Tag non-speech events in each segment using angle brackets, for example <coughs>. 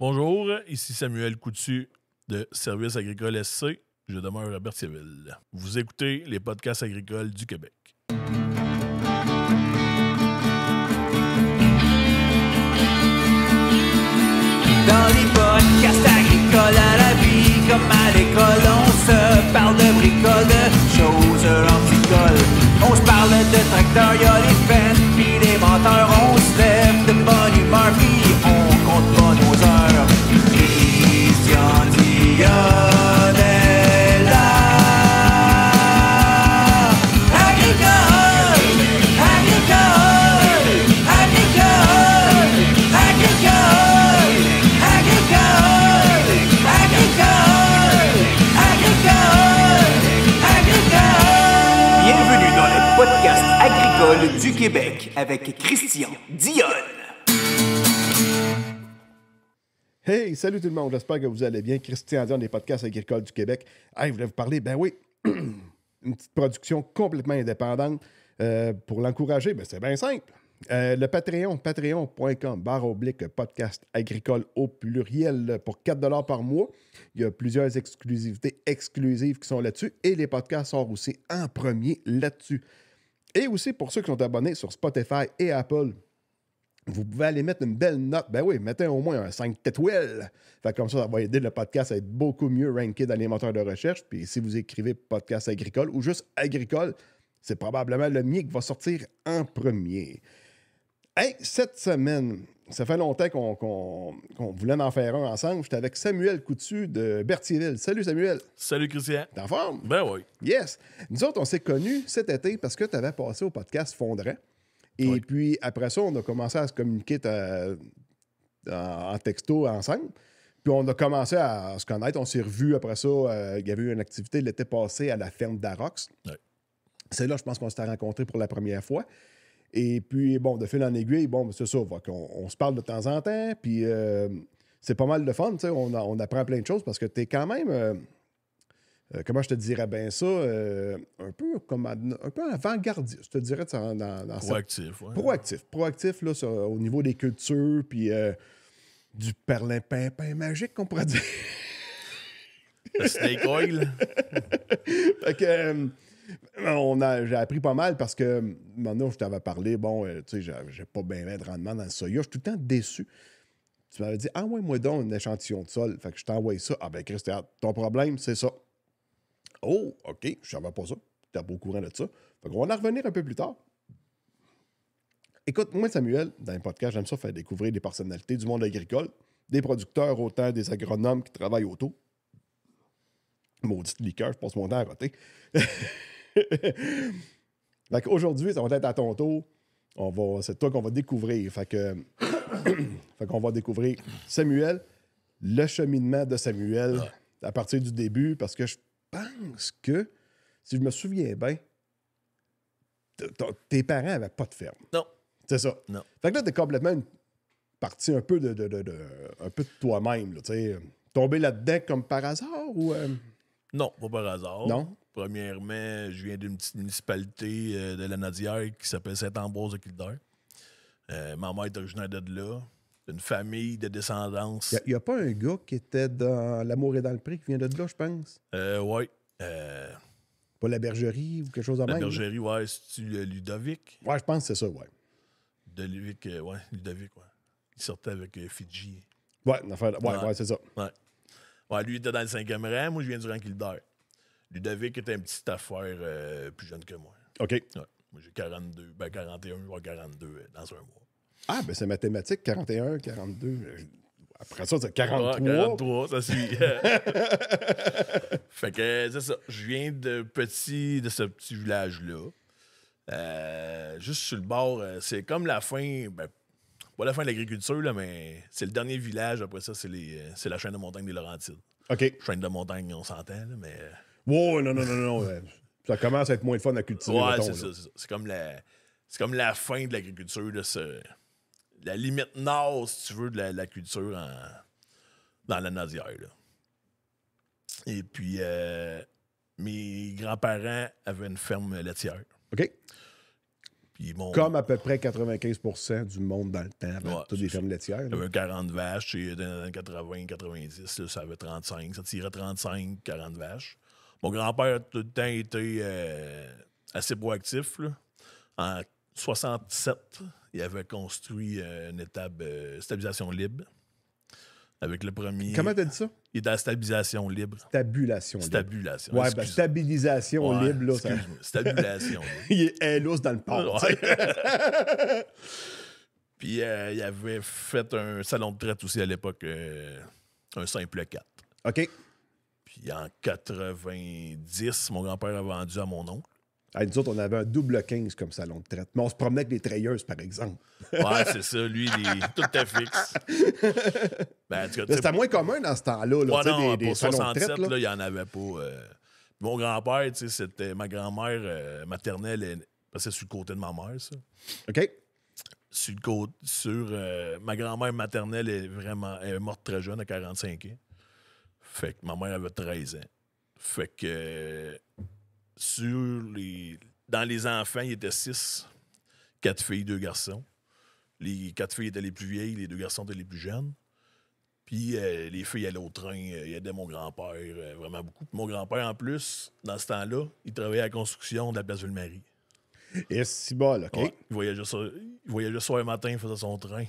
Bonjour, ici Samuel Coutu de Service agricole SC. Je demeure à Berthierville. Vous écoutez les podcasts agricoles du Québec. Dans les podcasts agricoles à la vie, comme à l'école, on se parle de bricoles, de choses anticoles. On se parle de tracteurs, y'a les Québec avec Christian Dion. Hey, salut tout le monde, j'espère que vous allez bien. Christian Dion des podcasts agricoles du Québec. Hey, je voulais vous parler, ben oui, <clears throat> une petite production complètement indépendante. Euh, pour l'encourager, ben c'est bien simple. Euh, le Patreon, patreon.com, barre oblique, podcast agricole au pluriel pour 4 par mois. Il y a plusieurs exclusivités exclusives qui sont là-dessus et les podcasts sortent aussi en premier là-dessus. Et aussi pour ceux qui sont abonnés sur Spotify et Apple, vous pouvez aller mettre une belle note. Ben oui, mettez au moins un 5 tétouelles. Fait comme ça, ça va aider le podcast à être beaucoup mieux ranké dans les moteurs de recherche. Puis si vous écrivez podcast agricole ou juste agricole, c'est probablement le mien qui va sortir en premier. Hey, cette semaine, ça fait longtemps qu'on voulait en faire un ensemble. J'étais avec Samuel Coutu de Berthierville. Salut Samuel. Salut Christian. T'es en forme? Ben oui. Yes. Nous autres, on s'est connus cet été parce que tu avais passé au podcast fondrait Et puis après ça, on a commencé à se communiquer en, en, texto ensemble. Puis on a commencé à se connaître. On s'est revus après ça. Euh, il y avait eu une activité l'été passé à la ferme d'Arox. C'est là, je pense qu'on s'était rencontrés pour la première fois. Et puis, bon, de fil en aiguille, bon, c'est ça, on, se parle de temps en temps, puis euh, c'est pas mal de fun, tu sais, on, apprend plein de choses parce que tu es quand même, euh, euh, comment je te dirais bien ça, un peu comme un peu avant-gardiste, je te dirais, dans, dans proactif, ouais. proactif, proactif, là, au niveau des cultures, puis du perlin magique qu'on pourrait dire. Le snake oil. <laughs> fait que euh, on a, j'ai appris pas mal parce que maintenant, je t'avais parlé, bon, euh, tu sais, j'ai pas bien de rendement dans le soya. Je suis tout le temps déçu. Tu m'avais dit, ah ouais, moi donc, un échantillon de sol. Fait que je t'envoie ça. Ah ben, Chris, ton problème, c'est ça. Oh, OK, je savais pas ça. T'es pas au courant de ça. Fait qu'on va en revenir un peu plus tard. Écoute, moi, Samuel, dans les podcasts, j'aime ça faire découvrir des personnalités du monde agricole, des producteurs, autant des agronomes qui travaillent autour. Maudite liqueur, je passe mon temps à rater. <laughs> <laughs> fait aujourd'hui, ça va être à ton tour. On va, c'est toi qu'on va découvrir. Fait que, <coughs> qu'on va découvrir Samuel, le cheminement de Samuel à partir du début, parce que je pense que, si je me souviens bien, tes parents n'avaient pas de ferme. Non. C'est ça. Non. Fait que là, t'es complètement une partie un peu de, un peu de toi-même, là, Tombé là-dedans comme par hasard ou. Euh? Non, pas par hasard. Non. Premièrement, je viens d'une petite municipalité euh, de la Nadière qui s'appelle Saint-Ambroise-de-Kildare. Euh, ma mère est originaire de là. Une famille de descendance. Il n'y a, pas un gars qui était dans L'amour et dans le prix qui vient de là, je pense? Euh, oui. Euh, pas la bergerie ou quelque chose en même? La bergerie, oui. C'est-tu Ludovic? Oui, je pense que c'est ça, oui. De Ludovic, euh, ouais, Ludovic, ouais. Il sortait avec Fidji. Oui, ouais, ouais, ouais c'est ça. Ouais. ouais. lui, était dans le cinquième rang. Moi, je viens du rang Kildare. Ludovic est un petit affaire euh, plus jeune que moi. OK. Moi, j'ai 42, ben 41, voire 42 euh, dans un mois. Ah, ben c'est mathématique, 41, 42. Euh, après ça, c'est 43. 43, ça suit. <laughs> fait que, c'est ça. Je viens de, petit, de ce petit village-là. juste sur le bord, c'est comme la fin, ben, pas la fin de l'agriculture, là, mais c'est le dernier village. Après ça, c'est, les, c'est la chaîne de montagne des Laurentides. OK. Chaîne de montagne, on s'entend, mais non, non, non, non. ça commence à être moins fun à cultiver. Ouais, c'est ça. C'est comme, la, comme la fin de l'agriculture, la limite nord, si tu veux, de la, culture dans la nazière Et puis, euh, mes grands-parents avaient une ferme laitière. OK. Puis mon... Comme à peu près 95 du monde dans le temps, fermes laitières. Il y avait 40 vaches, et dans 80, 90, ça avait 35, ça tirait 35, 40 vaches. Mon grand-père a tout le temps été euh, assez proactif. En 67, il avait construit euh, une étape stabilisation libre. Avec le premier. Comment t'as dit ça? Il est stabilisation libre. Stabulation. Stabulation. Ouais, ben, stabilisation libre, là. Ça... Stabulation. <laughs> libre. il est hellos dans le port. <laughs> Puis euh, il avait fait un salon de traite aussi à l'époque, un simple 4. OK. Puis en 90, mon grand-père a vendu à mon oncle. nous autres, on avait un double 15 comme salon de traite. Mais on se promenait avec des treilleuses, par exemple. Ouais, c'est ça. Lui, il est tout à fixe. <laughs> Ben, c'était moins commun dans ce temps-là. pour 67, il n'y en avait pas. Euh. Mon grand-père, c'était ma grand-mère maternelle, euh, maternelle. Elle... C'est sur le côté de ma mère, ça. OK. Sur, le côté, sur euh, ma grand-mère maternelle est vraiment est morte très jeune, à 45 ans. Fait que ma mère avait 13 ans. Fait que sur les, dans les enfants, il y était six. Quatre filles, deux garçons. Les quatre filles étaient les plus vieilles, les deux garçons étaient les plus jeunes. Puis euh, les filles allaient au train, euh, il mon grand-père euh, vraiment beaucoup. mon grand-père, en plus, dans ce temps-là, il travaillait à la construction de la place Ville-Marie. Et c'est si bon, OK? il voyageait soir, il voyageait soir et matin, il faisait son train.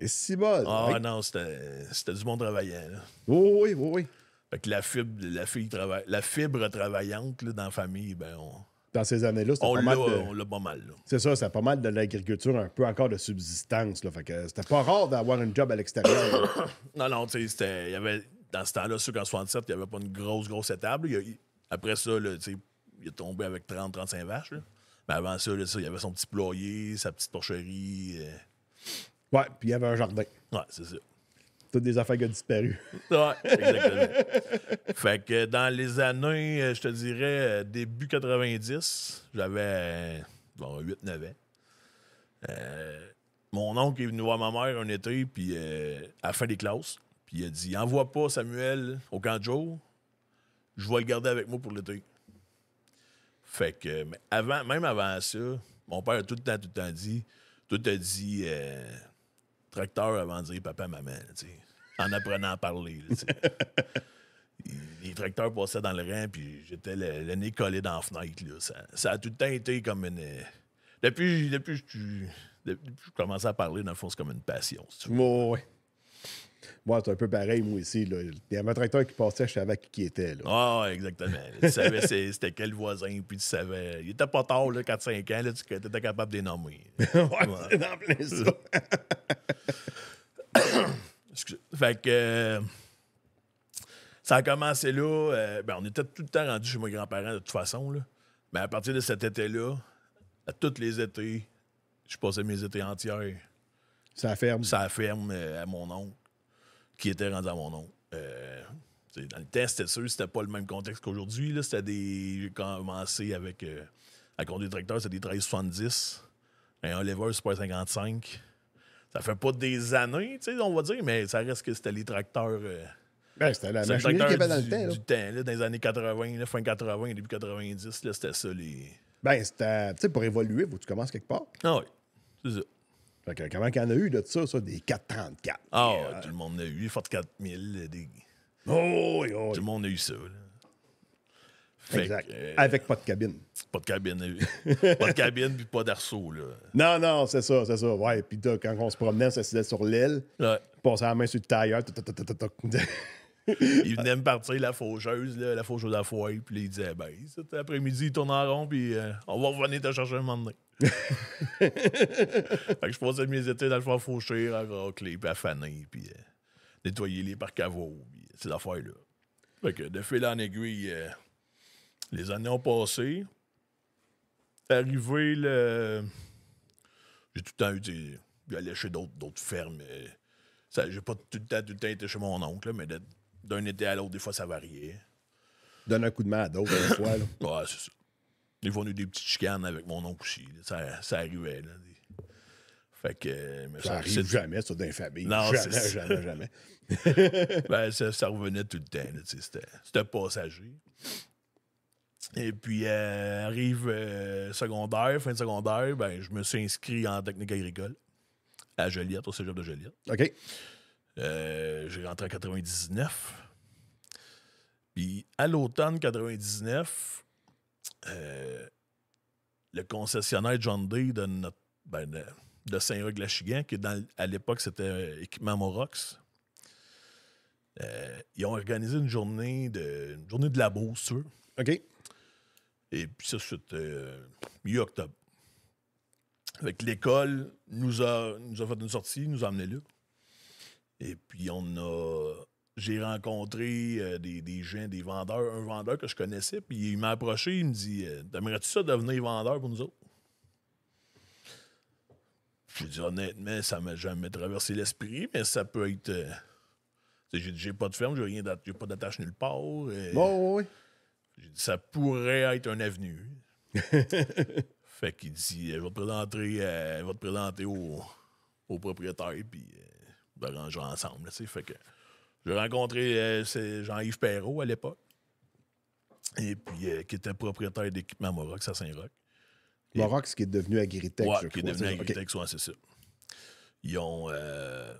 Et si bon. Ah non, c'était du bon travaillant. oui, oui, oui. Fait que la fibre, la fille la fibre travaillante dans la famille, ben on... Dans ces années-là, c'était pas mal. On l'a pas mal. C'est ça, c'était pas mal de l'agriculture, un peu encore de subsistance. Là. Fait que c'était pas rare d'avoir un job à l'extérieur. <coughs> non, non, tu sais, il y avait... dans ce temps-là, sûr qu'en 67, il n'y avait pas une grosse, grosse étable. Après ça, tu sais, il est tombé avec 30, 35 vaches. Mais avant ça, il y avait son petit ployer, sa petite porcherie. Euh, Ouais, puis il y avait un jardin. Ouais, c'est ça. Toutes des affaires qui ont disparu. Ouais, exactement. <laughs> fait que dans les années, euh, je te dirais, euh, début 90, j'avais bon, 8-9 ans. Euh, mon oncle est venu voir ma mère un été, puis a fait les des classes. Puis il a dit Envoie pas Samuel au camp de jour, je vais le garder avec moi pour l'été. Fait que, mais avant, même avant ça, mon père a tout le temps, tout le temps dit Tout a dit, avant de dire papa, maman, en apprenant à parler. <laughs> les tracteurs passaient dans le rein puis j'étais le, nez collé dans la fenêtre. Ça, a tout le temps été comme une. Euh, depuis, depuis, je commençais à parler, dans le c'est comme une passion. Moi, c'est un peu pareil, moi aussi. Là. Il y avait un tracteur qui passait, je savais qui était. Là. Ah, exactement. tu savais c'était quel voisin, puis tu savais. Il était pas tard, 4-5 ans, tu étais capable de les nommer. <laughs> ouais, ouais. plein ça. <coughs> fait que. ça a commencé là. Euh, ben, on était tout le temps rendu chez mes grands-parents, de toute façon. Mais à partir de cet été-là, à tous les étés, je passais mes étés entiers. Ça ferme. Ça ferme euh, à mon oncle qui était rendu à mon nom. Euh, dans le temps, c'était sûr, c'était pas le même contexte qu'aujourd'hui. C'était des. J'ai commencé avec. Euh, à conduire tracteur, c'était des 1370. Un lever Super 55. Ça fait pas des années, on va dire, mais ça reste que c'était les tracteurs. Euh, ben, c'était la machinerie qui dans le temps. Du temps dans les années 80, fin 80, début 90, c'était ça les. Ben, c'était. Tu sais, pour évoluer, faut que tu commences quelque part. Ah oui, c'est ça comment il y en a eu de ça, ça, des 434? Ah, tout le monde a eu, fort 4000 Des... Oh, oh, tout le monde a eu ça. exact. Euh, Avec pas de cabine. Pas de cabine. <laughs> pas de cabine puis pas d'arceau. Non, non, c'est ça, c'est ça. Ouais, puis quand on se promenait, on sur l'aile. Ouais. Passait la main sur le tailleur il venait me partir la faucheuse, là, la faucheuse à foie, puis il disait ben, cet après-midi, il tourne en rond, puis euh, on va revenir te chercher un moment donné. <laughs> fait que je passais mes études à le faire faucher, à racler, puis à faner, puis euh, nettoyer les parcs à veau, euh, c'est l'affaire-là. Fait que de fil en aiguille, les années ont passé. Arrivé le. J'ai tout le temps eu sais, J'allais chez d'autres fermes. J'ai pas tout le temps, tout le temps été chez mon oncle, mais d'être d'un été à l'autre, des fois, ça variait. Donne un coup de main à d'autres, des fois. Là. <laughs> c'est ça. Des fois, on des petites chicanes avec mon oncle aussi. Ça, ça arrivait. Là. Fait que. ça, arrive jamais, ça, dans les familles. Non, jamais, jamais, jamais, <laughs> <laughs> ben, ça, revenait tout le temps. C'était passager. Et puis, euh, arrive euh, secondaire, fin de secondaire, ben, je me suis inscrit en technique agricole à Joliette, au cégep de Joliette. OK. Euh, j'ai rentré en 99. Puis à l'automne 99, euh, le concessionnaire John Day de, ben de, saint qui à l'époque c'était équipement Morox, euh, ils ont organisé une journée de, journée de labo, si OK. Et puis ça, c'était mi-octobre. Avec l'école nous a, nous a fait une sortie, nous a amené là. Et puis, on a. J'ai rencontré euh, des, gens, des vendeurs, un vendeur que je connaissais, puis il m'a approché, il me dit euh, T'aimerais-tu ça devenir vendeur pour nous autres Je ai dit Honnêtement, ça m'a jamais traversé l'esprit, mais ça peut être. Euh, j'ai pas de ferme, j'ai rien j'ai pas d'attache nulle part. Euh, bon, oui, oui. J'ai dit, ça pourrait être un avenue. <laughs> fait qu'il dit, je vais te présenter, va te présenter au, au propriétaire, puis ranger ben, ensemble. Fait que j'ai rencontré euh, Jean-Yves Perrault à l'époque, et puis euh, qui était propriétaire d'équipement Morox à Saint-Roch. Morox qui est devenu Agritech. qui est devenu Agritech, c'est ça. Ils ont. Euh,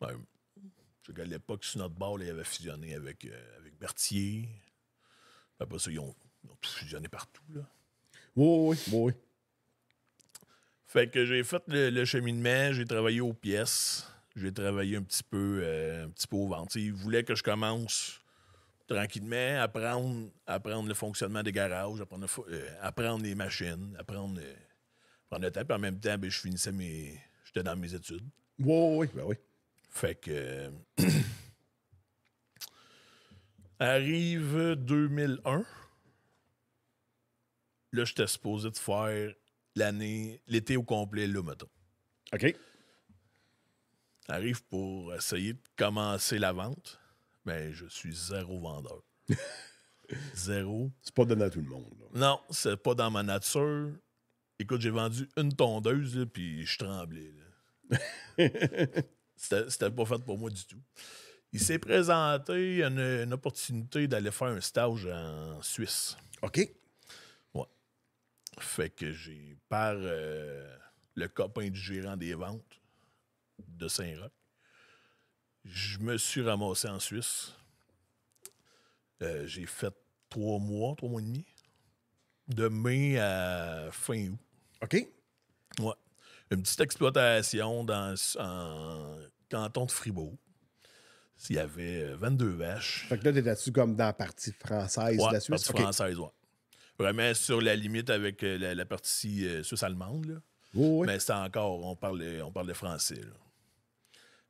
je à l'époque, sur notre bord, ils avaient fusionné avec, avec Berthier. ça, ils ont, tout fusionné partout. Là. Oui, oui, Fait que j'ai fait le, le cheminement, j'ai travaillé aux pièces. J'ai travaillé un petit peu, euh, un petit peu au ventre. Il voulait que je commence tranquillement apprendre, apprendre le fonctionnement des garages, apprendre, apprendre euh, les machines, apprendre, prendre apprendre euh, le temps. Puis en même temps, ben, je finissais mes. J'étais dans mes études. Oui, oui, oui. Ben fait que. <clears throat> Arrive 2001. Là, j'étais supposé de faire l'année, l'été au complet, là, mettons. OK arrive pour essayer de commencer la vente, mais je suis zéro vendeur. <laughs> zéro. C'est pas donné à tout le monde. Non, c'est pas dans ma nature. Écoute, j'ai vendu une tondeuse, là, puis je tremblais. <laughs> C'était pas fait pour moi du tout. Il s'est présenté une, opportunité d'aller faire un stage en Suisse. OK. Ouais. Fait que j'ai, par euh, le copain du gérant des ventes, de Saint-Roch. Je me suis ramassé en Suisse. Euh, j'ai fait trois mois, trois mois et demi. De mai à fin août. OK. Ouais. Une petite exploitation dans en canton de Fribourg. Il y avait 22 euh, vaches. Fait que là, t'étais-tu comme dans la partie française de la Suisse? partie française, ouais. Vraiment sur la limite avec euh, la, partie suisse-allemande, là. oui. Mais c'est encore, on parle, on français,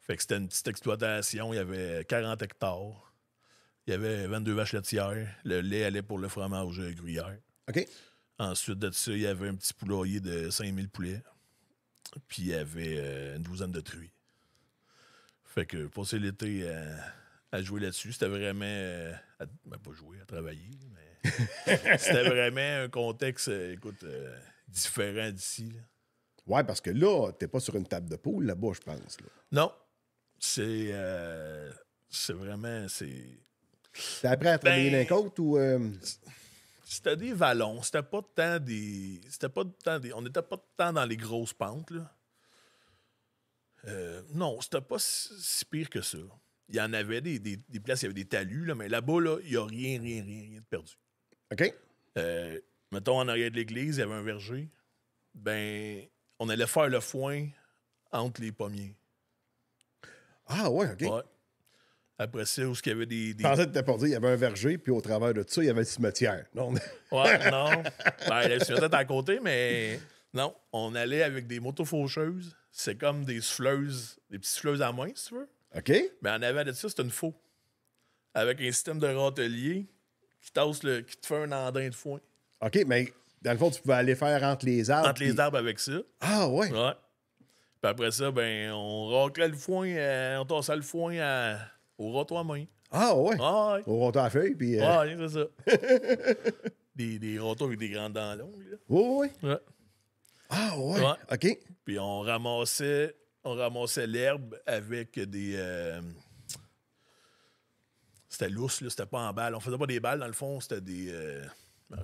fait que c'était une petite exploitation, il y avait 40 hectares. Il y avait 22 vaches laitières. Le lait allait pour le fromage gruyère. OK. Ensuite de ça, il y avait un petit poulailler de 5000 poulets. Puis il y avait euh, une douzaine de truies. Fait que passer l'été à, jouer là-dessus, c'était vraiment. Euh, à, ben, pas jouer, à travailler, mais. <laughs> c'était vraiment un contexte, euh, écoute, différent d'ici. Ouais, parce que là, t'es pas sur une table de poule là-bas, je pense. Non, c'est. Euh, c'est vraiment. C'est après à travailler ben, côte ou. Euh, c'était des vallons. C'était pas tant des. C'était pas On n'était pas tant dans les grosses pentes, là. Euh, non, c'était pas si pire que ça. Il y en avait des, places, il y avait des talus, mais là-bas, là, il n'y a rien, rien, rien, de perdu. OK. mettons, en arrière de l'église, il y avait un verger. Ben, on allait faire le foin entre les pommiers. Ah ouais, OK. Après ça, où il y avait des. Je pensais que pas il y avait un verger, puis au travers de ça, il y avait un cimetière. Non. ouais, non. <laughs> Ben, le peut-être à côté, mais non. On allait avec des motos faucheuses. C'est comme des souffleuses, des petites souffleuses à main, si tu veux. OK. Mais on avant de ça, c'était une faux. Avec un système de râtelier qui, le, qui te fait un andin de foin. OK, mais dans le fond, tu pouvais aller faire entre les arbres. Entre les arbres avec ça. Ah ouais. Ouais. Puis après ça, ben, on raclait le foin, euh, on tassait le foin au râteau à main. Ah ouais? Ah, au râteau à feuilles, puis... Ah, ouais, c'est ça. <laughs> des, des avec des grandes dents longues. Là. Oui, oui, Ah ouais? OK. Puis on ramassait, on ramassait l'herbe avec des... Euh, c'était lousse, là, c'était pas en balle. On faisait pas des balles, dans le fond, c'était des... je me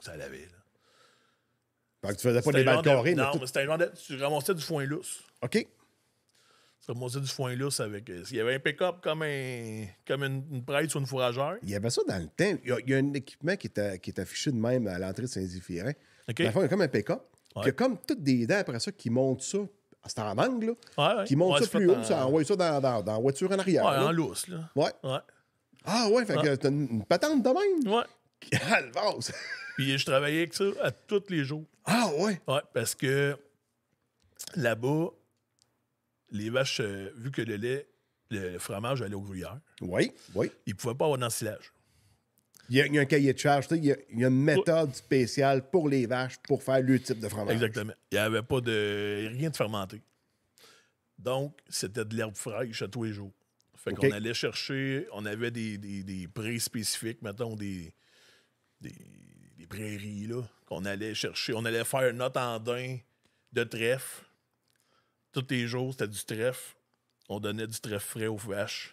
ça l'avait, que tu faisais pas des balles Non, mais c'était un genre de. Tu ramassais du foin lousse. OK. Tu ramassais du foin lousse avec. Euh, il y avait un pick-up comme, un, comme une, prête sur ou une fourrageur. Il y avait ça dans le temps. Il y a, un équipement qui est, affiché de même à l'entrée de Saint-Zéphyrin. OK. Dans le fond, il y a comme un pick-up. Il y a comme toutes des dents après ça qui montent ça ah, C'était en angle, là, Oui, qui montent ça plus haut, ça envoie ça dans, la voiture en arrière. Ouais, en lousse, là. Ouais. Ah ouais, fait que t'as une, patente de même. Ouais. Calvance! <laughs> Puis je travaillais avec ça à tous les jours. Ah ouais? parce que là-bas, les vaches, euh, vu que le lait, le, fromage allait au gruyère, Oui, oui. ils ne pouvaient pas avoir d'ensilage. Il y, a, un cahier de charge, il y, a, une méthode spéciale pour les vaches pour faire le type de fromage. Exactement. Il n'y avait pas de. rien de fermenté. Donc, c'était de l'herbe fraîche à tous les jours. Fait qu'on allait chercher, on avait des, des, prés spécifiques, mettons, des, des, des prairies, là. On allait chercher, on allait faire notre note de trèfle. Tous les jours, c'était du trèfle. On donnait du trèfle frais aux vaches.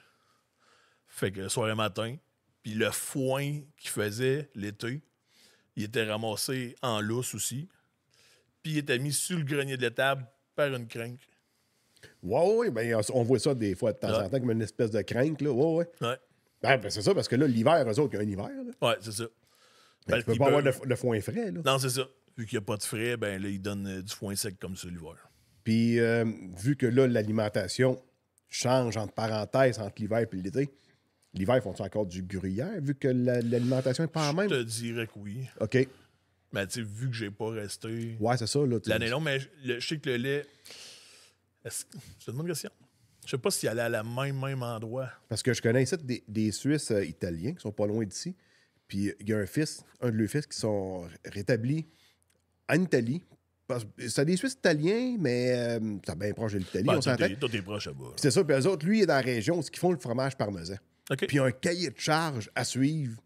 Fait que le soir et matin, puis le foin qui faisait l'été, il était ramassé en lousse aussi. Puis il était mis sur le grenier de l'étable par une crinque. Ouais, ouais, ben, on voit ça des fois de temps en temps comme une espèce de crinque, là. Ouais, ouais. Ben, ben, c'est ça, parce que là, l'hiver, eux autres, il y a un hiver. c'est ça. Ben, ben, tu peux pas avoir le, foin frais. Là. Non, c'est ça. Vu qu'il n'y a pas de frais, ben là, ils donnent euh, du foin sec comme ça l'hiver. Puis, euh, vu que là, l'alimentation change entre parenthèses entre l'hiver et l'été, l'hiver, ils font encore du gruyère vu que l'alimentation n'est pas en même? Je te dirais que oui. OK. Mais ben, tu sais, vu que j'ai pas resté. Ouais, c'est ça. L'année longue, mais je sais que le lait. Est-ce que... Je demande question. Je sais pas s'il allait à la même, même endroit. Parce que je connais des, des Suisses euh, italiens qui sont pas loin d'ici. Puis il y a un fils, un de leurs fils, qui sont rétablis en Italie. C'est des Suisses italiens, mais euh, c'est bien proche de l'Italie, ben, on proche à bas. C'est ça. Puis eux autres, lui, il est dans la région, où ils font le fromage parmesan. Puis il y a un cahier de charge à suivre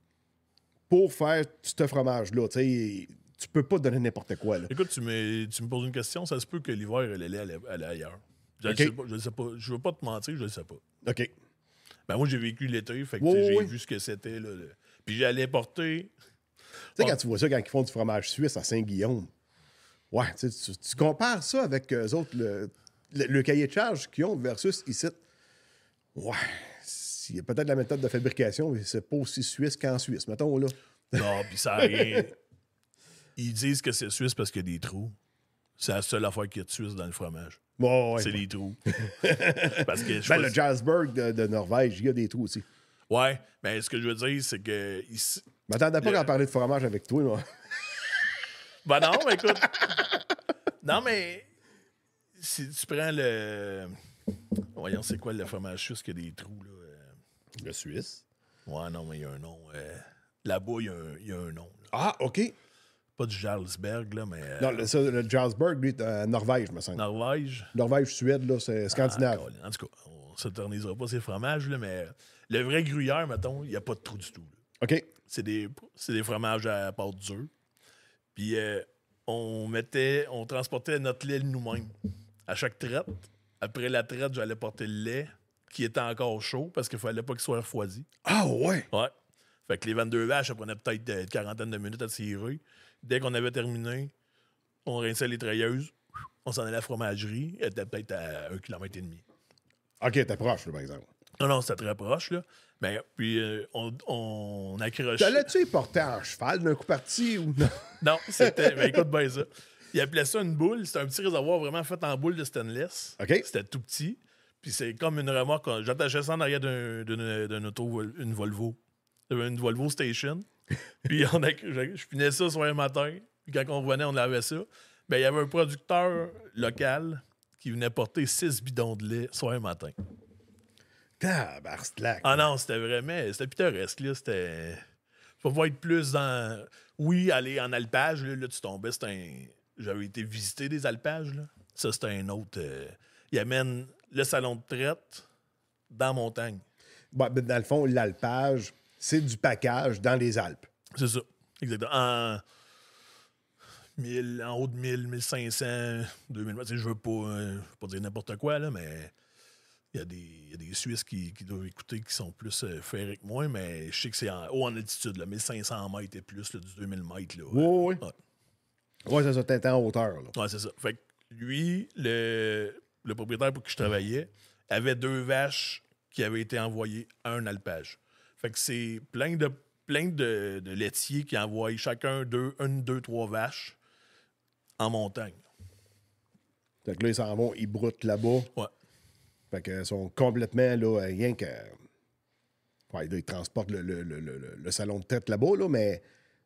pour faire ce fromage-là. Tu tu peux pas donner n'importe quoi. Écoute, tu me, poses une question, ça se peut que l'hiver, elle allait ailleurs. Je ne sais, pas. Je veux pas te mentir, je ne le sais pas. OK. Ben moi, j'ai vécu l'été, fait que j'ai vu ce que c'était. Puis j'allais porter. Tu sais, quand tu vois ça, quand ils font du fromage suisse à Saint-Guillaume, ouais, tu, compares ça avec euh, eux autres, le, cahier de charge qu'ils ont versus ici. Ouais, il y a peut-être la méthode de fabrication, mais c'est pas aussi suisse qu'en Suisse, mettons là. Non, puis ça a rien. Ils disent que c'est suisse parce qu'il y a des trous. C'est la seule affaire qu'il y a de suisse dans le fromage. c'est des les trous. <laughs> parce que ben, le Jasberg de Norvège, il y a des trous aussi. Ouais, mais ben, ce que je veux dire, c'est que. Ici, M'attendais pas le... à parler de fromage avec toi, moi. <laughs> ben non, mais écoute. <laughs> non, mais. Si tu prends le. Voyons, c'est quoi le fromage suisse qui a des trous, là? Euh? Le Suisse. Ouais, non, mais il y a un nom. Euh, là-bas, il y, a un nom. Ah, OK. Pas du Jarlsberg, là, mais. Non, euh, le, Jarlsberg, lui, est en Norvège, me semble. Norvège. Norvège, Suède, là, c'est ah, scandinave. en tout cas, ne s'éternisera pas ces fromages, là, mais le vrai gruyère, mettons, il n'y a pas de trou du tout. OK. C'est des, fromages à pâte dure. Puis euh, on mettait, on transportait notre lait nous-mêmes à chaque traite. Après la traite, j'allais porter le lait qui était encore chaud parce qu'il fallait pas qu'il soit refroidi. Ah ouais? Ouais. Fait que les 22 vaches, ça prenait peut-être euh, une quarantaine de minutes à tirer. Dès qu'on avait terminé, on rinçait les treilleuses, on s'en allait à la fromagerie, elle était peut-être à un kilomètre et demi. OK, t'es proche, là, par exemple. Non, non, c'était très proche, là. Mais ben, puis, euh, on, on accroche. T'allais-tu porté en cheval d'un coup parti ou non? <laughs> non, c'était. Mais ben, écoute bien ça. Il appelait ça une boule. C'était un petit réservoir vraiment fait en boule de stainless. OK. C'était tout petit. Puis c'est comme une remorque. J'attachais ça en arrière d'un auto, une Volvo. Euh, une Volvo Station. <laughs> puis je, finissais ça sur un matin. Puis quand on revenait, on avait ça. Bien, il y avait un producteur local qui venait porter six bidons de lait soir et matin. Tabarstlac! Ah non, c'était vraiment. C'était pittoresque, là. C'était. faut pas être plus dans. Oui, aller en alpage, là, là tu tombais. C'est un. J'avais été visiter des alpages, là. Ça, c'était un autre. Euh, il amène le salon de traite dans la montagne. Bon, bah, ben, dans le fond, l'alpage, c'est du package dans les Alpes. C'est ça. Exactement. En 1000, en haut de 1000, 1500, 2000. Je veux euh, je veux pas dire n'importe quoi, là, mais il y, y, a des Suisses qui, qui, doivent écouter qui sont plus euh, ferrés que moi, mais je sais que c'est en haut en altitude, là, 1500 mètres et plus, là, du 2000 mètres. Là, oui, oui. Ouais, c'est ça, t'es en hauteur. Là. Ouais, c'est ça. Fait que lui, le, propriétaire pour qui je travaillais, avait deux vaches qui avaient été envoyées à un alpage. Fait que c'est plein de plein de laitiers qui envoient chacun deux, une, deux, trois vaches en montagne. Fait que là, ils s'en vont, ils broutent là-bas. Ouais. Fait qu'ils sont complètement, là, rien que. ils transportent le, le, le, le salon de tête là-bas, là, mais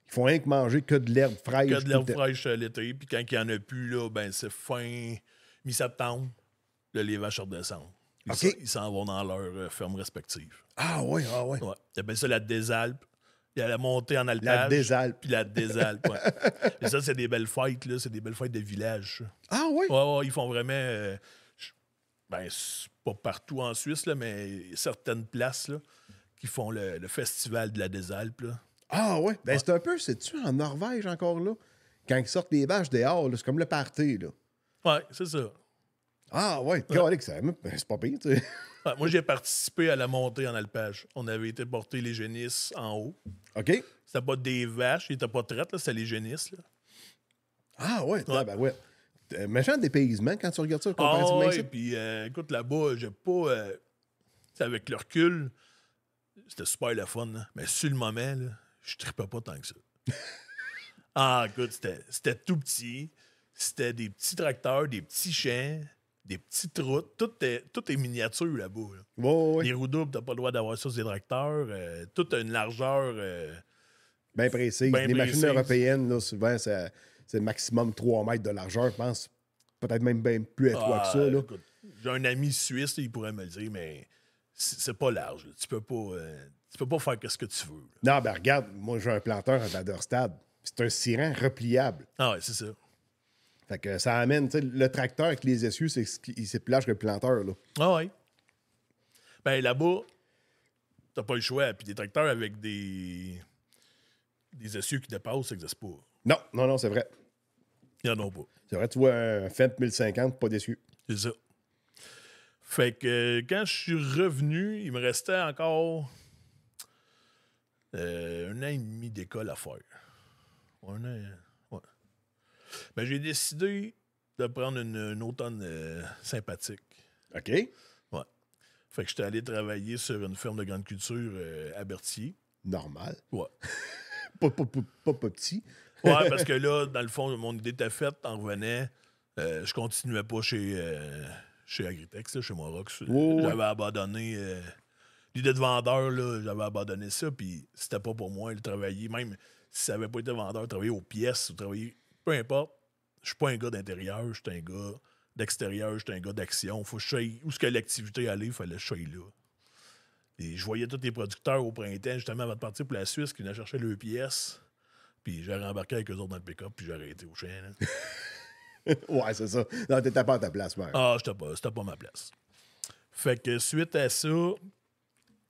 ils font rien que manger que de l'herbe fraîche. Que de l'herbe fraîche euh, l'été, puis quand il n'y en a plus, là, ben c'est fin mi-septembre, là, les vaches redescendent. Ils s'en vont dans leurs euh, fermes respectives. Ah oui, ah oui. Ouais. Ils appellent ça la désalpe la montée en alpage. La désalpe. Puis la désalpe, <laughs> Et ça, c'est des belles fêtes, là. C'est des belles fêtes de village. Ah oui? Ouais, ouais, ils font vraiment... Euh, ben, ben, pas partout en Suisse, là, mais certaines places, qui font le, festival de la désalpe, Ah ouais? Ben, c'est un peu... C'est-tu en Norvège, encore, là? Quand ils sortent les vaches dehors, c'est comme le party, là. Ouais, c'est ça. Ah ouais, c'est pas pire, tu sais. Ah, moi, j'ai participé à la montée en alpage. On avait été porter les génisses en haut. OK. C'était pas des vaches, ils étaient pas traites, c'était les génisses. Ah ouais, ouais. Ah, ben ouais. Euh, méchant dépaysement quand tu regardes ça ah, comparativement. Ah, ouais, puis euh, écoute, là-bas, j'ai pas. Euh, avec le recul, c'était super le fun, mais sur le moment, je tripais pas tant que ça. <laughs> ah, écoute, c'était tout petit. C'était des petits tracteurs, des petits chiens des petites routes. Tout est, tout est miniature là-bas. Les roues doubles, t'as pas le droit d'avoir ça sur des tracteurs. Euh, tout a une largeur. Euh, bien précise. les machines européennes, là, souvent, c'est le maximum 3 mètres de largeur, je pense. Peut-être même bien plus étroit que ça. Ah, j'ai un ami suisse, il pourrait me le dire, mais c'est pas large. Tu peux pas, euh, tu peux pas faire ce que tu veux. Non, ben regarde, moi j'ai un planteur à Baderstad. C'est un siran repliable. Ah oui, c'est ça. Fait que ça amène, tu sais, le tracteur avec les essieux, c'est c'est plus large que le planteur. Là. Ah oui? Ben là-bas, t'as pas le choix. Puis des tracteurs avec des, des essieux qui dépassent, ça n'existe pas. Non, non, non, c'est vrai. Il en a pas. C'est vrai, tu vois un FEMP 1050, pas d'essieux. C'est ça. Fait que quand je suis revenu, il me restait encore euh, un an et demi d'école à faire. Un an mais ben, j'ai décidé de prendre une, automne euh, sympathique. OK. Ouais. Fait que j'étais allé travailler sur une ferme de grande culture euh, à Berthier. Normal. Ouais. <laughs> pas, pas, petit. ouais, parce <laughs> que là, dans le fond, mon idée était faite, t'en revenais. Euh, je continuais pas chez, chez Agritex, chez Morox. J'avais abandonné l'idée de vendeur, j'avais abandonné ça, puis c'était pas pour moi de travailler. Même si ça n'avait pas été vendeur, travailler aux pièces ou travailler peu importe, je suis pas un gars d'intérieur, je suis un gars d'extérieur, je suis un gars d'action. Faut que où ce que l'activité allait, fallait que je là. Et je voyais tous les producteurs au printemps, justement, avant de partir pour la Suisse, qui venaient chercher le pièce. Puis j'ai rembarqué avec eux autres dans le pick-up, puis j'ai arrêté au chien. <laughs> ouais, c'est ça. Non, t'étais pas à ta place, mère. Ah, n'étais pas, pas ma place. Fait que suite à ça,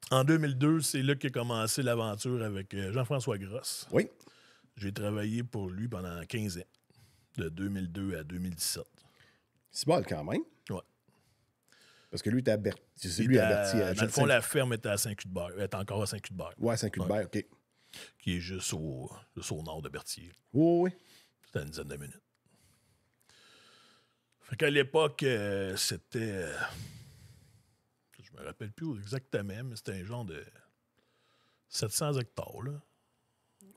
en 2002, c'est là qu'a commencé l'aventure avec euh, Jean-François Grosse. Oui. J'ai travaillé pour lui pendant 15 ans, de 2002 à 2017. C'est mal, quand même. Oui. Parce que lui, était c'est lui à Berthier. dans le fond, la ferme était à Saint-Cudbert. Elle est encore à saint Oui, Ouais, Saint-Cudbert, OK. Qui est juste au, nord de Berthier. Oui, oui. C'était à une dizaine de minutes. Fait qu'à l'époque, euh, c'était. je je me rappelle plus exactement, mais c'était un genre de 700 hectares, là.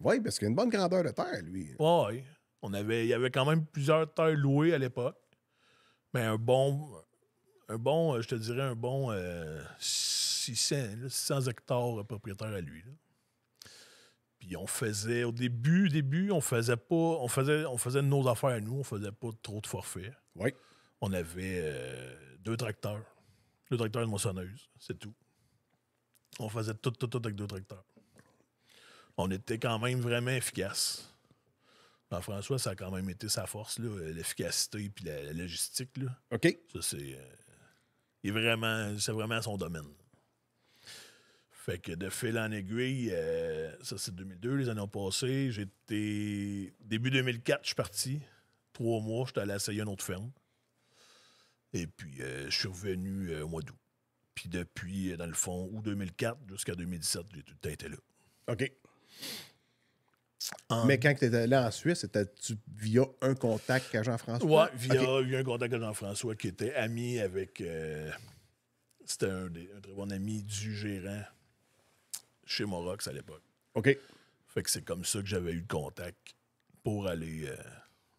Oui, parce qu'il a une bonne grandeur de terre, lui. Oui, on avait, il y avait quand même plusieurs terres louées à l'époque. Mais un bon, un bon, euh, je te dirais, un bon 600, euh, hectares propriétaire à lui. Puis on faisait, au début, début, on faisait pas, on faisait, on faisait nos affaires à nous, on faisait pas trop de forfaits. Oui. On avait euh, deux tracteurs, deux tracteurs de moissonneuse, c'est tout. On faisait tout, tout, tout avec deux tracteurs on était quand même vraiment efficace. François, ça a quand même été sa force, l'efficacité et la, logistique. Là. OK. Ça, c'est. Euh, vraiment, c'est vraiment son domaine. Fait que de fil en aiguille, euh, ça c'est 2002, les années ont passé. J'étais. Début 2004, je suis parti. Trois mois, j'étais allé essayer une autre ferme. Et puis, euh, je suis revenu au mois d'août. Puis depuis, dans le fond, août 2004 jusqu'à 2017, j'ai tout été là. OK. Um, mais quand tu étais là en Suisse, c'était-tu via un contact avec Jean-François? Oui, via, un contact avec Jean-François qui était ami avec. Euh, c'était un, très bon ami du gérant chez Morox à l'époque. OK. Fait que c'est comme ça que j'avais eu le contact pour aller, euh,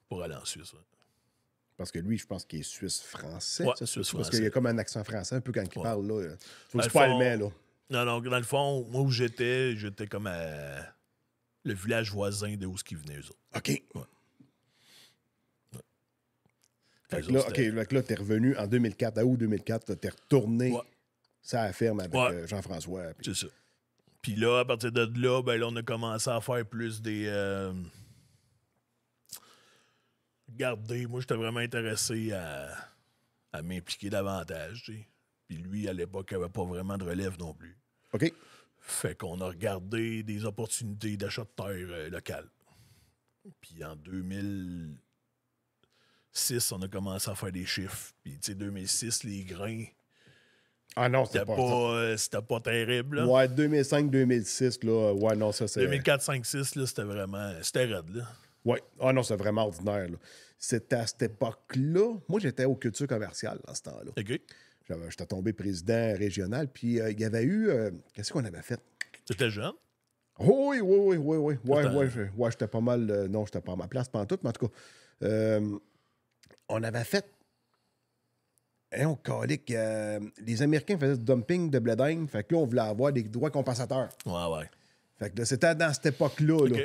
pour aller en Suisse. Parce que lui, je pense qu'il est suisse-français. Parce qu'il y a comme un accent français un peu quand il parle. Là. Tu vois, c'est pas là. Non, non, dans le fond, moi où j'étais, j'étais comme le village voisin de où ce qui venait eux autres. OK. là, ok t'es revenu en 2004, à août 2004, t'es retourné ça à la ferme avec euh, Jean-François. C'est ça. Puis là, à partir de là, ben on a commencé à faire plus des. Euh, garder. moi, j'étais vraiment intéressé à, m'impliquer davantage. Puis lui, à l'époque, il avait pas vraiment de relève non plus. OK. Fait qu'on a regardé des opportunités d'achat de terre euh, locale. Puis en 2006, on a commencé à faire des chiffres. Puis tu sais, 2006, les grains. Ah non, c'était pas, euh, c'était pas terrible. Ouais, 2005-2006, là. Ouais, non, ça c'est. 2004 6 là, c'était vraiment. C'était raide, là. Ouais. Ah non, c'était vraiment ordinaire, là. C'était à cette époque-là. Moi, j'étais aux cultures commerciales à ce temps-là. OK. J'étais tombé président régional, puis euh, il y avait eu. Euh, qu'est-ce qu'on avait fait? C'était jeune? Oui, oui, oui, oui, oui. Ouais, ouais, ouais, j'étais pas mal. Euh, non, j'étais pas à ma place en tout, mais en tout cas, on avait fait. et hein, on calait que les Américains faisaient du dumping de bledding. Fait que là, on voulait avoir des droits compensateurs. Ouais, ouais. Fait que c'était dans cette époque-là. Là.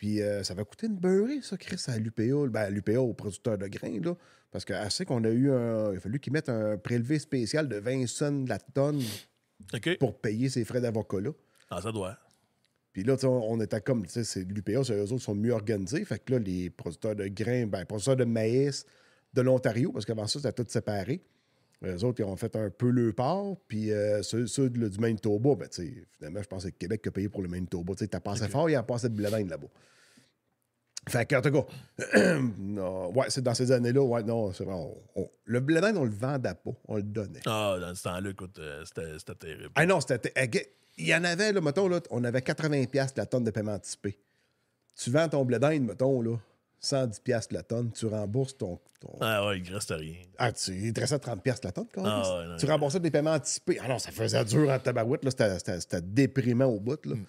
Puis euh, ça va coûter une beurrée, ça, Chris, à l'UPA, ben, à au producteur de grains, là. Parce que assez qu'on a eu Il a fallu qu'ils mettent un prélevé spécial de 20 cents la tonne pour payer ces frais d'avocat-là. Ah, ça doit. Puis là, on était comme, tu sais, l'UPA, eux autres sont mieux organisés. Fait que là, les producteurs de grains, les ben, producteurs de maïs de l'Ontario, parce qu'avant ça, c'était tout séparé. Les autres, ils ont fait un peu le part. Puis euh, ceux, du de, du ben, tu sais, finalement, je pense que Québec a payé pour le Manitoba. Tu as passé fort, il a passé de bladin là-bas. Fait que, en tout cas, <clears throat> non, ouais, c'est dans ces années-là, ouais, non, c'est on, le bledin, on le vendait pas, on le donnait. Ah, dans ce temps-là, écoute, euh, c'était terrible. Ah non, c'était. Eh, il y en avait, là, mettons, là, on avait 80$ la tonne de paiement anticipé. Tu vends ton bledin, mettons, là, 110$ la tonne, tu rembourses ton. Ah ouais, il ne reste rien. Ah, tu, il te à 30$ la tonne quand même. Ah tu remboursais des paiements anticipés. Ah non, ça faisait dur en tabarouette, là, c'était, c'était, déprimant au bout. Là. Hmm.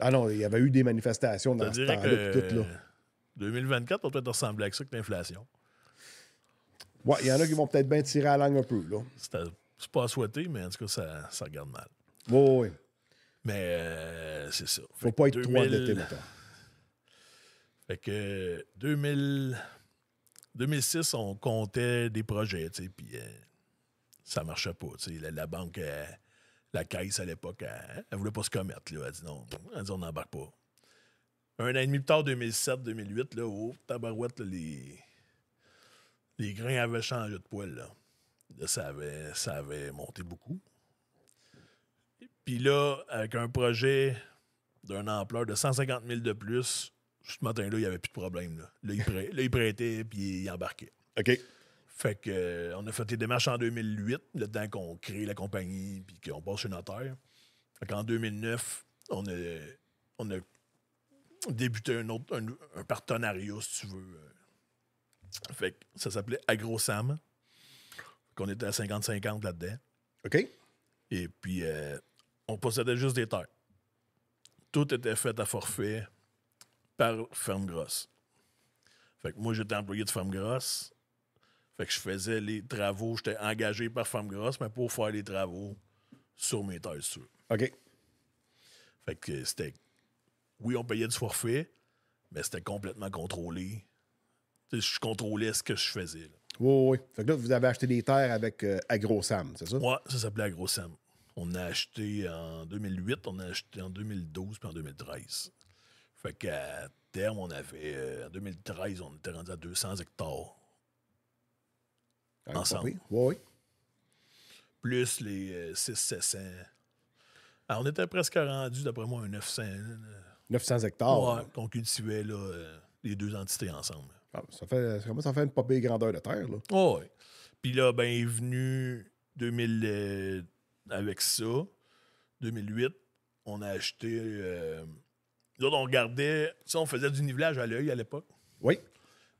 Ah non, il y avait eu des manifestations dans ce temps-là. tout, là. 2024 on peut-être ressembler à ça que l'inflation. Ouais, il y en a qui vont peut-être bien tirer à la langue un peu. là. C'est, pas souhaité, mais en tout cas, ça, ça regarde mal. Oui, oui. Mais euh, c'est ça. Faut pas être 2000... trop endetté, maintenant. Fait que 2006, on comptait des projets, tu sais, puis euh, ça marchait pas. la, banque, euh, la caisse à l'époque, elle, ne voulait pas se commettre. Là, elle dit non, dit on n'embarque pas. Un an et demi plus tard, 2007-2008, là, oh, tabarouette, les, grains avaient changé de poil. Là. ça, avait, ça avait monté beaucoup. Puis là, avec un projet d'une ampleur de 150 000 de plus, ce matin-là, il n'y avait plus de problème. Là, là, il, prêtait, puis il embarquait. OK. Fait que, euh, on a fait des démarches en 2008, le temps qu'on crée la compagnie, puis qu'on passe chez notaire. Fait qu'en 2009, on a, on a débuté un autre partenariat, si tu veux. Euh. Fait que ça s'appelait AgroSam. Qu'on était à 50-50 là-dedans. OK. Et puis, euh, on possédait juste des terres. Tout était fait à forfait par Ferme Grosse. Fait que moi, j'étais employé de Ferme Grosse. Fait que je faisais les travaux, j'étais engagé par Ferme Grosse, mais pour faire les travaux sur mes terres sûres. OK. Fait que c'était. Oui, on payait du forfait, mais c'était complètement contrôlé. je contrôlais ce que je faisais. Oui, oui. Fait que là, vous avez acheté des terres avec euh, AgroSam, c'est ça? Oui, ça s'appelait AgroSam. On a acheté en 2008, on a acheté en 2012 puis en 2013. Fait qu'à terme, on avait. Euh, en 2013, on était rendu à 200 hectares. ensemble. Oui, oui. Plus les 6 euh, 600-700. Alors, on était presque rendu, d'après moi, à 900. 900 hectares. Ouais, qu'on cultivait euh, les deux entités ensemble. Ah, ça, fait, ça commence à faire une popée grandeur de terre. Là. oui. Puis là, ben, venu 2000, avec ça, 2008, on a acheté là on regardait, on faisait du nivelage à l'œil à l'époque. Oui.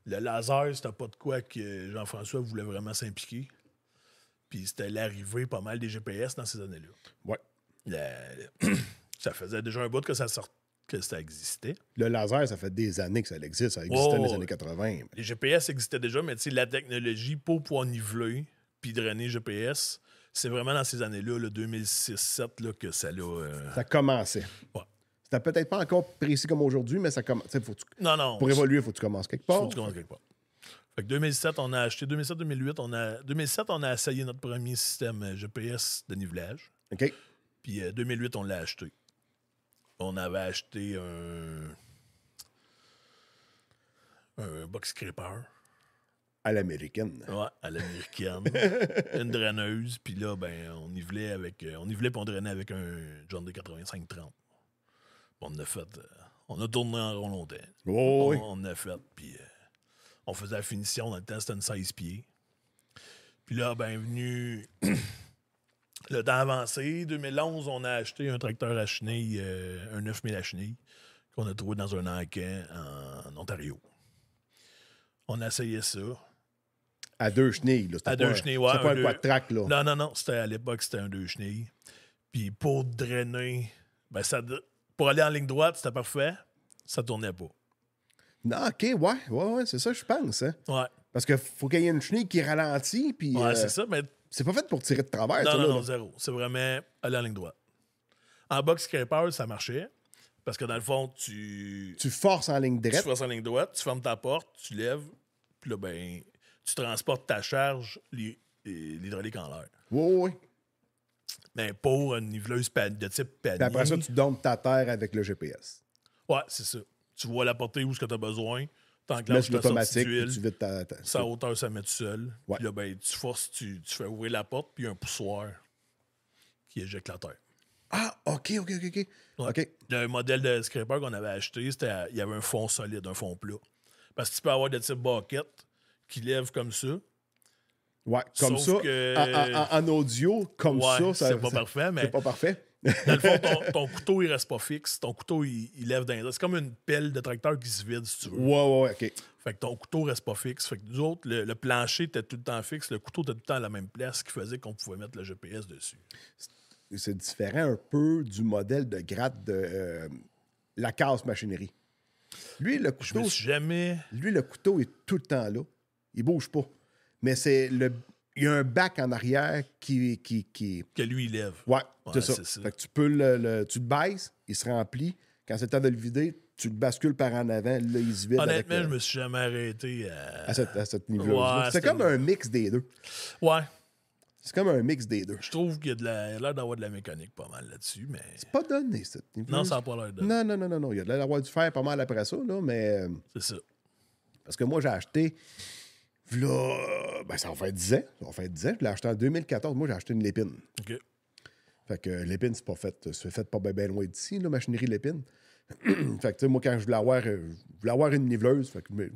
Le laser, c'était pas de quoi que Jean-François voulait vraiment s'impliquer. Puis c'était l'arrivée pas mal des GPS dans ces années-là. Oui. <clears throat> ça faisait déjà un bout que ça sortait que ça existait. Le laser, ça fait des années que ça existe. Ça existait dans les années 80. Les GPS existaient déjà, mais la technologie pour pouvoir niveler puis drainer GPS, c'est vraiment dans ces années-là, le 2006-2007, que ça a... Euh, ça Ça commencé. C'était peut-être pas encore précis comme aujourd'hui, mais ça commence. Pour évoluer, il faut que tu commences quelque part. Faut que tu commences quelque part. Fait que 2007, on a acheté. 2007-2008, on a. 2007, on a essayé notre premier système euh, GPS de nivelage. OK. Puis 2008, euh, on l'a acheté. On avait acheté un. Un box À l'américaine. Ouais, à l'américaine. <laughs> une draineuse, puis là, ben, on y voulait avec. Euh, on avec un John D8530. On a fait. Euh, on a tourné en rond longtemps. Oh, oui. on, a fait. Puis euh, on faisait la finition. Dans le temps, c'était une 16 pieds. Puis là, bienvenue. <clears throat> le temps avancé. 2011, on a acheté un tracteur à chenilles, euh, un 9000 à chenilles, qu'on a trouvé dans un encan en, Ontario. On a essayé ça. À deux chenilles, là. À deux chenilles, ouais. C'était pas un, track, là. Non, non, non. C'était à l'époque, c'était un deux chenilles. Puis pour drainer, ben ça, pour aller en ligne droite, c'était parfait. Ça tournait pas. Non, OK, ouais, ouais, ouais c'est ça, je pense. Hein. Ouais. Parce qu'il faut qu'il y ait une chenille qui ralentit. Puis, ouais, euh, c'est ça, mais. C'est pas fait pour tirer de travers. Non, non, non, zéro. C'est vraiment aller en ligne droite. En box scraper, ça marchait. Parce que dans le fond, tu. Tu forces en ligne droite. Tu forces en ligne droite, tu fermes ta porte, tu lèves, puis là, ben, tu transportes ta charge, l'hydraulique en l'air. Oui, oui, ben, Pour une niveleuse de type panier. après ça, tu donnes ta terre avec le GPS. Ouais, c'est ça. Tu vois la portée où ce que tu as besoin. T'enclenches l'automatique, tu vides ta... Sa hauteur, ça met tout seul. Puis là, ben, tu forces, tu, fais ouvrir la porte, puis il y a un poussoir qui éjecte la terre. Ah, OK, OK, OK, OK. Le modèle de scraper qu'on avait acheté, c'était il y avait un fond solide, un fond plat. Parce que tu peux avoir des types bucket qui lèvent comme ça, Ouais, comme ça. En, audio, comme ça, ça c'est pas parfait, mais. C'est pas parfait. Dans le fond, ton, <laughs> couteau, il reste pas fixe. Ton couteau, il, lève d'un. C'est comme une pelle de tracteur qui se vide, si tu veux. Ouais, ouais, OK. Fait que ton couteau reste pas fixe. Fait que nous autres, le, plancher était tout le temps fixe. Le couteau était tout le temps à la même place, ce qui faisait qu'on pouvait mettre le GPS dessus. C'est différent un peu du modèle de gratte de euh, la casse machinerie. Lui, le couteau. jamais. Lui, le couteau est tout le temps là. Il bouge pas mais c'est le. Il y a un bac en arrière qui. qui, qui... Que lui, il lève. Ouais, c'est ça. tu peux le, Tu le baisses, il se remplit. Quand c'est temps de le vider, tu le bascules par en avant, là, il se vide. Honnêtement, je je euh, me suis jamais arrêté à, à à niveau c'est comme un mix des deux. Ouais. C'est comme un mix des deux. Je trouve qu'il y a l'air la... d'avoir de la mécanique pas mal là-dessus, mais. C'est pas donné, cette Non, ça n'a pas l'air donné. Non, non, non, non, non. Il y a de l'air d'avoir du fer pas mal après ça, là, mais. Euh, c'est ça. Parce que moi, j'ai acheté. Là, ben, ça va fait 10 ans. Ça en fait 10 ans. Je l'ai acheté en 2014. Moi, j'ai acheté une Lépine. OK. Fait que euh, l'épine, c'est pas fait. Euh, c'est fait pas bien ben loin d'ici, la machinerie l'épine. <clears throat> fait que, tu sais, moi, quand je voulais avoir, euh, je voulais avoir une niveleuse, fait que, <laughs> mais,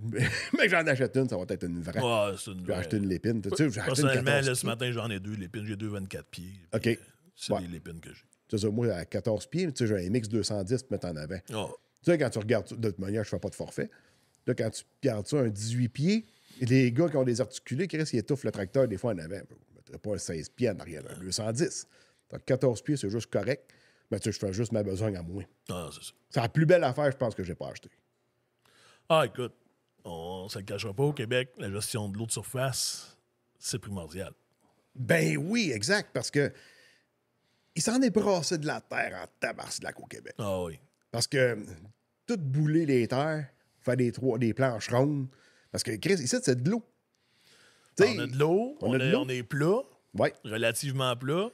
j'en achète une, ça va être une vraie. Ouais, c'est une J'ai acheté une lépine. Tu sais, Personnellement, ce matin, j'en ai deux lépines. J'ai deux 24 pieds. OK. C'est les lépines que j'ai. Tu sais, moi, à 14 pieds, tu sais, j'ai un MX 210 pour mettre en avant. Ah. Tu sais, quand tu regardes, de toute manière, je fais pas de forfait. Là, quand tu regardes ça, un 18 pieds, les gars qui ont des articulés, Chris, ils étouffent le tracteur des fois en avant. Je ne pas 16 pieds en arrière, 210. 14 pieds, c'est juste correct. Mais tu sais, je fais juste ma besogne à moi. Ah, c'est la plus belle affaire, je pense, que j'ai pas acheté. Ah, écoute, on ne le cachera pas au Québec, la gestion de l'eau de surface, c'est primordial. Ben oui, exact, parce que il s'en est brassé de la terre en tabarcelac au Québec. Ah oui. Parce que euh, tout bouler les terres, faire des, trois, des planches rondes, parce que ici, c'est de l'eau. On a de l'eau, on, est plat, relativement plat,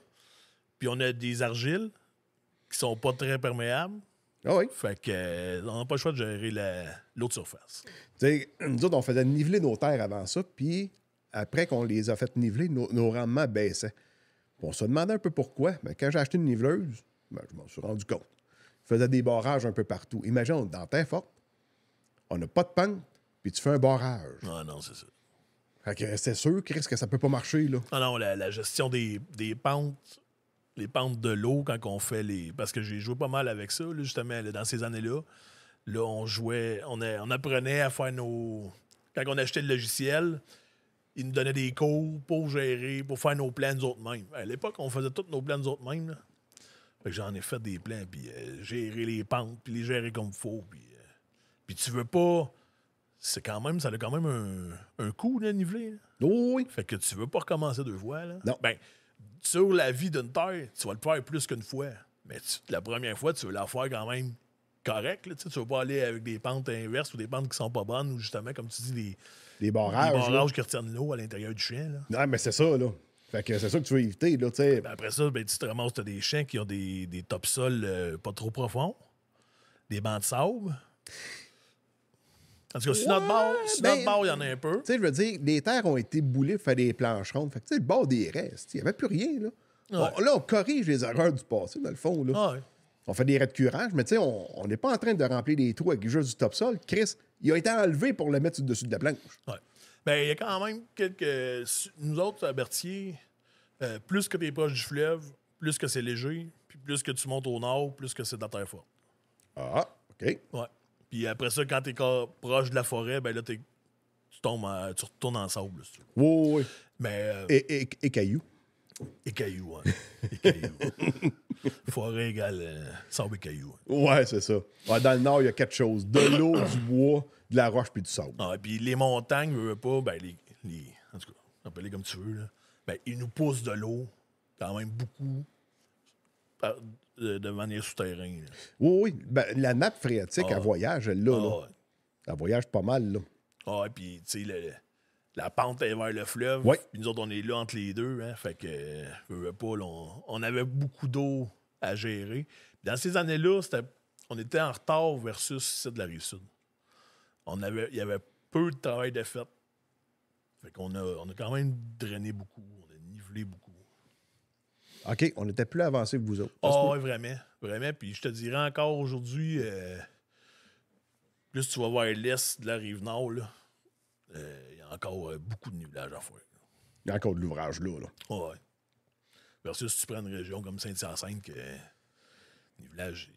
puis on a des argiles qui sont pas très perméables. Ah oui. Fait que, euh, on n'a pas le choix de gérer l'eau de surface. nous autres, on faisait niveler nos terres avant ça, puis après qu'on les a fait niveler, nos, rendements baissaient. on se demandait un peu pourquoi. Mais ben, quand j'ai acheté une niveleuse, ben, je m'en suis rendu compte. Je faisais des barrages un peu partout. Imagine, on est dans terre forte, on n'a pas de pente, puis tu fais un barrage. Ah non, c'est ça. que c'est sûr, que ça peut pas marcher, là. Ah non, la, gestion des, pentes, les pentes de l'eau quand on fait les... Parce que j'ai joué pas mal avec ça, justement, dans ces années-là. Là, on jouait, on, on apprenait à faire nos... Quand on achetait le logiciel, ils nous donnaient des cours pour gérer, pour faire nos plans nous autres mêmes. À l'époque, on faisait toutes nos plans nous autres mêmes. J'en ai fait des plans, puis euh, gérer les pentes, puis les gérer comme il faut. Puis euh, tu veux pas c'est quand même, ça a quand même un, coût, à niveler. Oh oui. Fait que tu veux pas recommencer deux fois, là. Non. Ben, sur la vie d'une terre, tu vas le faire plus qu'une fois. Mais la première fois, tu veux la faire quand même correcte tu ne veux pas aller avec des pentes inverses ou des pentes qui sont pas bonnes ou justement, comme tu dis, des, des barrages, qui retiennent l'eau à l'intérieur du chien. Là. Non, mais c'est ça, là. Fait que c'est ça que tu veux éviter, là, sais. Ben, après ça, ben, tu te ramasses, as des chiens qui ont des, des topsols euh, pas trop profonds, des bancs de sable. En tout cas, sur notre ben, bord, il y en a un peu. Tu sais, je veux dire, les terres ont été boulées faites des planches rondes. Fait que, tu sais, le bord des restes, il n'y avait plus rien, là. là, on corrige les erreurs du passé, dans le fond, là. On fait des curage, mais tu sais, on n'est pas en train de remplir des trous avec juste du top-sol. Chris, il a été enlevé pour le mettre au dessus de la planche. Oui. Bien, il y a quand même quelques. Nous autres, à Berthier, euh, plus que tu es proche du fleuve, plus que c'est léger, puis plus que tu montes au nord, plus que c'est de la terre forte. Ah, OK. Ouais. Puis après ça, quand t'es proche de la forêt, ben là, tu tombes, tu retournes en sable. oui, oui, oui. Mais, euh, et, cailloux. Et cailloux, hein. et cailloux. <laughs> forêt égale euh, sable et cailloux. Hein. Ouais, c'est ça. dans le nord, il y a quatre choses. De l'eau, du bois, de la roche puis du sable. Ah, puis les montagnes, veux, pas, ben les, les, En tout cas, appelez comme tu veux, là. Ben, ils nous poussent de l'eau, quand même beaucoup, euh, de, manière souterraine. Oui, oui. Ben, la nappe phréatique, elle ah. voyage, elle, là. Ah, elle voyage pas mal, là. Ah, puis, tu sais, la pente est vers le fleuve. Oui. Puis nous autres, on est là entre les deux. Hein, fait que, veux pas, on, avait beaucoup d'eau à gérer. dans ces années-là, on était en retard versus ici de la Rive-Sud. On avait, il y avait peu de travail de fait. Fait qu'on a, on a quand même drainé beaucoup, on a nivelé beaucoup OK, on était plus avancé que vous autres. Ah oui, vraiment. Vraiment. Puis je te dirais encore aujourd'hui, euh, plus tu vas voir l'est de la rive nord, euh, il y a encore euh, beaucoup de nuages à faire. Il y a encore de l'ouvrage là. là. ouais. Versus si tu prends une région comme Saint-Hyacinthe, que le Il...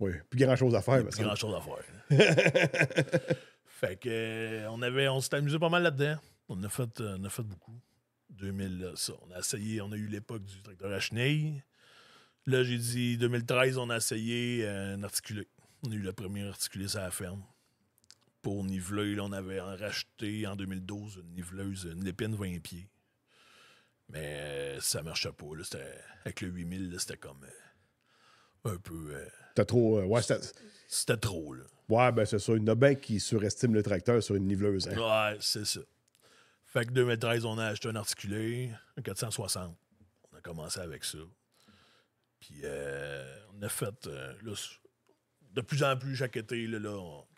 Oui, plus grand chose à faire. Plus grand chose à faire. <laughs> fait que on on s'est amusé pas mal là-dedans. On on a fait beaucoup. 2000, ça, on a essayé, on a eu l'époque du tracteur à chenille. Là, j'ai dit 2013, on a essayé un euh, articulé. On a eu le premier articulé sur la ferme. Pour niveler, là, on avait racheté en 2012 une niveleuse, une lépine 20 pieds. Mais ça euh, ça marchait pas. Là, avec le 8000, c'était comme euh, un peu. C'était trop. ouais, c'était trop. Là. Ouais, ben c'est ça. il y qui surestime le tracteur sur une niveleuse. Hein. Ouais, c'est ça. Fait que 2013, on a acheté un articulé, un 460. On a commencé avec ça. Puis euh, on a fait euh, de plus en plus chaque été. Là,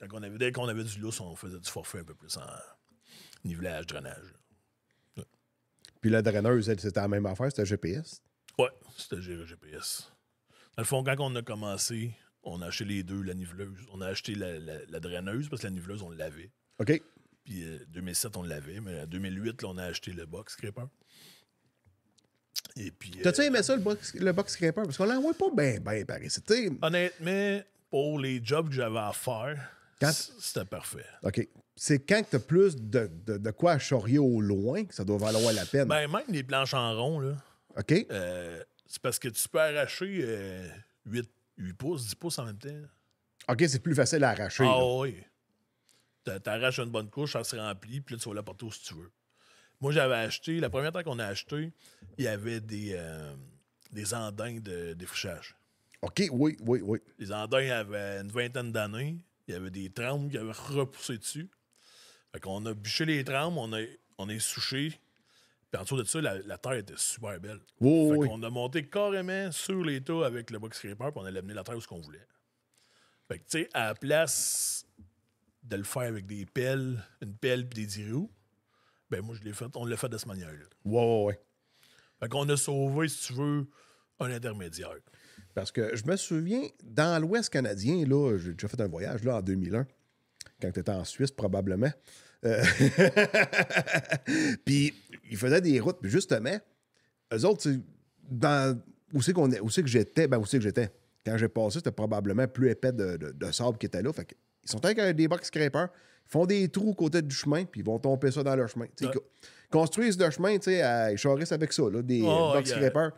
avait, dès qu'on avait du lousse, on faisait du forfait un peu plus en nivelage, drainage. Puis la draineuse, c'était la même affaire, c'était GPS? Ouais, c'était géré GPS. Dans le fond, quand on a commencé, on a acheté les deux, la niveleuse. On a acheté la, draineuse parce que la niveleuse, on l'avait. OK. Puis en euh, 2007, on l'avait, mais en 2008, on a acheté le box Creeper. Et puis. Euh, T'as-tu aimé ça, le box, le box scraper? Parce qu'on l'envoie pas bien, bien, par ici. Honnêtement, pour les jobs que j'avais à faire, c'était parfait. OK. C'est quand tu as plus de, de, de quoi charrier au loin que ça doit valoir la peine. Ben, même les planches en rond, là. OK. Euh, c'est parce que tu peux arracher 8, pouces, 10 pouces en même temps. OK, c'est plus facile à arracher. Ah oui. T'arraches une bonne couche, ça se remplit, puis là, tu vas la partout si tu veux. Moi, j'avais acheté, la première fois qu'on a acheté, il y avait des, euh, des andins de défrichage. OK, oui, oui, oui. Les andins avaient une vingtaine d'années. Il y avait des trembles qui avaient repoussé dessus. Fait qu'on a bûché les trames on a, on souché. Puis en dessous de ça, la, terre était super belle. on fait qu'on a monté carrément sur les taux avec le box puis on a amené la terre où ce qu'on voulait. Fait que, tu sais, à la place de le faire avec des pelles, une pelle et des dirous, ben, moi, je l'ai fait, on l'a fait de cette manière-là. Ouais, ouais, ouais. Fait qu'on a sauvé, si tu veux, un intermédiaire. Parce que je me souviens, dans l'Ouest canadien, là, j'ai déjà fait un voyage là, en 2001, quand tu étais en Suisse, probablement. Euh, <laughs> puis, ils faisaient des routes, puis justement, eux autres, dans... où c'est qu'on est... où c'est que j'étais, ben, où c'est que j'étais. Quand j'ai passé, c'était probablement plus épais de, sable qui était là. Fait que ils sont avec euh, des box scrapers, ils font des trous côté du chemin, puis ils vont tomber ça dans leur chemin. Ils construisent leur chemin, tu sais, à chorissent avec ça, là, des box scrapers.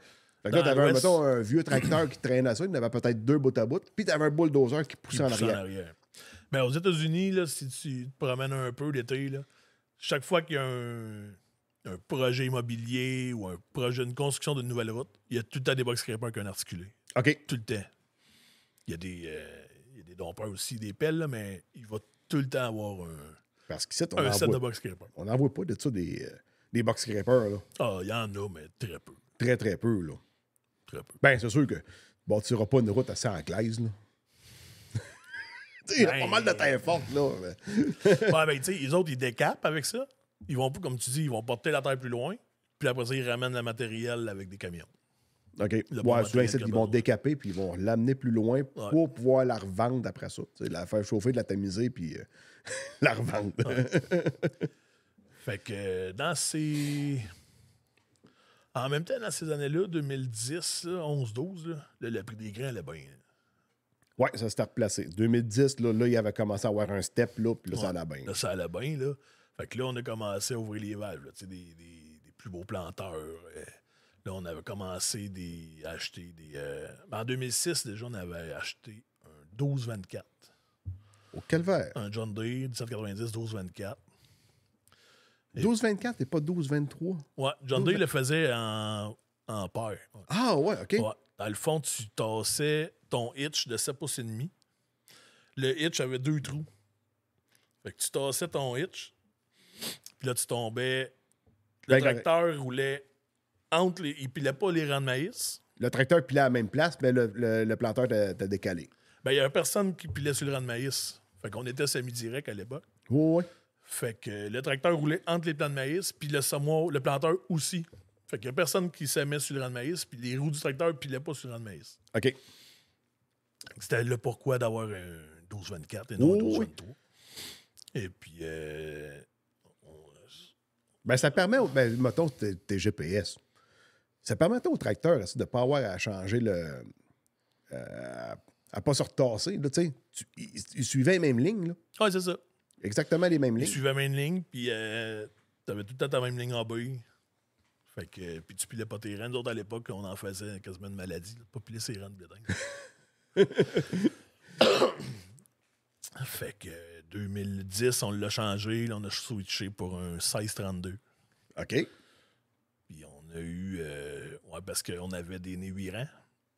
Fait que là, t'avais, mettons, un vieux tracteur qui traînait à ça, il en avait peut-être deux bout à bout, puis t'avais un bulldozer qui poussait, en, arrière. Mais aux États-Unis, là, si tu te promènes un peu l'été, là, chaque fois qu'il y a un, projet immobilier ou un projet, de construction d'une nouvelle route, il y a tout le temps des box scrapers un articulé. OK. Tout le temps. Il y a des. Euh, on dompeurs aussi, des pelles, mais il va tout le temps avoir un, on set de box scrapers. On n'en voit pas de ça des, euh, des box scrapers. Là. Ah, il y en a, mais très peu. Très, très peu. Là. Très peu. Ben, c'est sûr que bon, tu n'auras pas une route assez anglaise. Là. <laughs> Il y a pas mal de ben. taille forte, là. <laughs> ouais, ben, tu sais, les autres, ils décapent avec ça. Ils vont, comme tu dis, ils vont porter la terre plus loin. Puis après ça, ils ramènent le matériel avec des camions. OK. ils vont décaper puis ils vont l'amener plus loin pour pouvoir la revendre après ça. la faire chauffer, la tamiser puis euh, <laughs> la revendre. <laughs> fait que euh, dans ces. En même temps, dans ces années-là, 2010, 11-12, le prix des grains allait bien. Oui, ça s'était replacé. 2010, là, là, il avait commencé à avoir un step, là, puis là, ça allait bien. Là, ça allait bien, là. Fait que là, on a commencé à ouvrir les valves, là, des, des, des, plus beaux planteurs. Euh, Là, on avait commencé à acheter des. Euh, en 2006, déjà, on avait acheté un 12-24. Au calvaire. Un John Deere 1790 12-24 et pas 12-23? Ouais, John Deere le faisait en, en paire. Ah ouais, OK. Dans le fond, tu tassais ton hitch de 7 pouces et demi. Le hitch avait deux trous. Fait que tu tassais ton hitch, puis là, tu tombais. Le ben, tracteur roulait il pilait pas les rangs de maïs. Le tracteur pilait à la même place, mais le, planteur t'a décalé. Ben, il y avait personne qui pilait sur le rang de maïs. Fait qu'on était semi-direct à l'époque. Oui, Fait que le tracteur roulait entre les plants de maïs, puis le semoir, le planteur aussi. Fait qu'il y a personne qui s'aimait sur le rang de maïs, puis les roues du tracteur pilaient pas sur le rang de maïs. OK. C'était le pourquoi d'avoir un 12-24 et non un 12-23. Et puis. Euh, euh, ben, ça permet, ben, mettons, tes GPS. Ça permettait au tracteur de ne pas avoir à changer le. Euh, à ne pas se retasser. Là, tu, il, suivait les mêmes lignes. Oui, c'est ça. Exactement les mêmes lignes. Il suivait les mêmes lignes, puis euh, tu avais tout le temps ta même ligne en bas. Fait que, puis tu pilais pas tes rennes. Nous à l'époque, on en faisait quasiment une maladie. Pas piler ses rennes, dingue. <laughs> fait que 2010, on l'a changé. on a switché pour un 1632. OK a eu. Euh, ouais, parce qu'on avait des rangs.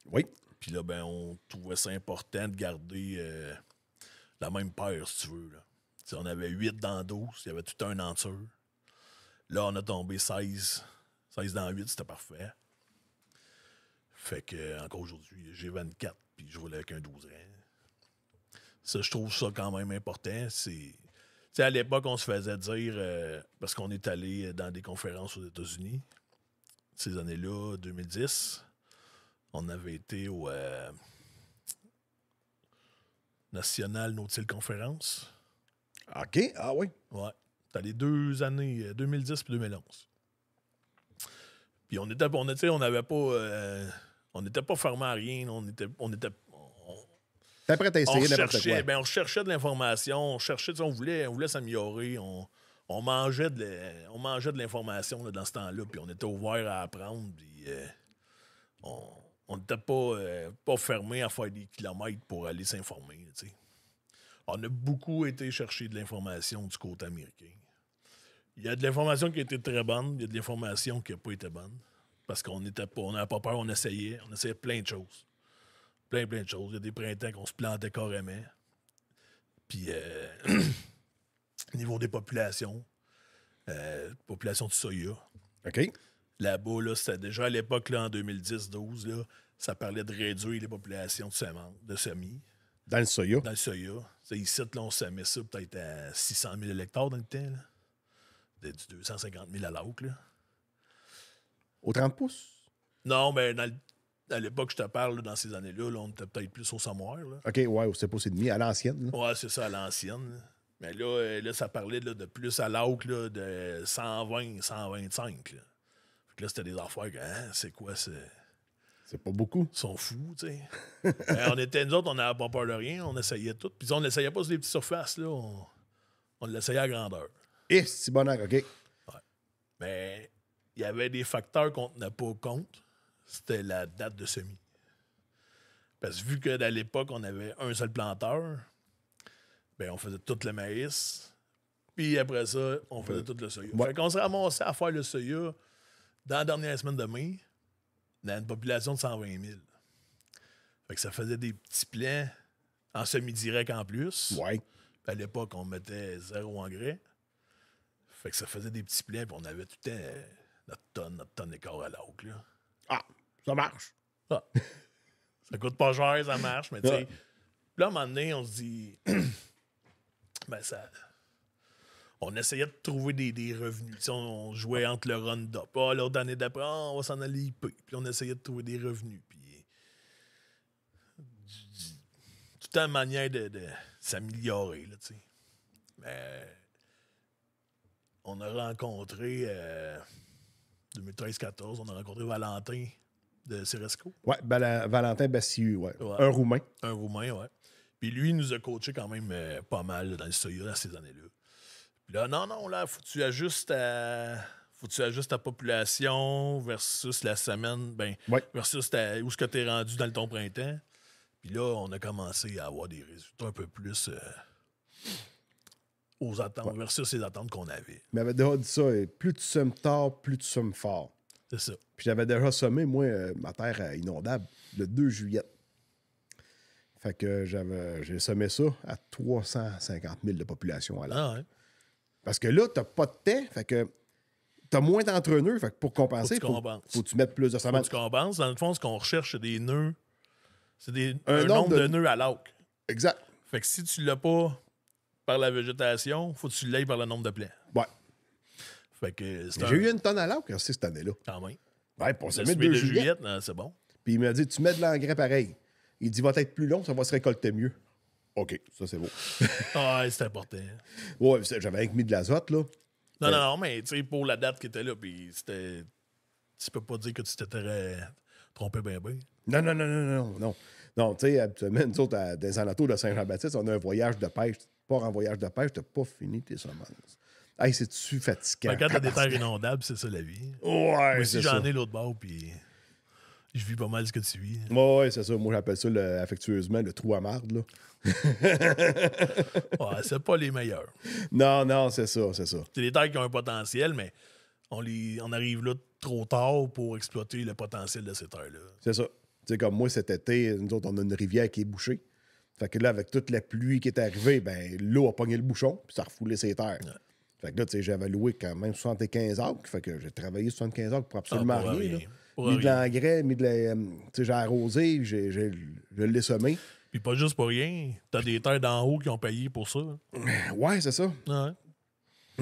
Oui. Puis là, ben, on trouvait ça important de garder euh, la même paire, si tu veux. on avait huit dans 12, il y avait tout un entier. Là, on a tombé 16. 16 dans 8, c'était parfait. Fait que, encore aujourd'hui, j'ai 24, puis je voulais avec un 12 Ça, je trouve ça quand même important. C'est. à l'époque, on se faisait dire, euh, parce qu'on est allé dans des conférences aux États-Unis, ces années-là, 2010, on avait été au euh, National Nautil Conférence. OK, ah oui. Ouais. T'as les deux années, 2010 et 2011. Puis on était, on était, on n'avait pas, euh, on n'était pas formé à rien. On était, on était, prêt à essayer de cherchait, quoi. Ben, on cherchait de l'information, on cherchait, on voulait, on voulait s'améliorer. On, on mangeait de l'information dans ce temps-là, puis on était ouvert à apprendre, puis euh, on n'était pas, euh, pas fermé à faire des kilomètres pour aller s'informer. On a beaucoup été chercher de l'information du côté américain. Il y a de l'information qui était très bonne, il y a de l'information qui n'a pas été bonne. Parce qu'on pas, on n'avait pas peur, on essayait, on essayait plein de choses. Plein, plein de choses. Il y a des printemps qu'on se plantait carrément. Puis euh, <clears throat> Au niveau des populations, euh, population de soya. OK. Là-bas, là, c'était déjà à l'époque, là, en 2010-12, ça parlait de réduire les populations de, de semis. Dans le soya? Dans le soya. ici, là, on semait ça peut-être à 600 000 hectares dans le temps. Là. du 250 000 à là. Au 30 pouces? Non, mais dans à l'époque, je te parle, dans ces années-là, on était peut-être plus au Samoir. OK, ouais, au 7 pouces et demi, à l'ancienne. Ouais, c'est ça, à l'ancienne. Mais là, euh, là ça parlait de plus à l'autre de 120, 125. Là, c'était des affaires que, hein, c'est quoi c'est. C'est pas beaucoup. Ils sont fous, tu sais. <laughs> Ben, on était, nous autres, on n'avait pas peur de rien, on essayait tout. Puis on n'essayait pas sur des petites surfaces, là. On, on l'essayait à grandeur. Et eh, c'est bon, OK. Mais il y avait des facteurs qu'on tenait pas compte. C'était la date de semis. Parce que vu que à l'époque, on avait un seul planteur, ben, on faisait tout le maïs. Puis après ça, on faisait tout le soya. Fait qu'on se ramassait à faire le soya dans la dernière semaine de mai, dans une population de 120 000. Fait que ça faisait des petits plans en semi-direct en plus. Ouais. à l'époque, on mettait zéro engrais. Fait que ça faisait des petits plans, puis on avait tout notre tonne, notre tonne d'écart à l'aube, Là. Ah, ça marche. Ah. ça coûte pas cher, ça marche, mais tu sais. Là, à un moment donné, on se dit. <clears throat> mais ben, On essayait de trouver des, revenus. on, jouait entre le run-up. Ah, l'autre année d'après, ah, on va s'en aller Puis on essayait de trouver des revenus. Puis. Tout en manière de, s'améliorer, là, tu Mais. On a rencontré. Euh, 2013-14, on a rencontré Valentin de Ceresco. Oui, Valentin Bassiu, Un Roumain. Un Roumain, ouais. Puis lui, il nous a coaché quand même euh, pas mal dans le Soya à ces années-là. Puis là, non, non, là, faut que tu ajustes Faut que tu ajustes ta population versus la semaine, ben, versus où ce que tu es rendu dans ton printemps. Puis là, on a commencé à avoir des résultats un peu plus euh, aux attentes, versus les attentes qu'on avait. Mais avait déjà dit ça, euh, plus tu sommes tard, plus tu sommes fort. C'est ça. Puis j'avais déjà sommé, moi, ma terre inondable, le 2 juillet. Fait que j'avais, j'ai semé ça à 350 000 de population à l'heure. Ah Parce que là, t'as pas de tête. fait que t'as moins d'entre-nœuds. Fait que pour compenser, faut, que tu mettes plus de semence. Faut que tu compenses. Dans le fond, ce qu'on recherche, c'est des nœuds. C'est des, un, nombre, de... nœuds à l'auque. Exact. Fait que si tu l'as pas par la végétation, faut que tu l'aies par le nombre de plaies. Ouais. Fait que J'ai eu une tonne à l'auque aussi cette année-là. Quand même. Ouais, pour semer deux de hein, c'est bon. Puis il m'a dit, tu mets de l'engrais pareil. Il dit, va être plus long, ça va se récolter mieux. OK, ça c'est beau. <laughs> ah, c'est important. Ouais, j'avais mis de l'azote, là. Non, non, euh, non, mais tu sais, pour la date qui était là, puis c'était. Tu peux pas dire que tu t'étais trompé bébé. Non, non, non, non, non, non. Non, tu sais, habituellement, nous autres, dans des de Saint-Jean-Baptiste, on a un voyage de pêche. Pas en voyage de pêche, t'as pas fini tes semences. Hey, c'est-tu fatigant? Ben, quand t'as des terres inondables, c'est ça la vie. Ouais, Moi, si j'en ai l'autre bord, puis je vis pas mal ce que tu vis. Oui, c'est ça. Moi, j'appelle ça affectueusement le trou à marde. Là. <laughs> c'est pas les meilleurs. Non, non, c'est ça, c'est ça. C'est des terres qui ont un potentiel, mais on, les, on arrive là trop tard pour exploiter le potentiel de ces terres-là. C'est ça. sais, comme moi, cet été, nous autres, on a une rivière qui est bouchée. Fait que là, avec toute la pluie qui est arrivée, ben, l'eau a pogné le bouchon, puis ça a refoulé ses terres. Fait que là, tu sais, j'avais loué quand même 75 heures Fait que j'ai travaillé 75 heures pour ah, absolument rien mis de l'engrais, mis de la. Euh, j'ai arrosé, j'ai, j'ai, je l'ai semé. Puis pas juste pour rien. T'as des terres d'en haut qui ont payé pour ça. <clears throat> Ouais, c'est ça. Ouais.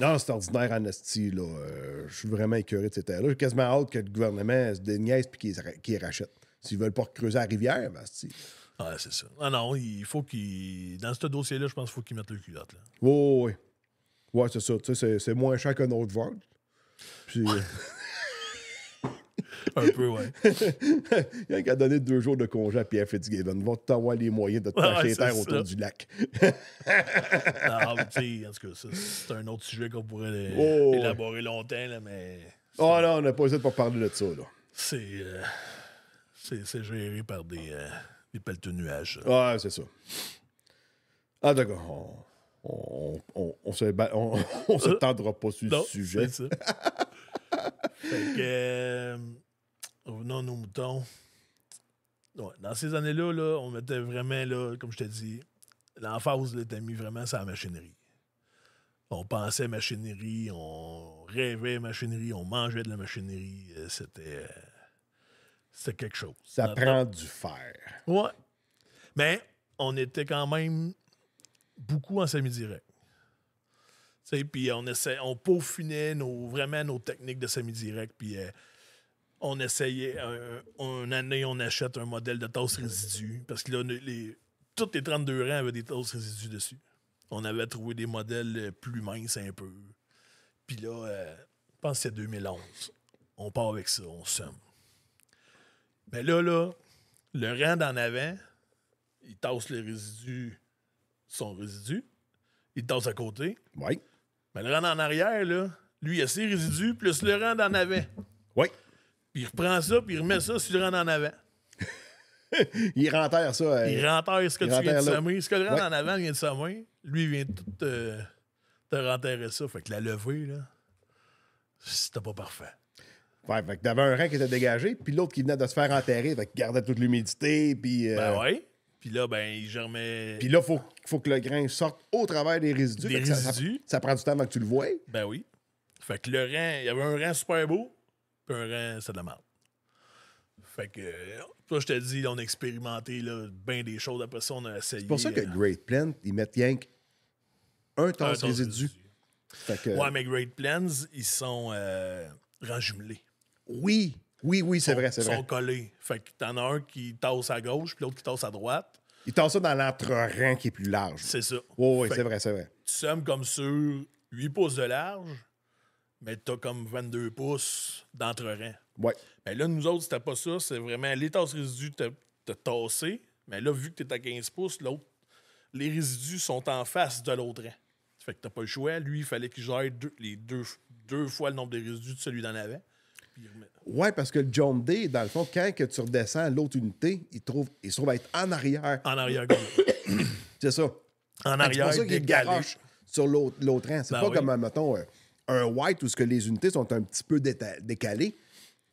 Non, c'est ordinaire Anastie, là. Euh, je suis vraiment écœuré de ces terres-là. J'ai quasiment hâte que le gouvernement se déniaise et qu'ils rachètent. S'ils veulent pas creuser la rivière, ben, c'est... Ouais, c'est ça. Ah non, il faut qu'ils. Dans ce dossier-là, je pense qu'il faut qu'ils mettent le culotte. Là. oui. Ouais, ouais. c'est ça. Tu sais, c'est, c'est moins cher qu'un autre vote. Puis. Euh, <laughs> Un peu, ouais. <laughs> il a donné donné deux jours de congé à Pierre Fitzgibbon. Va t'avoir les moyens de te <laughs> cacher terre autour du lac. Ah, c'est un autre sujet qu'on pourrait oh, élaborer longtemps, là, mais. Oh non, on n'a pas essayé de parler de ça, là. Euh, c'est. c'est géré par des, euh, de nuages. Ah c'est ça. Ah, d'accord. On, on, on, se, euh, tendra pas sur ce le sujet. C'est ça. Fait que, euh, revenons à nos moutons. dans ces années-là, là, on mettait vraiment, là, comme je te dis, l'emphase était mis vraiment sur la machinerie. On pensait machinerie, on rêvait machinerie, on mangeait de la machinerie. Euh, c'était, euh, c'est quelque chose. Ça prend du fer. Ouais. Mais on était quand même beaucoup en semi-direct. Puis on, essaie, on peaufinait nos, vraiment nos techniques de semi-direct. Puis euh, on essayait, un, année, on achète un modèle de tasse résidu. Parce que là, les, toutes les 32 rangs avaient des tasses résidus dessus. On avait trouvé des modèles euh, plus minces un peu. Puis là, euh, je pense que c'est 2011. On part avec ça, on somme. Mais là, là, le rang d'en avant, il tasse les résidus son résidu. Il tasse à côté. Oui. Mais ben, le rang en arrière, là, lui, il a ses résidus, plus le rang en avant. Oui. Puis il reprend ça, puis il remet ça sur le rang en avant. <laughs> il renterre ça. Euh, il renterre ce que tu viens de semer. Ce que le rang en avant vient de semer, lui, il vient tout euh, te renterrer ça. Fait que la levée, là, c'était pas parfait. fait que t'avais un rang qui était dégagé, puis l'autre qui venait de se faire enterrer, fait qu'il gardait toute l'humidité, puis... Euh, ben oui. Puis là, ben, il germait. Puis là, il faut, faut que le grain sorte au travers des résidus. Des résidus. Ça, prend du temps avant que tu le vois. Ben oui. Fait que le rein, il y avait un rein super beau, puis un rein, c'est de la merde. Fait que, toi, je te dis, on a expérimenté là, bien des choses. Après ça, on a essayé. C'est pour ça que euh, Great Plains, ils mettent rien un temps de résidus. Fait Ouais, mais Great Plains, ils sont euh, Oui. Oui, oui, c'est vrai, c'est vrai. Ils sont collés. Fait que t'en as un qui tasse à gauche, puis l'autre qui tasse à droite. Ils tassent ça dans lentre qui est plus large. C'est ça. Oui, oui, c'est vrai, c'est vrai. Tu sommes comme sur 8 pouces de large, mais t'as comme 22 pouces dentre rein Ouais. Mais ben là, nous autres, c'était pas ça. C'est vraiment les tasses résidus t'as tassé, Mais là, vu que t'es à 15 pouces, l'autre, les résidus sont en face de l'autre rang. Fait que t'as pas le choix. Lui, il fallait qu'il gère deux, les deux, fois le nombre de résidus de celui d'en avant. Puis oui, parce que le John Day, dans le fond, quand que tu redescends l'autre unité, il, trouve, il se trouve à être en arrière. En arrière, <coughs> C'est ça. En arrière, C'est pour ça qu'il sur l'autre rang. C'est ben pas comme, euh, mettons, euh, un white où ce que les unités sont un petit peu décalées.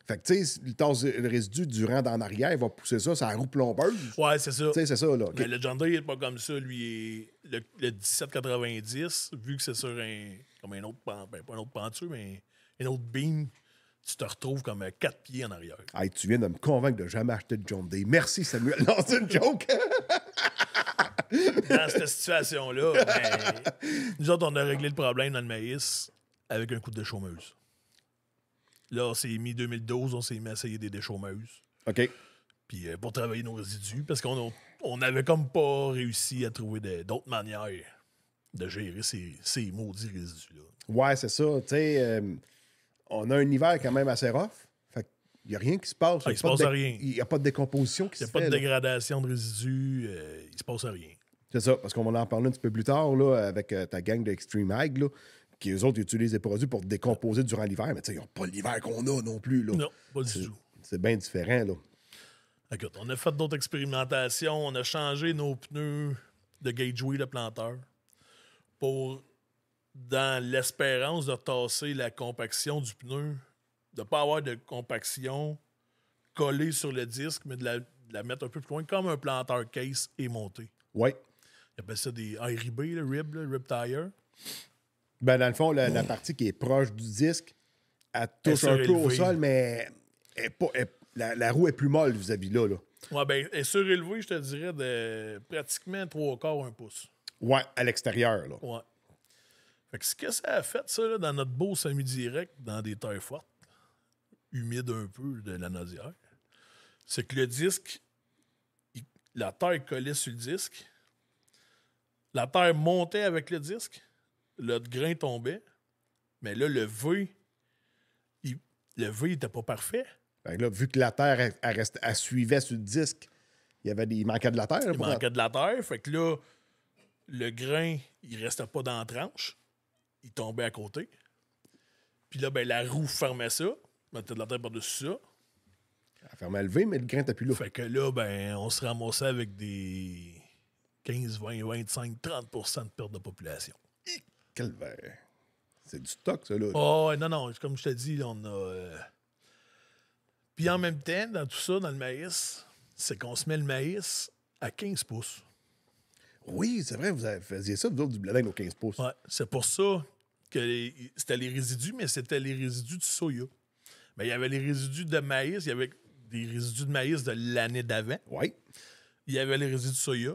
Fait que, tu sais, le, le résidu du rang d'en arrière, il va pousser ça, ça roue plombeuse. Ouais, c'est ça. Tu sais, c'est ça, là. Mais le John Day, il n'est pas comme ça. Lui, le, 1790, vu que c'est sur un. Comme un autre. Ben, pas un autre pentu, mais un autre beam tu te retrouves comme quatre pieds en arrière. Hey, tu viens de me convaincre de jamais acheter de John Day. Merci, Samuel. Non, c'est une joke. dans cette situation-là, ben, nous autres, on a réglé le problème dans le maïs avec un coup de déchaumeuse. Là, c'est mi 2012, on s'est mis à essayer des déchaumeuses. OK. Puis euh, pour travailler nos résidus, parce qu'on on avait comme pas réussi à trouver d'autres manières de gérer ces, ces maudits résidus-là. Ouais, c'est ça. Tu sais, euh, on a un hiver quand même assez rough. il n'y a rien qui se passe. Ah, il n'y a, pas de décomposition qui se passe. Il n'y a pas de dégradation de résidus. Euh, il ne se passe rien. C'est ça, parce qu'on va en parler un petit peu plus tard là, avec euh, ta gang d'Extreme extreme là, qui eux autres utilisent des produits pour décomposer durant l'hiver, mais tu sais, ils n'ont pas l'hiver qu'on a non plus. Non, pas du tout. C'est bien différent. Là. Écoute, on a fait d'autres expérimentations, on a changé nos pneus de gauge wheel le planteur, pour dans l'espérance de tasser la compaction du pneu, de ne pas avoir de compaction collée sur le disque, mais de la, mettre un peu plus loin, comme un planteur case et monté. Oui. a pas ça des RIB, le RIB, le RIB tire. Ben, dans le fond, la, partie qui est proche du disque, elle touche un peu au sol, mais la, roue est plus molle vis-à-vis là. Oui, Ouais, ben, elle est surélevée, je te dirais, de pratiquement trois quarts, un pouce. Oui, à l'extérieur. là. Fait que ce que ça a fait, ça, dans notre beau semi-direct, dans des terres fortes, humides un peu de la nausière, c'est que le disque, la terre collait sur le disque, la terre montait avec le disque, le grain tombait, mais là, le V, le V n'était pas parfait. Fait ben que là, vu que la terre, elle, suivait sur le disque, il, avait des, manquait de la terre. Il manquait de la terre, fait que là, le grain, il ne restait pas dans la tranche il tombait à côté. Puis là, ben, la roue fermait ça, mettait de la terre par-dessus ça. Elle fermait à lever, mais le grain était plus là. Fait que là, ben, on se ramassait avec des 15, 20, 25, 30 de perte de population. Quel verre! C'est du stock, ça, là. Oh, non, non, comme je te dis, on a. Euh, Puis en même temps, dans tout ça, dans le maïs, c'est qu'on se met le maïs à 15 pouces. Oui, c'est vrai, vous faisiez ça, vous autres, du blé aux 15 pouces. Ouais, c'est pour ça que c'était les résidus, mais c'était les résidus du soya. Mais il y avait les résidus de maïs, il y avait des résidus de maïs de l'année d'avant. Oui. Il y avait les résidus de soya.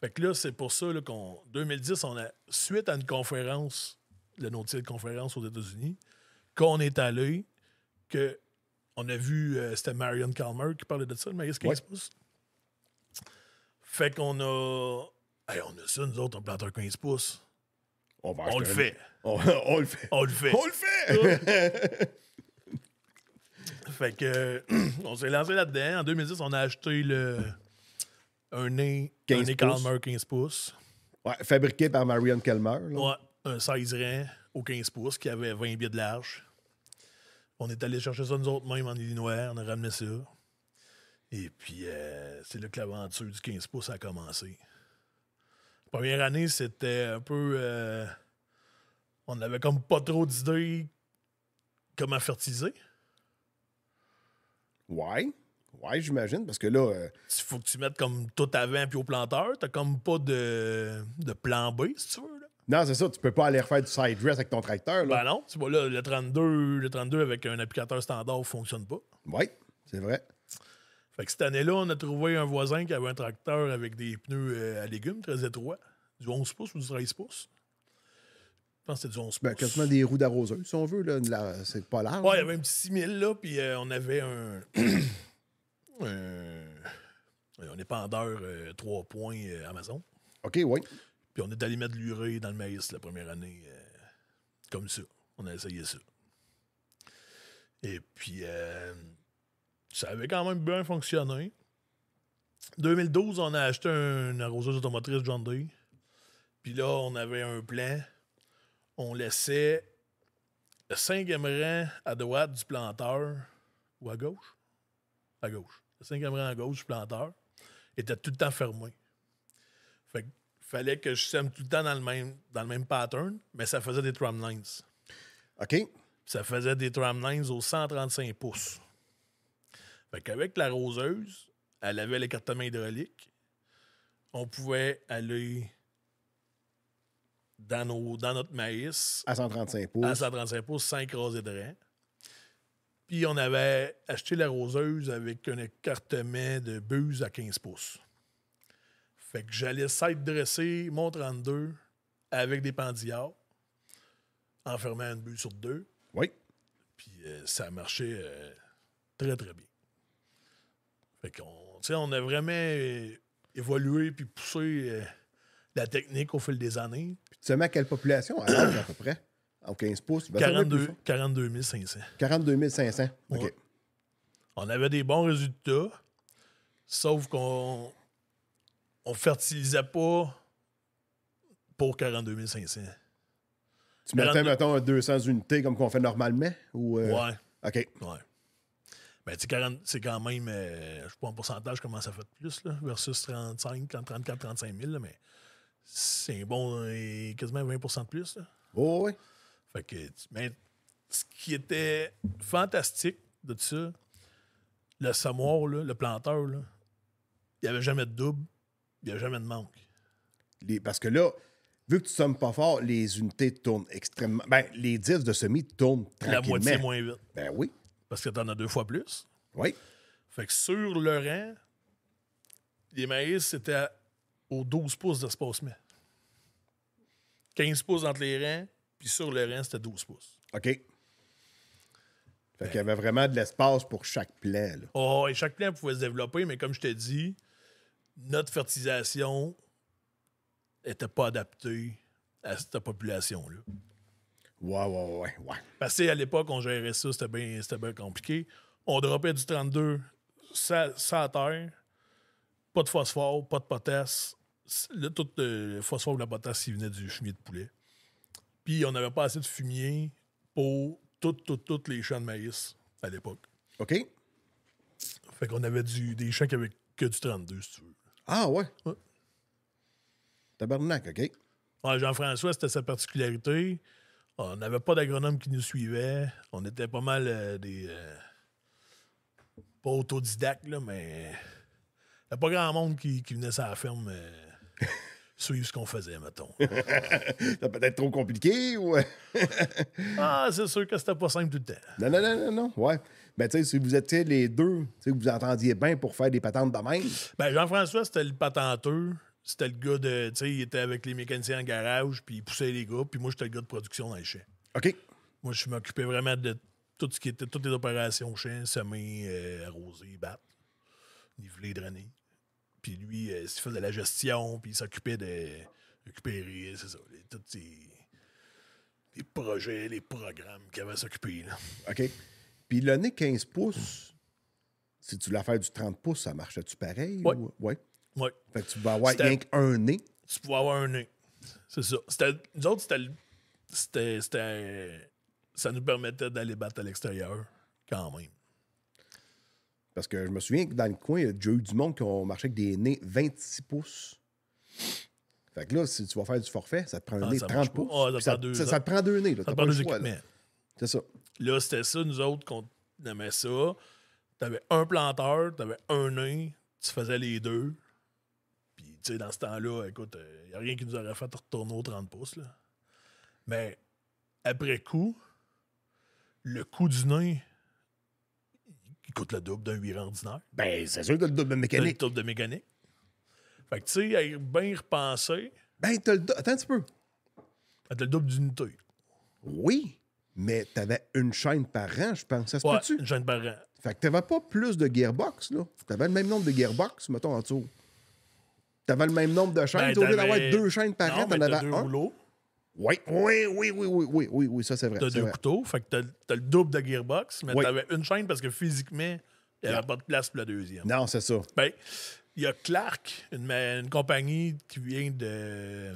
Fait que là, c'est pour ça qu'en 2010, on a, suite à une conférence, le de conférence aux États-Unis, qu'on est allé, que on a vu, euh, c'était Marion Calmer qui parlait de ça, le maïs 15 pouces. Fait qu'on a. on a ça, nous autres, on plante un 15 pouces on le fait. On, le fait. On le fait. On le fait. fait que, <clears throat> on s'est lancé là-dedans. En 2010, on a acheté le, un nez, 15 Calmer 15 pouces. Ouais, fabriqué par Marion Calmer. Ouais, un 16 reins au 15 pouces qui avait 20 billets de large. On est allé chercher ça nous autres même en Illinois, on a ramené ça. Et puis, euh, c'est là que l'aventure du 15 pouces a commencé. Première année, c'était un peu. Euh, on avait comme pas trop d'idées comment fertiliser. Ouais. Ouais, j'imagine, parce que là. Il euh, faut que tu mettes comme tout avant puis au planteur. T'as comme pas de, plan B, si tu veux. Non, c'est ça. Tu peux pas aller refaire du side dress avec ton tracteur. Là. Ben non. Tu vois, le 32, le 32 avec un applicateur standard fonctionne pas. Ouais, c'est vrai. Fait que cette année-là, on a trouvé un voisin qui avait un tracteur avec des pneus euh, à légumes très étroits, du 11 pouces ou du 13 pouces. Je pense que c'était du 11 ben, pouces. Ben, quasiment des roues d'arroseur, si on veut. Là, c'est pas large. Ouais, il y avait un petit 6000 là, puis euh, on avait un. On <clears throat> un épandeur 3 euh, points Amazon. OK, oui. Puis on est allé mettre l'urée dans le maïs la première année. comme ça. On a essayé ça. Et puis ça avait quand même bien fonctionné. 2012, on a acheté un arroseuse automotrice John Deere. Puis là, on avait un plan. On laissait le cinquième rang à droite du planteur ou à gauche. À gauche. Le cinquième rang à gauche du planteur était tout le temps fermé. Fait que fallait que je sème tout le temps dans le même, dans le même pattern, mais ça faisait des tramlines. OK. Ça faisait des tramlines aux 135 pouces. Fait qu'avec la roseuse, elle avait l'écartement hydraulique. On pouvait aller dans, nos, dans notre maïs. À 135 pouces. À 135 pouces, sans écraser de rein. Puis on avait acheté la roseuse avec un écartement de buse à 15 pouces. Fait que j'allais s'être dressé mon 32 avec des pendillards, en fermant une buse sur deux. Oui. Puis euh, ça marchait euh, très, très bien. Fait on, on a vraiment euh, évolué puis poussé euh, la technique au fil des années. Puis tu sais, à quelle population à, à peu près? En 15 pouces? 42, 42 500. 42 500, OK. On avait des bons résultats, sauf qu'on on fertilisait pas pour 42 500. Tu mettais, mettons, 200 unités comme qu'on fait normalement? Ou euh, Ouais. OK. Ouais. Ben, c'est quand même, euh, je sais pas en pourcentage comment ça fait de plus, versus 35, 34, 35 000, mais c'est bon, euh, quasiment 20 de plus. Oh, oui. Fait que, ce qui était fantastique de ça, le samoir, le planteur, il n'y avait jamais de double, il n'y avait jamais de manque. Les, parce que là, vu que tu ne sommes pas fort, les unités tournent extrêmement. Ben, les 10 de semis tournent tranquillement. La moitié moins vite. Ben oui parce que t'en as deux fois plus. Oui. Fait que sur le rang, les maïs, c'était aux 12 pouces d'espace mais 15 pouces entre les rangs, puis sur le rang, c'était 12 pouces. OK. Fait qu'il y avait vraiment de l'espace pour chaque plan. Là. Oh, et chaque plan pouvait se développer, mais comme je t'ai dit, notre fertilisation n'était pas adaptée à cette population-là. Ouais, ouais, ouais, ouais. Parce que à l'époque, on gérait ça, c'était bien, bien compliqué. On dropait du 32 ça, ça terre, pas de phosphore, pas de potasse. tout euh, le phosphore ou la potasse, il venait du fumier de poulet. Puis on n'avait pas assez de fumier pour toutes, les champs de maïs à l'époque. OK. Fait qu'on avait des champs qui avaient que du 32, si tu veux. Ah ouais? Tabarnak, OK. Jean-François, c'était sa particularité. On n'avait pas d'agronome qui nous suivait. On était pas mal euh, des. Euh, pas autodidactes, là, mais. Il n'y a pas grand monde qui, venait sur la ferme euh, <laughs> suivre ce qu'on faisait, mettons. C'était <laughs> peut être trop compliqué ou. <laughs> Ah, c'est sûr que c'était pas simple tout le temps. Non, non, non, non, non. Ouais. Mais ben, tu sais, si vous étiez les deux, tu sais, vous vous entendiez bien pour faire des patentes de même. Ben, Jean-François, c'était le patenteur c'était le gars de. Tu sais, il était avec les mécaniciens en garage, puis il poussait les gars, puis moi, j'étais le gars de production dans les champs. OK. Moi, je m'occupais vraiment de tout ce qui était toutes les opérations champs, semer, euh, arroser, battre, niveler, drainer. Puis lui, euh, faisait de la gestion, puis il s'occupait de récupérer, c'est ça, les, tous les projets, les programmes qu'il avait à s'occuper. OK. Puis le nez 15 pouces, si tu l'as fait du 30 pouces, ça marchait-tu pareil? Oui. Ouais. Oui. Fait que tu pouvais avoir rien qu'un nez. Tu pouvais avoir un nez. C'est ça. Nous autres, c'était. Ça nous permettait d'aller battre à l'extérieur, quand même. Parce que je me souviens que dans le coin, il y a déjà eu du monde qui ont marché avec des nez 26 pouces. Fait que là, si tu vas faire du forfait, ça te prend un ah, nez 30 pouces. Ah, ça, te prend deux nez. Là. Ça te prend deux C'est ça. Là, c'était ça, nous autres, qu'on aimait ça. T'avais un planteur, t'avais un nez, tu faisais les deux tu sais, dans ce temps-là, écoute, il euh, n'y a rien qui nous aurait fait retourner aux 30 pouces. Là. Mais après coup, le coup du nez, il coûte le double d'un 8 ordinaire. Ben, c'est sûr que as le double de mécanique. le double de mécanique. Fait que, tu sais, est bien repenser. Ben, t'as le double. Attends un petit peu. T'as le double d'unité. Oui, mais t'avais une chaîne par an, je pense. Ça se peut-tu? Une chaîne par an. Fait que t'avais pas plus de gearbox, là. T'avais le même nombre de gearbox, mettons, en dessous. T'avais le même nombre de chaînes. Ben, au lieu d'avoir deux chaînes par an, t'en avais deux un. Rouleaux. Oui, oui, oui, oui, oui, oui, oui, oui, ça c'est vrai. T'as deux couteaux, fait que t'as, as le double de Gearbox, mais t'avais une chaîne parce que physiquement, il n'y avait pas de place pour la deuxième. Non, c'est ça. Ben, il y a Clark, une, compagnie qui vient de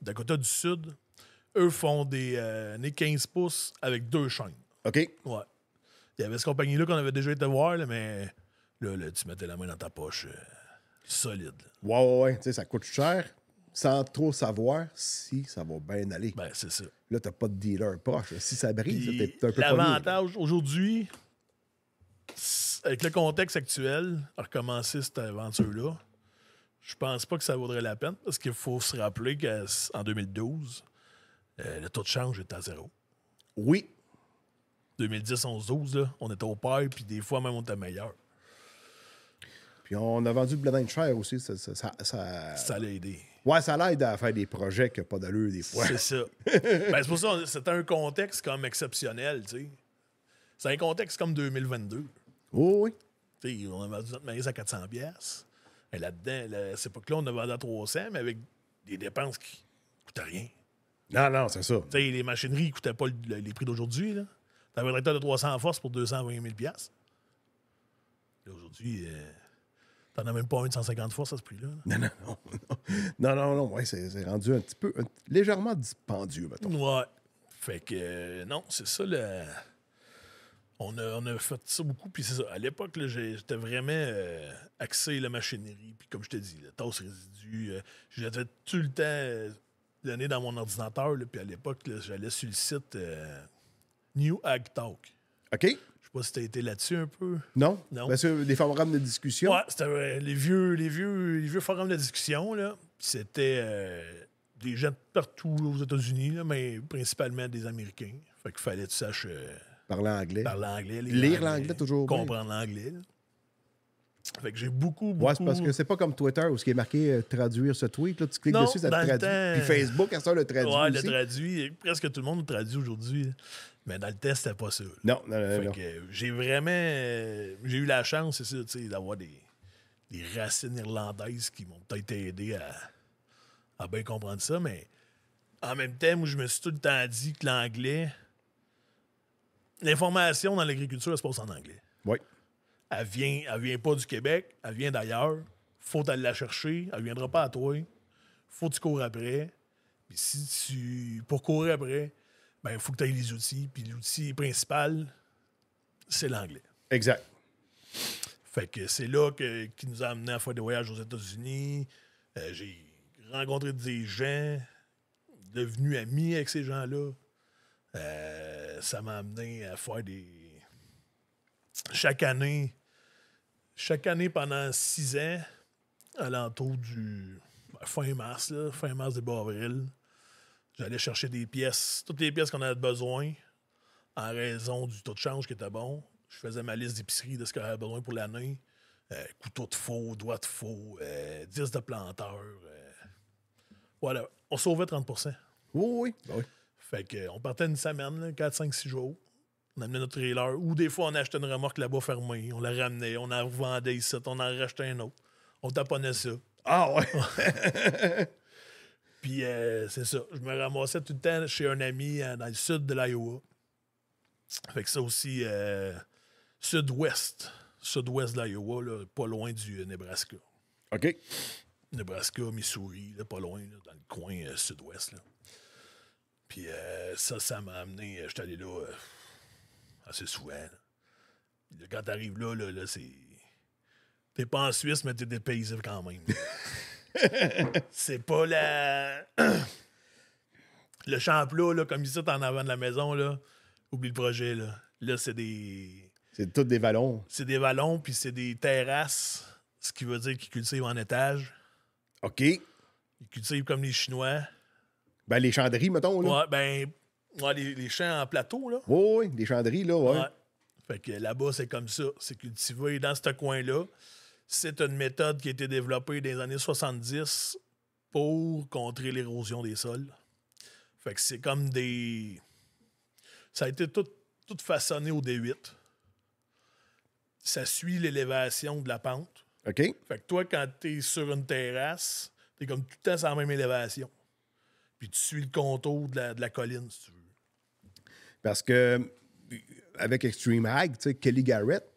Dakota du Sud. Eux font des 15 euh, pouces avec deux chaînes. OK. Ouais. Il y avait cette compagnie-là qu'on avait déjà été voir, mais là, tu mettais la main dans ta poche. Euh, Solide. Ouais, ouais, ouais. Tu sais, ça coûte cher sans trop savoir si ça va bien aller. Ben, c'est ça. Là, t'as pas de dealer proche. Si ça brille, t'es un peu L'avantage aujourd'hui, avec le contexte actuel, à recommencer cette aventure-là, je pense pas que ça vaudrait la peine parce qu'il faut se rappeler qu'en 2012, euh, le taux de change était à zéro. Oui. 2010, 11, 12, on était au pair, puis des fois même on était meilleur on a vendu de Bledin Cher aussi. Ça, ça, ça, l'a aidé. Ouais, ça l'aide à faire des projets qui n'ont pas d'allure des fois. C'est ça. <laughs> Ben, c'est pour ça que c'est un contexte comme exceptionnel, tu sais. C'est un contexte comme 2022. Oui, oui. on a vendu notre maïs à 400 pièces. Et là-dedans, c'est pas que là, on a vendu à 300, mais avec des dépenses qui ne coûtaient rien. Non, non, c'est ça. sais les machineries ne coûtaient pas les prix d'aujourd'hui. T'avais un tracteur de 300 en force pour 220 000 Aujourd'hui, euh, T'en as même pas un de 150 fois, ça, ce prix-là. Non, non, non. Non, non, non. c'est rendu un petit peu légèrement dispendieux, mettons. Ouais. Fait que euh, non, c'est ça le. On a, fait ça beaucoup, puis c'est ça. À l'époque, j'étais vraiment euh, axé la machinerie, puis comme je te dis, le tasse résidu, euh, l'avais tout le temps euh, donné dans mon ordinateur, puis à l'époque, j'allais sur le site New Ag Talk. OK pas si tu été là-dessus un peu. Non? Non. Bien des forums de discussion. Ouais, c'était euh, les, vieux, les, vieux, les vieux forums de discussion, là. C'était euh, des gens de partout aux États-Unis, mais principalement des Américains. Fait qu'il fallait que tu saches. Euh, parler anglais. Parler anglais. Lire l'anglais toujours. Comprendre l'anglais. Fait que j'ai beaucoup, beaucoup. Ouais, c'est parce que c'est pas comme Twitter où ce qui est marqué traduire ce tweet. Là, tu cliques dessus, ça te traduit. Puis Facebook, à ça, le traduit. Ouais, aussi. le traduit. Presque tout le monde le traduit aujourd'hui. Mais dans le test, c'était pas ça. Non, non, non. Euh, j'ai vraiment. Euh, j'ai eu la chance, c'est sais, d'avoir des, racines irlandaises qui m'ont peut-être aidé à, à bien comprendre ça, mais en même temps, où je me suis tout le temps dit que l'anglais. L'information dans l'agriculture, elle se passe en anglais. Oui. Elle vient, elle vient pas du Québec, elle vient d'ailleurs. Faut aller la chercher, elle viendra pas à toi. Faut que tu cours après. Puis si tu. Pour courir après, il ben, faut que tu aies les outils. Puis l'outil principal, c'est l'anglais. Exact. Fait que c'est là que, qui nous a amené à faire des voyages aux États-Unis. Euh, j'ai rencontré des gens, devenu ami avec ces gens-là. Euh, ça m'a amené à faire des. Chaque année, chaque année pendant six ans, à l'entour du ben, fin mars, là, fin mars, début avril, J'allais chercher des pièces, toutes les pièces qu'on avait besoin en raison du taux de change qui était bon. Je faisais ma liste d'épicerie de ce qu'on avait besoin pour l'année. Euh, couteau de faux, doigt de faux, euh, 10 de planteur. Euh, voilà. On sauvait 30 Oui, oui. oui. Ben fait qu'on partait une semaine, 4, 5, 6 jours. On amenait notre trailer. Ou des fois, on achetait une remorque là-bas fermée. On la ramenait, on en revendait ici, on en rachetait un autre. On taponnait ça. Ah ouais! <laughs> <laughs> Puis euh, c'est ça. Je me ramassais tout le temps chez un ami euh, dans le sud de l'Iowa. Fait que ça aussi, euh, sud-ouest. Sud-ouest de l'Iowa, pas loin du Nebraska. OK. Nebraska, Missouri, pas loin, dans le coin sud-ouest. Puis ça, ça m'a amené. J'étais allé là assez souvent. Quand t'arrives là, là, là c'est. T'es pas en Suisse, mais t'es dépaysé quand même. <laughs> c'est pas la. <clears throat> le champ là, comme ici, en avant de la maison, là, oublie le projet. Là, là c'est des. C'est toutes des vallons. C'est des vallons, puis c'est des terrasses, ce qui veut dire qu'ils cultivent en étage. OK. Ils cultivent comme les Chinois. Ben, les chanderies, mettons. Là. ben, les, les, champs en plateau, là. Oui, oui, les chanderies, là, Fait que là-bas, c'est comme ça. C'est cultivé dans ce coin-là c'est une méthode qui a été développée dans les années 70 pour contrer l'érosion des sols. Fait que c'est comme des. Ça a été tout, tout façonné au D8. Ça suit l'élévation de la pente. OK. Fait que toi, quand tu es sur une terrasse, tu es comme tout le temps sur la même élévation. Puis tu suis le contour de la, de la colline, si tu veux. Parce que, avec Extreme Hag, tu sais, Kelly Garrett,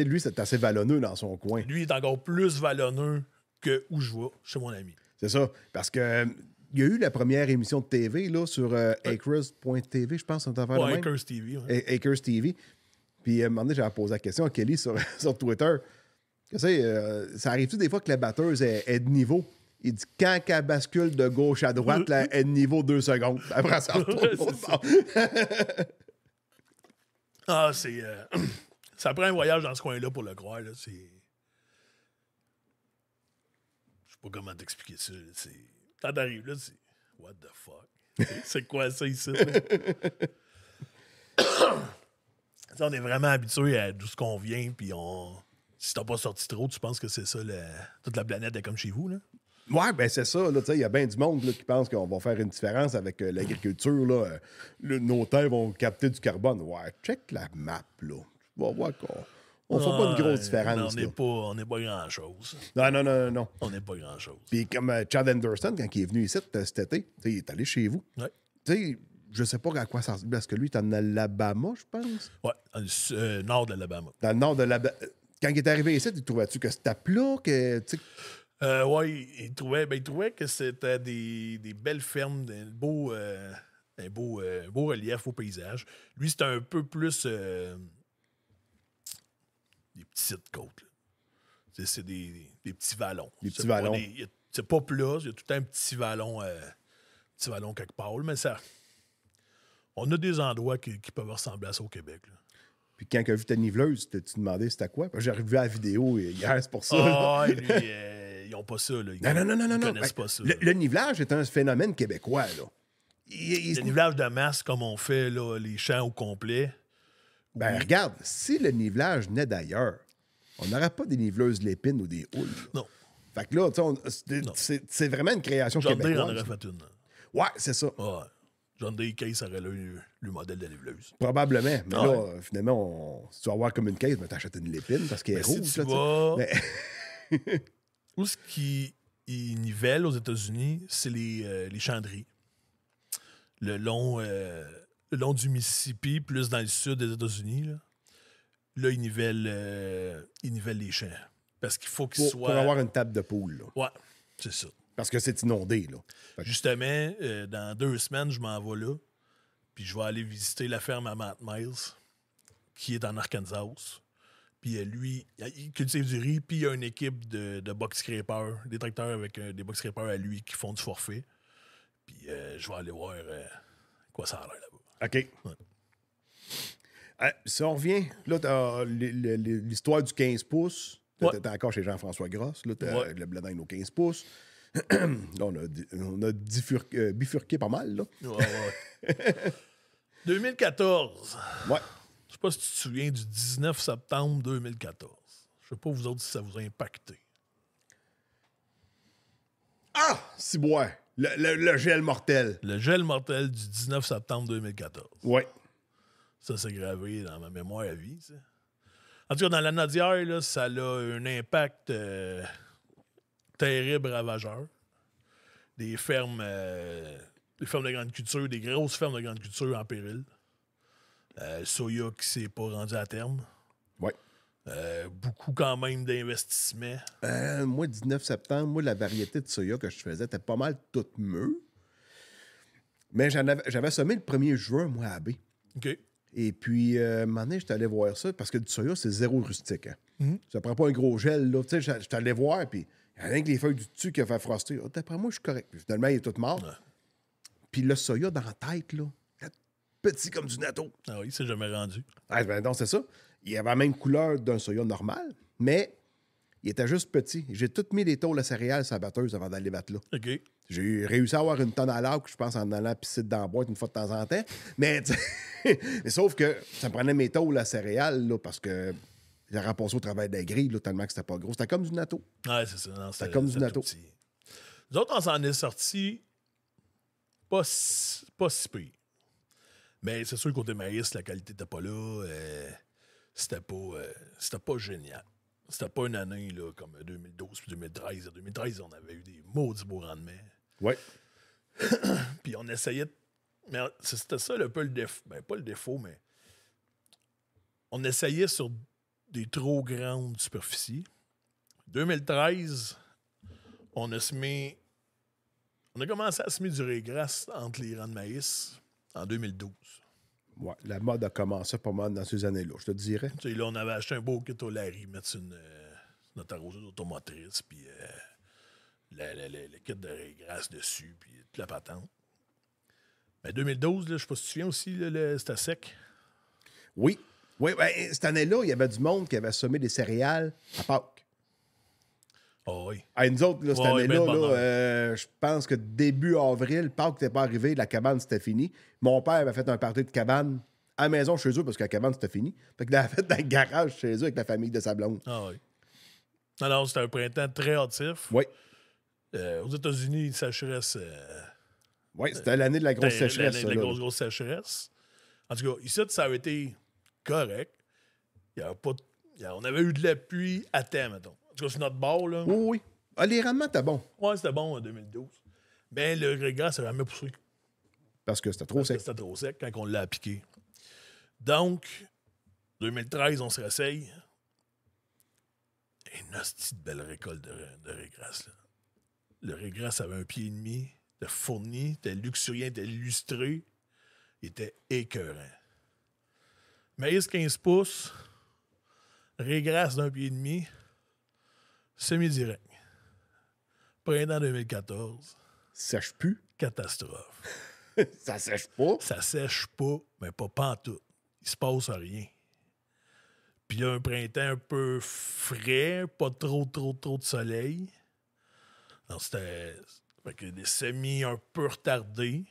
lui, c'est assez vallonneux dans son coin. Lui, il est encore plus vallonneux que où je vois chez mon ami. C'est ça. Parce que euh, il y a eu la première émission de TV sur euh, Acres.tv, je pense, c'est affaire Acres TV. Acres TV. Puis, à euh, un moment donné, j'avais posé la question à Kelly sur, <laughs> sur Twitter. Que ça arrive-tu des fois que la batteuse est, de niveau? Il dit quand elle bascule de gauche à droite, <laughs> elle est de niveau deux secondes. Après, ça retourne. <laughs> ah, c'est. <clears throat> Ça prend un voyage dans ce coin-là pour le croire. Je sais pas comment t'expliquer ça. Quand t'arrives là, c'est What the fuck? c'est quoi ça ici? <coughs> ça, on est vraiment habitué à d'où ce qu'on vient, puis on. Si t'as pas sorti trop, tu penses que c'est ça, toute la planète est comme chez vous, là? Ouais, ben c'est ça. Il y a bien du monde qui pense qu'on va faire une différence avec euh, l'agriculture. Euh, nos terres vont capter du carbone. Ouais, check la map, là bon On ne fait pas de grosse différence. on n'est pas, pas grand-chose. Non, non, non, non. On n'est pas grand-chose. Puis comme euh, Chad Anderson, quand il est venu ici euh, cet été, il est allé chez vous. Oui. Tu sais, je sais pas à quoi ça ressemble, parce que lui, il est en Alabama, je pense. Oui, au euh, nord de l'Alabama. Dans le nord de l'Alabama. Quand il est arrivé ici, tu trouvais-tu que c'était plat, que... oui, il, trouvait, ben, trouvait que c'était des, des, belles fermes, des beaux, un beau, beau relief, au paysage. Lui, c'était un peu plus des petites côtes. C'est des, des, petits vallons. Des petits vallons. C'est pas plus, il y a tout un petit vallon, euh, petit vallon quelque part. Mais ça. On a des endroits qui, peuvent ressembler à ça au Québec. Puis quand tu vu ta niveleuse, tu te demandais c'était quoi? J'ai revu la vidéo hier, c'est pour ça. Ah, <laughs> euh, ils ont pas ça. Là. non, non, non, non, non, connaissent pas ben, ça. Le, nivelage est un phénomène québécois. Là. Il, Le nivelage de masse, comme on fait là, les champs au complet, ben, regarde, si le nivelage naît d'ailleurs, on n'aurait pas des niveleuses l'épine ou des houles. Non. Fait que là, tu sais, c'est- vraiment une création John Day en aurait fait une. Ouais, c'est ça. Ouais. John Day Case aurait eu le modèle de niveleuse. Probablement. Mais là, finalement, si tu vas voir comme une case, mais ben, t'achètes une lépine parce qu'elle est si rouge. tu là, Mais- <laughs> Où ce qui nivelle aux États-Unis, c'est les, euh, Le long, euh, le long du Mississippi, plus dans le sud des États-Unis, là, euh, ils, nivellent, les champs. Parce qu'il faut qu'ils pour, soient. Pour avoir une table de poule. Là. Ouais, c'est ça. Parce que c'est inondé. Là. Justement, euh, dans deux semaines, je m'en vais là. Puis je vais aller visiter la ferme à Matt Miles, qui est en Arkansas. Puis euh, lui, il cultive du riz, puis il y a une équipe de, de box scrapers, des tracteurs avec des box à lui qui font du forfait. Puis je vais aller voir quoi ça a l'air là OK. Euh, si on revient, là, euh, l'histoire du 15 pouces. T'es ouais. encore chez Jean-François Grosse. Là, t'as le bledin au 15 pouces. <clears throat> là, on a, euh, bifurqué pas mal, là. 2014. <laughs> Ouais. Je sais pas si tu te souviens du 19 septembre 2014. Je sais pas, vous autres, si ça vous a impacté. Ah! bois! Le, gel mortel. Le gel mortel du 19 septembre 2014. Oui. Ça, c'est gravé dans ma mémoire à vie. En tout cas, dans la d'hier, ça a un impact euh, terrible, ravageur. Des fermes, euh, fermes de grande culture, des grosses fermes de grande culture en péril. Euh, soya qui s'est pas rendu à terme. Euh, beaucoup quand même d'investissements. Euh, moi, moi, 19 septembre, moi, la variété de soya que je faisais était pas mal toute mûre. Mais j'avais semé le premier er juin, moi, à B. OK. Et puis, euh, je j'étais allé voir ça parce que du soya, c'est zéro rustique. Hein. Mhm. Ça prend pas un gros gel, là. Tu sais, j'étais allé voir, puis il y a rien que les feuilles du dessus qui a fait froster. Oh, d'après moi, je suis correct. finalement, il est tout mort. Puis le soya dans la tête, là, petit comme du natto. Ah oui, c'est jamais rendu. Ah, ben c'est ça. Il avait la même couleur d'un soya normal, mais il était juste petit. J'ai tout mis des taux à céréales sur batteuse avant d'aller battre là. J'ai réussi à avoir une tonne à l'arbre, je pense, en allant pisser dans la boîte une fois de temps en temps. Mais, <laughs> sauf que ça prenait mes taux à céréales parce que j'ai passé au travail des grilles, là, tellement que c'était pas gros. C'était comme du natto. c'est ça. C'était comme du natto. Nous autres, on s'en est sortis pas si, pas pire. Mais c'est sûr, côté maïs, la qualité n'était pas là. Euh, c'était pas, euh, c'était pas génial. C'était pas une année comme 2012 puis 2013. En 2013, on avait eu des maudits beaux rendements. Oui. <coughs> puis on essayait. Mais c'était ça le peu le défaut. Ben, pas le défaut, mais on essayait sur des trop grandes superficies. 2013, on a semé. On a commencé à semer du grâce entre les rangs de maïs en 2012. Ouais, la mode a commencé pour moi dans ces années-là, je te dirais. là, on avait acheté un beau kit au Larry, mettre une, euh, notre automotrice, puis euh, le, kit de régrasse dessus, puis toute la patente. Ben, Mais 2012, là, je sais pas si tu te souviens aussi, c'était sec. Oui. Oui, ben, cette année-là, il y avait du monde qui avait semé des céréales à part... Ah oui. nous autres, là, cette ah année-là, ben, ben, ben. Euh, je pense que début avril, Pâques n'était pas arrivé, la cabane, c'était fini. Mon père avait fait un party de cabane à la maison chez eux parce que la cabane, c'était fini. Fait qu'il avait <laughs> fait un garage chez eux avec la famille de sa blonde. Ah oui. Alors, c'était un printemps très hâtif. Oui. Euh, aux États-Unis, une sécheresse. Euh, oui, c'était l'année de la grosse sécheresse. L'année de la grosse, grosse sécheresse. En tout cas, ici, ça a été correct. Il y pas, on avait eu de l'appui à temps, mettons tout cas, c'est notre bord, là. Oui, oui. Ah, les rendements étaient bon. Ouais, c'était bon en 2012. Mais ben, le régrasse, ça même jamais poussé. Parce que c'était trop Parce sec. C'était trop sec quand on l'a appliqué. Donc, 2013, on se réessaye. Et une hostie belle récolte de, de là. Le régrasse avait un pied et demi, de fourni, était luxuriant, était lustré. Il était écœurant. Maïs 15 pouces, régrasse d'un pied et demi, Semi-direct. Printemps 2014. Sèche plus. Catastrophe. <laughs> ça sèche pas. Ça sèche pas, mais pas tout. Il se passe rien. Puis il y a un printemps un peu frais, pas trop, trop, trop de soleil. Non, c'était. Fait des semis un peu retardés.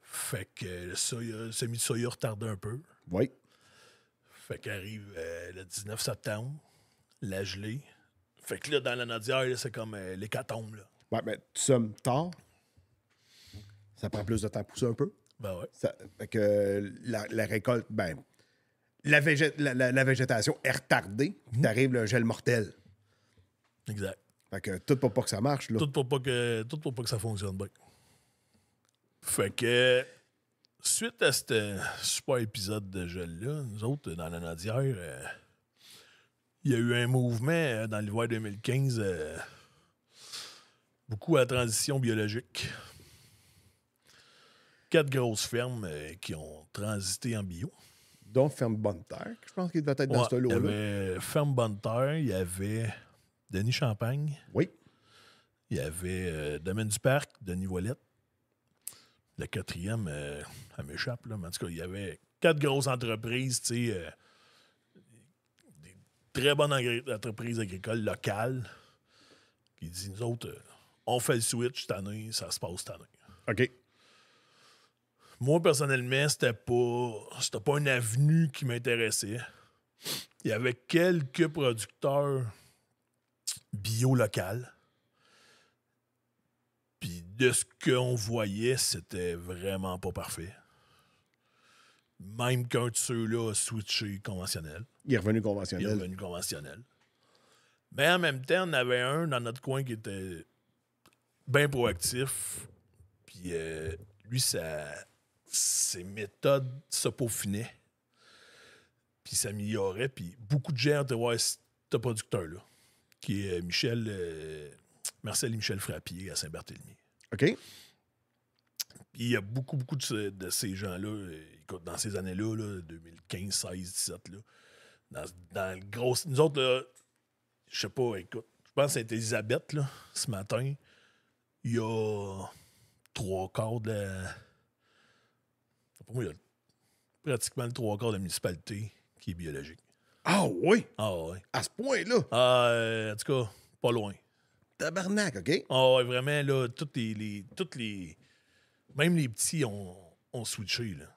Fait que le, semis de soya retardé un peu. Oui. Fait qu'arrive euh, le 19 septembre la gelée. Fait que là, dans la nadière, c'est comme les euh, l'hécatombe. Là. Ouais, mais ben, tu sommes tard. Ça prend plus de temps à pousser un peu. Ben ouais. fait que la, récolte, ben, la, végétation est retardée. Puis mhm. t'arrives le gel mortel. Exact. Fait que tout pour pas que ça marche. Là. Tout pour pas que, tout pour pas que ça fonctionne bien. Fait que, suite à ce super épisode de gel-là, nous autres, dans la nadière. Euh, il y a eu un mouvement euh, dans l'hiver 2015, euh, beaucoup à transition biologique. Quatre grosses fermes euh, qui ont transité en bio. Donc, Ferme Bonne Terre, je pense qu'il doit être dans ce lot-là. Il y avait Ferme Bonne Terre, il y avait Denis Champagne. Oui. Il y avait Domaine du Parc, Denis Voilette. Le quatrième, ça m'échappe, là, mais en tout cas, il y avait quatre grosses entreprises, tu sais très bonne entreprise agricole locale qui dit Nous autres, euh, on fait le switch cette année, ça se passe cette année. OK. Moi, personnellement, c'était pas, c'était pas une avenue qui m'intéressait. Il y avait quelques producteurs bio local Puis de ce qu'on voyait, c'était vraiment pas parfait même qu'un de ceux-là a switché conventionnel. Il est revenu conventionnel. Il est revenu conventionnel. Mais en même temps, on avait un dans notre coin qui était bien proactif. Puis euh, lui, ses méthodes se peaufinaient. Puis s'amélioraient. Puis beaucoup de gens ont voir ce producteur-là, qui est euh, Michel, euh, Marcel et Michel Frappier à Saint-Barthélemy. OK. Puis il y a beaucoup, beaucoup de, ces gens-là écoute, dans ces années-là, là, 2015, 16, 17, là, dans, dans le gros. Nous autres, là, je sais pas, écoute, je pense que c'était Elisabeth, là, ce matin. Il y a trois quarts de la. Pour moi, il y a pratiquement trois quarts de la municipalité qui est biologique. Ah oui? Ah oui. À ce point-là? Ah, euh, en tout cas, pas loin. Tabarnak, OK? Ah oui, vraiment, là, toutes les, toutes les. Même les petits ont switché, là.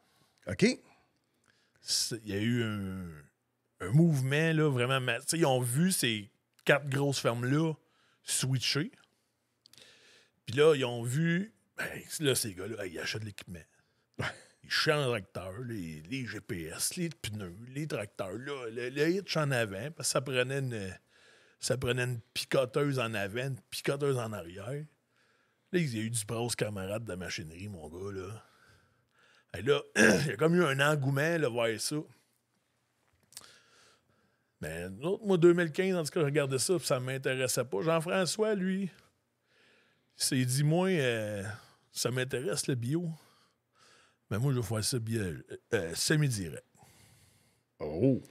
OK. Il y a eu un, mouvement là, vraiment. Ils ont vu ces quatre grosses fermes-là switcher. Puis là, ils ont vu. Ben, là, ces gars-là, ils achètent l'équipement. ils changent tracteur, les, GPS, les pneus, les tracteurs, là, le, hitch en avant, parce que ça prenait une. Ça prenait une picoteuse en avant, une picoteuse en arrière. Là, il y a eu du brosse camarade de la machinerie, mon gars, là. Et là, <clears throat> il y a comme eu un engouement, là, voir ça. Mais l'autre moi, 2015, en tout cas, je regardais ça, ça ne m'intéressait pas. Jean-François, lui, il s'est dit, moi, euh, ça m'intéresse le bio. Mais moi, je vais faire ça euh, euh, semi-direct. Oh!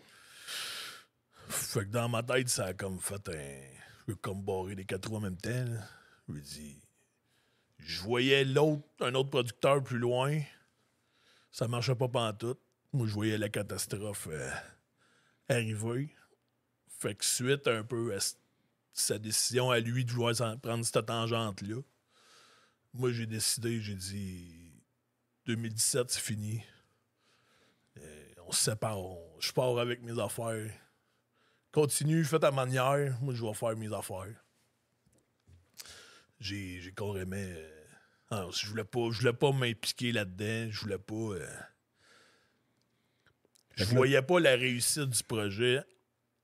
Fait que dans ma tête, ça a comme fait un. Je veux comme barrer les quatre en même temps. Je lui dis. Je voyais l'autre, un autre producteur plus loin. Ça marchait pas pantoute. Moi, je voyais la catastrophe euh, arriver. Fait que suite un peu à sa décision à lui de vouloir prendre cette tangente-là, moi, j'ai décidé, j'ai dit 2017, c'est fini. Euh, on se sépare. je pars avec mes affaires. Continue, fais ta manière. Moi, je vais faire mes affaires. J'ai carrément. mais euh, alors, ah je voulais pas, je voulais pas m'impliquer là-dedans. Je voulais pas. Euh, je voyais pas la réussite du projet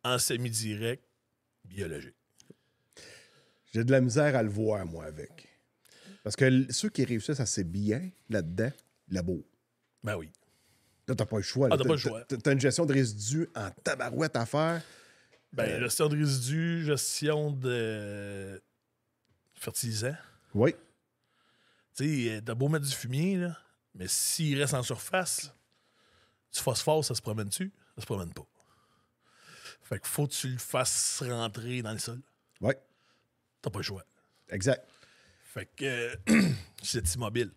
en semi-direct biologique. J'ai de la misère à le voir, moi, avec. Parce que ceux qui réussissent assez bien là-dedans, labo. Ben oui. Là, t'as pas le choix. tu ah, t'as pas le choix. une gestion de résidus en tabarouette à faire. Ben, euh. gestion de résidus, gestion de euh, fertilisant. Oui. Tu sais, euh, t'as beau mettre du fumier, là, mais s'il reste en surface, du phosphore, ça se promène-tu? Ça se promène pas. Fait que faut que tu le fasses rentrer dans le sol. Ouais. T'as pas le choix. Exact. Fait que euh, <clears throat> c'est immobile.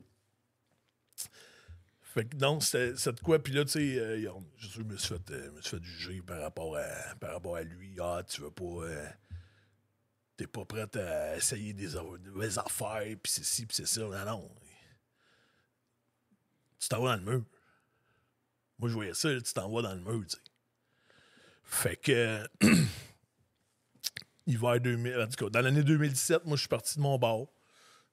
Fait que non, c'est de quoi. Puis là, tu sais, euh, je, me suis fait, me suis fait juger par rapport, à, par rapport à lui. Ah, tu veux pas t'es pas prête à essayer des, affaires, puis c'est ci, puis c'est ça. Non, non. Tu t'en vas dans le mur. Moi, je voyais ça, tu t'en vas dans le mur, Fait que. <clears throat> hiver 2000, en tout dans l'année 2017, moi, je suis parti de mon bar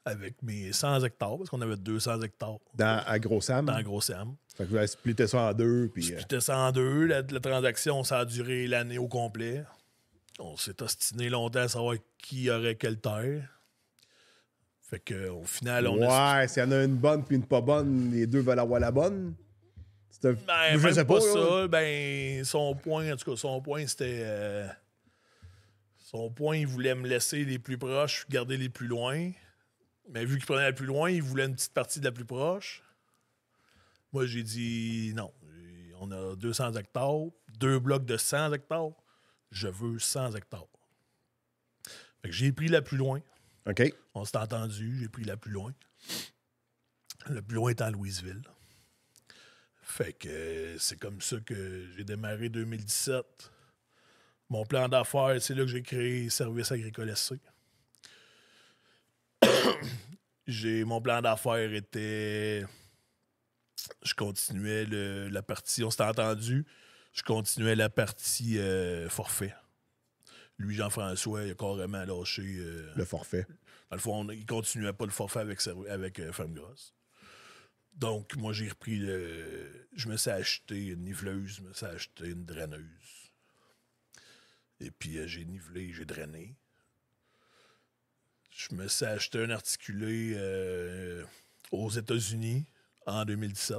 avec mes 100 hectares, parce qu'on avait 200 hectares. Dans, à gros Dans Gros-Sam. Fait que vous avez splitté ça en deux. Puis, splitté euh, ça en deux. la transaction, ça a duré l'année au complet. On s'est ostiné longtemps à savoir qui aurait quelle terre. Fait qu'au final, on ouais, a. Ouais, s'il y en a une bonne puis une pas bonne, les deux veulent avoir la bonne. Ben, je pas, ça. Ben, son point, en tout cas, son point, c'était. Euh, son point, il voulait me laisser les plus proches, garder les plus loin. Mais vu qu'il prenait la plus loin, il voulait une petite partie de la plus proche. Moi, j'ai dit non. On a 200 hectares, deux blocs de 100 hectares je veux 100 hectares. Fait que j'ai pris la plus loin. OK. On s'est entendu, j'ai pris la plus loin. Le plus loin est à Louisville. Fait que euh, c'est comme ça que j'ai démarré 2017. Mon plan d'affaires, c'est là que j'ai créé Service agricole SC. <coughs> j'ai, mon plan d'affaires était. Je continuais la partie, on s'est entendu je continuais la partie euh, forfait. Lui, Jean-François, il a carrément lâché. Euh, le forfait. Dans le fond, il continuait pas le forfait avec, avec euh, Femme Grosse. Donc, moi, j'ai repris le. Je me suis acheté une niveleuse, je me suis acheté une draineuse. Et puis, j'ai nivelé, j'ai drainé. Je me suis acheté un articulé aux États-Unis en 2017.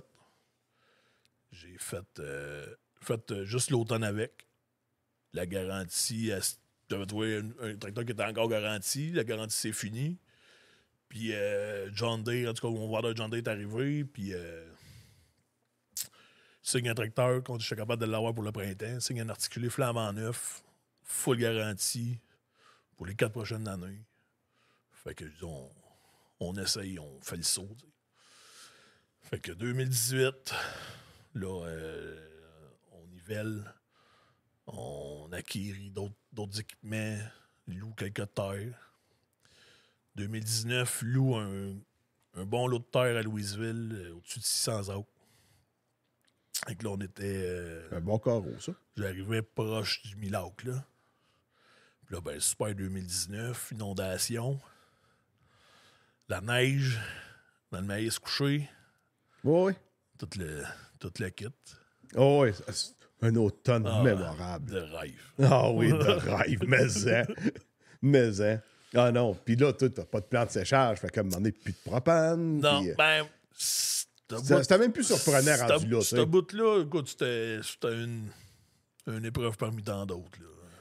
J'ai fait fait euh, juste l'automne avec. La garantie, tu avais trouvé un, tracteur qui était encore garanti. La garantie, c'est fini. Puis euh, John Deere, en tout cas, mon vendeur John Deere est arrivé. Puis c'est euh, un tracteur quand je suis capable de l'avoir pour le printemps. C'est un articulé flamant neuf, full garantie pour les quatre prochaines années. Fait que, on, on essaye, on fait le saut. Fait que 2018, là, on acquérit d'autres équipements, loue quelques terres. 2019, loue un, bon lot de terre à Louisville, euh, au-dessus de 600 acres. Et là, on était. Euh, un bon carreau, ça. J'arrivais proche du Milac, là. Puis là, ben, super 2019, inondation, la neige, dans le maïs couché. Oui. Tout le, tout kit. oui un automne ah, mémorable. De rêve. Ah oui, de rêve, mais hein. Mais hein. Ah non, puis là, tu n'as pas de plan de séchage, fait comme on moment plus de propane. Non, euh, ben, c'était même plus surprenant rendu là. Ce bout-là, écoute, c'était une, une épreuve parmi tant d'autres.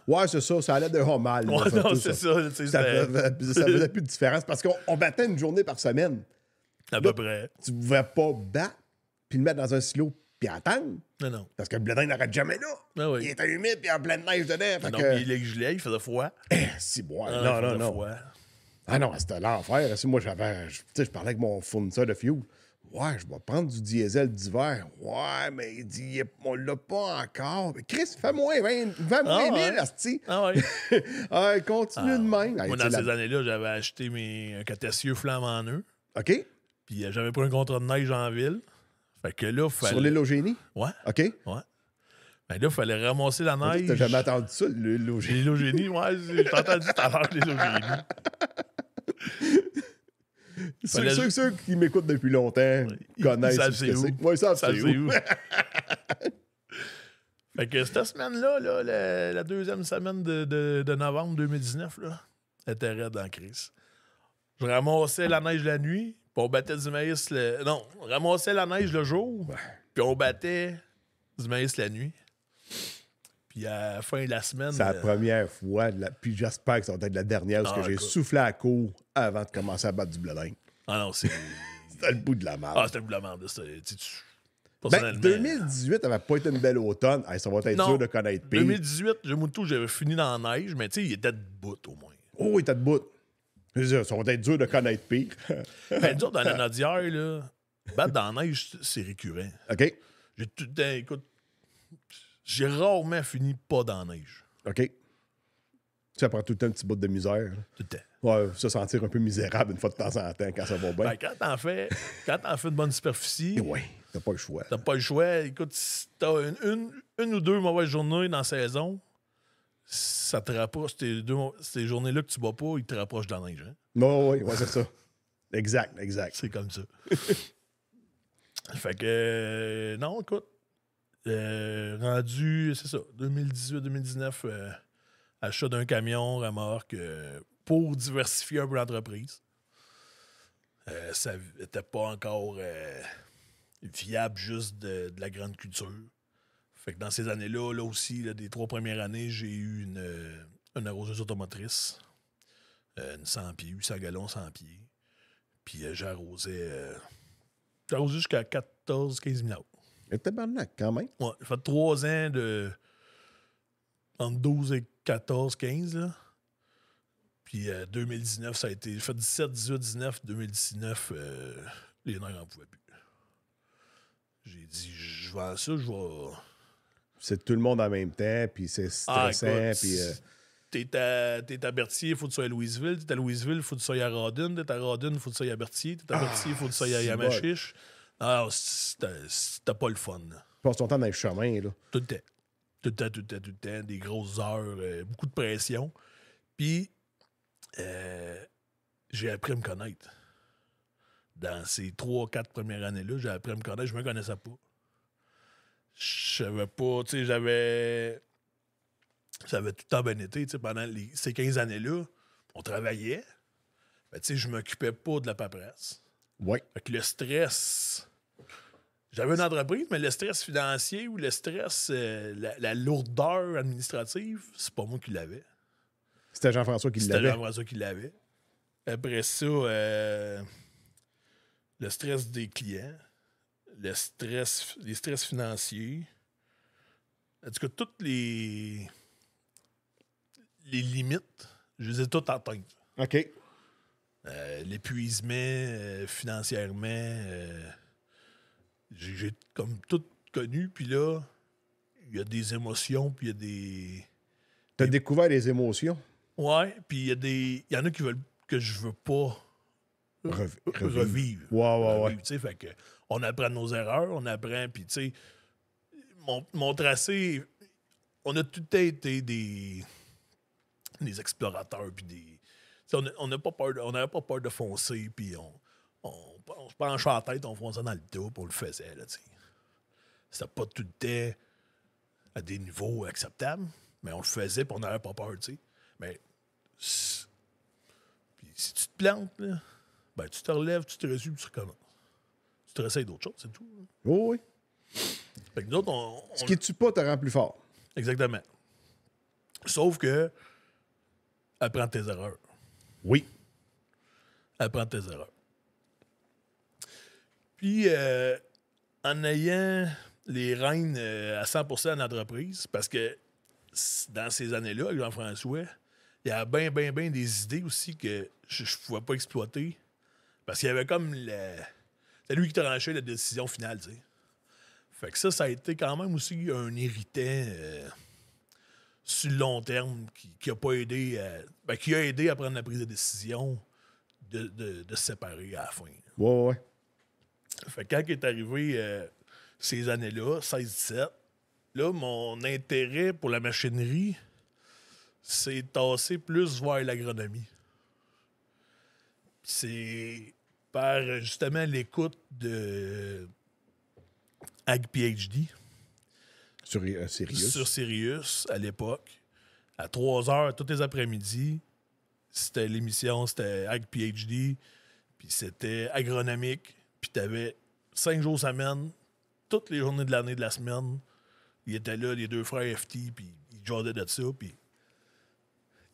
Ouais, c'est ça, ça allait de haut mal. Ouais, non, c'est ça. Ça, faisait plus de différence parce qu'on battait une journée par semaine. À peu près. Tu pouvais pas battre puis le mettre dans un silo puis attendre. Non, non. Parce que le blé n'arrête jamais là. Ah oui. Il était humide, puis en pleine neige dedans. neige. non, que... puis il gelait, il faisait froid. Eh, si, bois. Ah, non, non, non. Ah non, c'était l'enfer. moi, j'avais. Tu sais, je parlais avec mon fournisseur de fuel. Ouais, je vais prendre du diesel d'hiver. Ouais, mais il dit, on l'a pas encore. Chris, fais-moi 20, ah, 000, ouais. Ah, <laughs> ah continue de ah, même. Moi, dans ces années-là, j'avais acheté mes... un catessieux en OK. Puis euh, j'avais pris un contrat de neige en ville. Fait que là, fallait... Sur l'île Ouais. OK. Ouais. Ben là, il fallait ramasser la neige. T'as jamais entendu ça, l'île aux ouais. J'ai entendu tout à l'heure l'île aux Ceux, qui m'écoutent depuis longtemps connaissent ce que c'est. Oui, c'est où. <laughs> fait que cette semaine-là, la, deuxième semaine de, de, de novembre 2019, là, était raide en crise. Je ramassais la neige la nuit, on battait du maïs le. Non, on ramassait la neige le jour, puis on battait du maïs la nuit. Puis à la fin de la semaine. C'est la euh, première fois, puis j'espère que ça va être la dernière, parce que ah, j'ai soufflé à court avant de commencer à battre du bledin. Ah non, c'est. <laughs> c'était le bout de la merde. Ah, c'était le bout de la merde. Ben, 2018 n'avait pas été une belle automne. ça va être dur de connaître pire. 2018, que j'avais fini dans la neige, mais tu sais, il était de bout au moins. Oh, il était de bout ça va être dur de connaître pire. cest <laughs> ben, dur dans la Nadière, là, battre dans la neige, c'est récurrent. OK. J'ai tout le temps, écoute, j'ai rarement fini pas dans la neige. OK. Ça prend tout le temps un petit bout de misère. Hein? Tout le temps. Ouais, se sentir un peu misérable une fois de temps en temps quand ça va bien. Ben, quand t'en fais, quand t'en fais une bonne superficie. Eh t'as pas le choix. T'as pas le choix. Écoute, si t'as une, une ou deux mauvaises journées dans la saison, ça te rapproche, ces, journées-là que tu ne bois pas, ils te rapprochent de la neige. Non, hein? oui, c'est ça. Exact, exact. C'est comme ça. <laughs> fait que, euh, non, écoute, euh, rendu, c'est ça, 2018-2019, euh, achat d'un camion remorque pour diversifier un peu l'entreprise. ça n'était pas encore viable juste de, la grande culture. Fait que dans ces années-là, là aussi, là, des trois premières années, j'ai eu une, euh, une arroseuse automotrice, euh, une 100 pieds, 800 gallons 100 pieds. Puis euh, j'arrosais. jusqu'à 14-15 000 Et là, quand même. Ouais, j'ai fait trois ans de. entre 12 et 14, 15, là. Puis 2019, ça a été. J'ai fait 17, 18, 19, 2019, les nerfs n'en pouvaient plus. J'ai dit, je vends ça, je vais c'est tout le monde en même temps, puis c'est ah, stressant. Ah, puis, euh, T'es à, à Berthier, il faut que tu sois à Louisville. T'es à Louisville, il faut que tu sois à Rodin. T'es à Rodin, il faut que tu sois à Berthier. T'es à ah, Berthier, il faut que tu sois à Yamachiche. Alors, ah, c'était pas le fun. Tu passes ton temps dans le chemin, là. Tout le temps. Tout le temps, tout le temps, tout le temps. Des grosses heures, euh, beaucoup de pression. Puis, euh, j'ai appris à me connaître. Dans ces trois, quatre premières années-là, j'ai appris à me connaître. Je me connaissais pas je savais pas, tu sais, j'avais. Ça avait tout le temps été, tu sais, pendant ces 15 années-là, on travaillait, mais tu sais, je m'occupais pas de la paperasse. Oui. Fait le stress. J'avais une entreprise, mais le stress financier ou le stress, euh, la, lourdeur administrative, c'est pas moi qui l'avais. C'était Jean-François qui l'avait. C'était Jean-François qui l'avait. Après ça, euh, le stress des clients stress, les stress financiers. En tout cas, toutes les, les limites, je les ai toutes atteintes. OK. Euh, l'épuisement euh, financièrement, euh, j'ai comme tout connu. Puis là, il y a des émotions, puis il y a des. T'as découvert les émotions? Ouais, puis il y a des. y en a qui veulent que je veux pas revivre. Ouais, ouais, ouais on apprend nos erreurs, on apprend, puis tu sais, mon, tracé, on a tout été des, explorateurs, puis On n'avait pas, peur de, pas peur de foncer, puis on, se penchait en tête, on fonçait dans le dos, on le faisait, là, tu sais. C'était pas tout le temps à des niveaux acceptables, mais on le faisait, puis on n'avait pas peur, tu sais. Mais si, tu te plantes, ben, tu te relèves, tu te résumes, tu recommences tu te d'autres choses, c'est tout. Oui, oui, nous Ce qui qui tue pas te rend plus fort. Exactement. Sauf que. Apprends tes erreurs. Oui. Apprends tes erreurs. Puis, euh, en ayant les règnes euh, à 100 en entreprise, parce que dans ces années-là, avec Jean-François, il y a bien, bien, bien des idées aussi que je ne pouvais pas exploiter. Parce qu'il y avait comme la- c'est lui qui t'a tranché la décision finale, Fait que ça, ça a été quand même aussi un irritant euh, sur le long terme qui, a pas aidé à, ben, qui a aidé à prendre la prise de décision de, de, se séparer à la fin. Ouais, ouais. Fait que quand est arrivé euh, ces années-là, 16-17, là, mon intérêt pour la machinerie s'est tassé plus vers l'agronomie. C'est par euh, justement l'écoute de euh, PhD. Sur euh, Sirius. Sur Sirius, à l'époque. À 3 heures, tous les après-midi, c'était l'émission, c'était PhD, puis c'était agronomique, puis t'avais cinq jours semaine, toutes les journées de l'année de la semaine, il était là, les deux frères FT, puis ils jouaient de ça, puis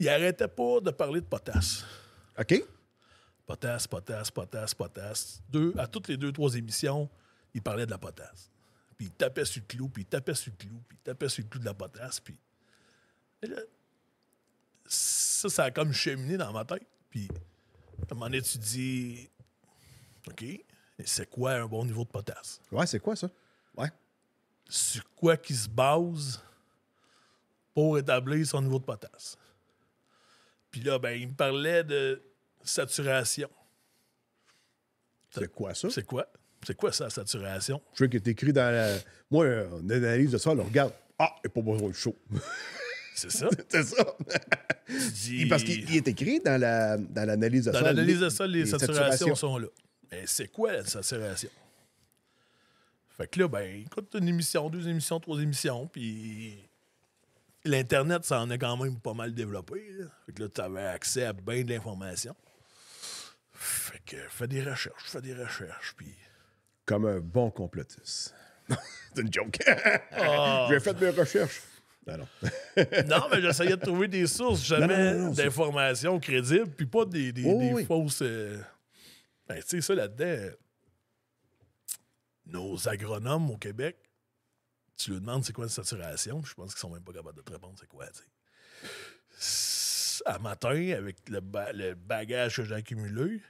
ils arrêtaient pas de parler de potasse. OK potasse, potasse, potasse, potasse. Deux, à toutes les deux, trois émissions, il parlait de la potasse. Puis il tapait sur le clou, puis il tapait sur le clou, puis il tapait sur le clou de la potasse. Puis là, ça, ça a comme cheminé dans ma tête. Puis à un moment donné, tu dis, OK, c'est quoi un bon niveau de potasse? Ouais, c'est quoi ça? Ouais. Sur quoi qui se base pour établir son niveau de potasse? Puis là, ben, il me parlait de saturation. C'est quoi ça? C'est quoi? C'est quoi ça, la saturation? Je veux qu'il est écrit dans la. Moi, on analyse de ça, on regarde. Ah, il n'y a pas besoin de chaud. <laughs> C'est ça. <laughs> c'est ça. Parce qu'il est écrit dans l'analyse la, dans de ça. Dans l'analyse de ça, les, saturations, sont là. Mais c'est quoi la saturation? Fait que là, ben, écoute, une émission, deux émissions, trois émissions, puis l'Internet, ça en a quand même pas mal développé. Fait que là, tu avais accès à bien de l'information. Fait que fais des recherches, fais des recherches, puis... Comme un bon complotiste. <laughs> C'est une joke. Ah. J'ai fait mes recherches. <laughs> non. mais j'essayais de trouver des sources jamais d'informations crédibles, puis pas des, oh, fausses. Euh, ben, tu sais, ça là-dedans, nos agronomes au Québec, tu leur demandes c'est quoi une saturation, je pense qu'ils sont même pas capables de te répondre c'est quoi, tu à matin avec le, bagage que j'ai accumulé,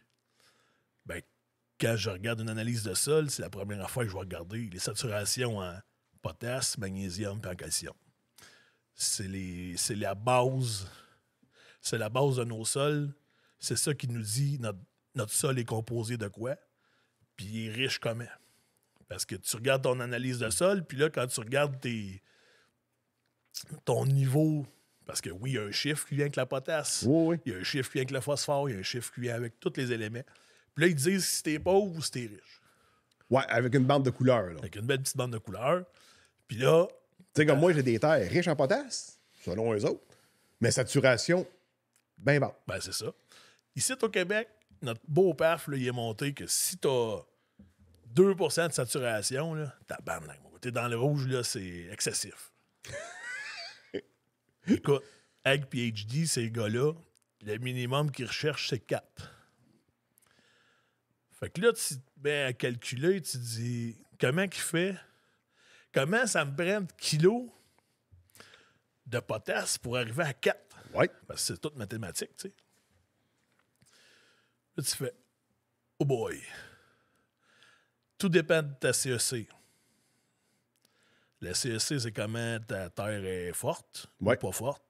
ben, quand je regarde une analyse de sol, c'est la première fois que je vais regarder les saturations en potasse, magnésium et en calcium. C'est la base. C'est la base de nos sols. C'est ça qui nous dit notre, sol est composé de quoi, puis il est riche comment. Parce que tu regardes ton analyse de sol, puis là, quand tu regardes tes, ton niveau parce que oui, il y a un chiffre qui vient avec la potasse. Oui, Il y a un chiffre qui vient avec le phosphore. Il y a un chiffre qui vient avec tous les éléments. Puis là, ils disent si t'es pauvre ou si t'es riche. Ouais, avec une bande de couleurs. Là. Avec une belle petite bande de couleurs. Puis là. Tu sais, comme moi, j'ai des terres riches en potasse, selon eux autres. Mais saturation, ben bas. Ben, c'est ça. Ici, au Québec, notre beau paf, il est monté que si t'as 2 de saturation, là, T'es dans le rouge, là, c'est excessif. Écoute, Ag PhD, ces gars-là, le minimum qu'ils recherchent, c'est 4. Fait que là, tu te mets à calculer, tu te dis comment qu'il fait, comment ça me prend de kilos de potasse pour arriver à 4. Oui. Parce que c'est toute mathématique, tu sais. Là, tu fais Oh boy. Tout dépend de ta CEC. E la CSC, c'est comment ta terre est forte ou pas forte.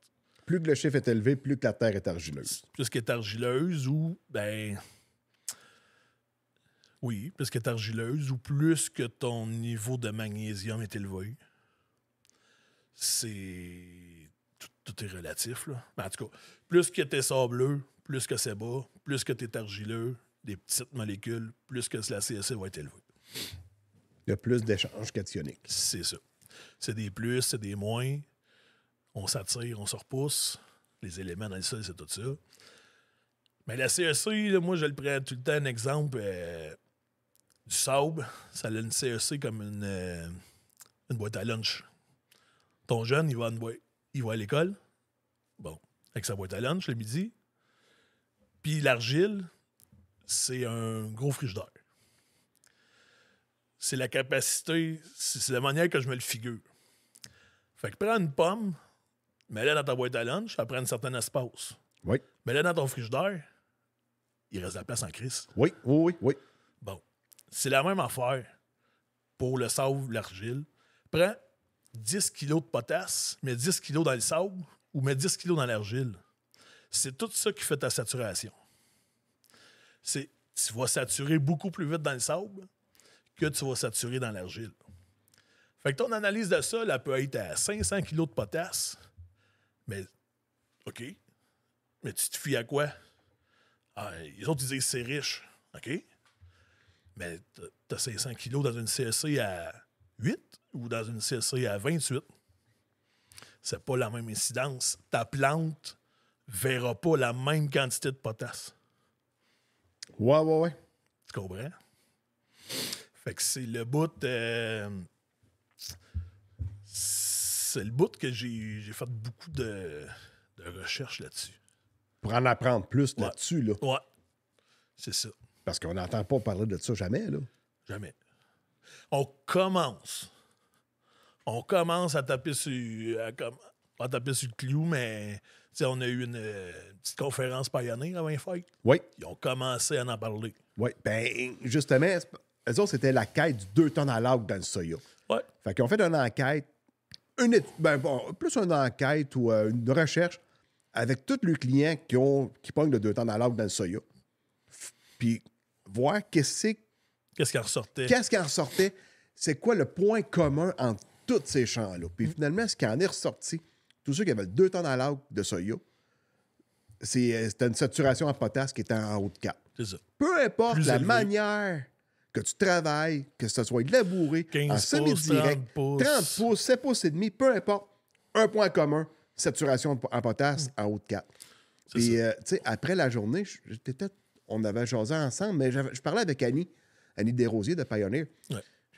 Plus que le chiffre est élevé, plus que la terre est argileuse. Plus qu'elle est argileuse ou, ben. Oui, plus qu'elle est argileuse ou plus que ton niveau de magnésium est élevé. C'est. Tout, est relatif, là. Ben, en tout cas, plus que t'es sableux, plus que c'est bas, plus que t'es argileux, des petites molécules, plus que la CSC va être élevée. Il y a plus d'échanges cationiques. C'est ça c'est des plus, c'est des moins. On s'attire, on se repousse. Les éléments dans le sol, c'est tout ça. Mais la CEC, e moi, je le prends tout le temps un exemple euh, du sable. Ça a une CEC e comme euh, une, boîte à lunch. Ton jeune, il va, il va à l'école. Bon, avec sa boîte à lunch le midi. Puis l'argile, c'est un gros frigidaire c'est la capacité, c'est la manière que je me le figure. Fait que prends une pomme, mets-la dans ta boîte à lunch, ça prend un certain espace. Oui. Mets-la dans ton frigidaire, il reste de la place en crise. Oui, oui, oui, Bon. C'est la même affaire pour le sable, l'argile. Prends 10 kilos de potasse, mets 10 kilos dans le sable ou mets 10 kilos dans l'argile. C'est tout ça qui fait ta saturation. C'est, tu vas saturer beaucoup plus vite dans le sable que tu vas saturer dans l'argile. Fait que ton analyse de ça, elle peut être à 500 kg de potasse. Mais, OK. Mais tu te fies à quoi? Ils ah, ont autres, ils c'est riche. OK. Mais tu as 500 kg dans une CSC à 8 ou dans une CSC à 28. C'est pas la même incidence. Ta plante verra pas la même quantité de potasse. Ouais, ouais, ouais. Tu comprends? c'est le bout. Euh, c'est le bout que j'ai fait beaucoup de, de recherches là-dessus. Pour en apprendre plus là-dessus, là. Ouais. C'est ça. Parce qu'on n'entend pas parler de ça jamais, là. Jamais. On commence. On commence à taper sur. À, taper sur le clou, mais on a eu une, petite conférence pionnière à 20 fêtes. Oui. Ils ont commencé à en parler. Oui. Ben, justement, autres, c'était la quête du 2 tonnes à l'arc dans le Soya. Fait qu'ils ont fait une enquête, une, ben, plus une enquête ou euh, une recherche avec tous les clients qui, ont, qui pognent le 2 tonnes à l'arc dans le Soya. Puis voir qu'est-ce Qu'est-ce qui en ressortait. Qu'est-ce qui en ressortait. C'est quoi le point commun entre tous ces champs-là. Puis finalement, ce qui en est ressorti, tous ceux qui avaient 2 tonnes à de soya, euh, c'était une saturation en potasse qui était en haut de 4. Peu importe la manière que tu travailles, que ce soit labouré, en semi-direct, 30, pouces, 7 pouces et demi, peu importe, un point commun, saturation en potasse à haute 4. Et tu sais, après la journée, on avait jasé ensemble, mais je parlais avec Annie, Annie Desrosiers de Pioneer.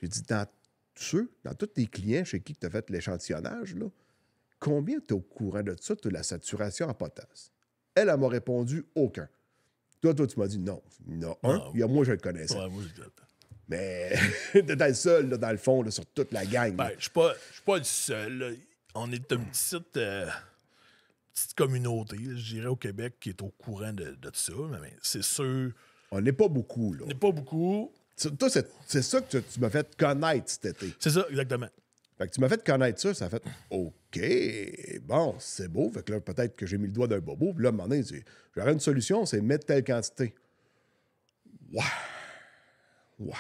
J'ai dit, dans ceux, dans tous tes clients chez qui tu as fait l'échantillonnage, là, combien tu es au courant de ça, de la saturation en potasse? Elle, elle m'a répondu, aucun. Toi, toi, tu m'as dit non. Ah, Il y en a un, moi, je le connaissais. moi, je mais <laughs> t'es le seul, là, dans le fond, là, sur toute la gang. Ben, je suis pas, le seul. On est une petite, euh, petite communauté, je dirais, au Québec qui est au courant de, de ça. Mais c'est sûr. On n'est pas beaucoup. Là. On n'est pas beaucoup. Toi, c'est ça que tu, m'as fait connaître cet été. C'est ça, exactement. Fait que tu m'as fait connaître ça, ça a fait OK, bon, c'est beau. Fait que là, peut-être que j'ai mis le doigt d'un bobo. Puis là, à un moment donné, j'aurais une solution, c'est mettre telle quantité. Waouh! ouais,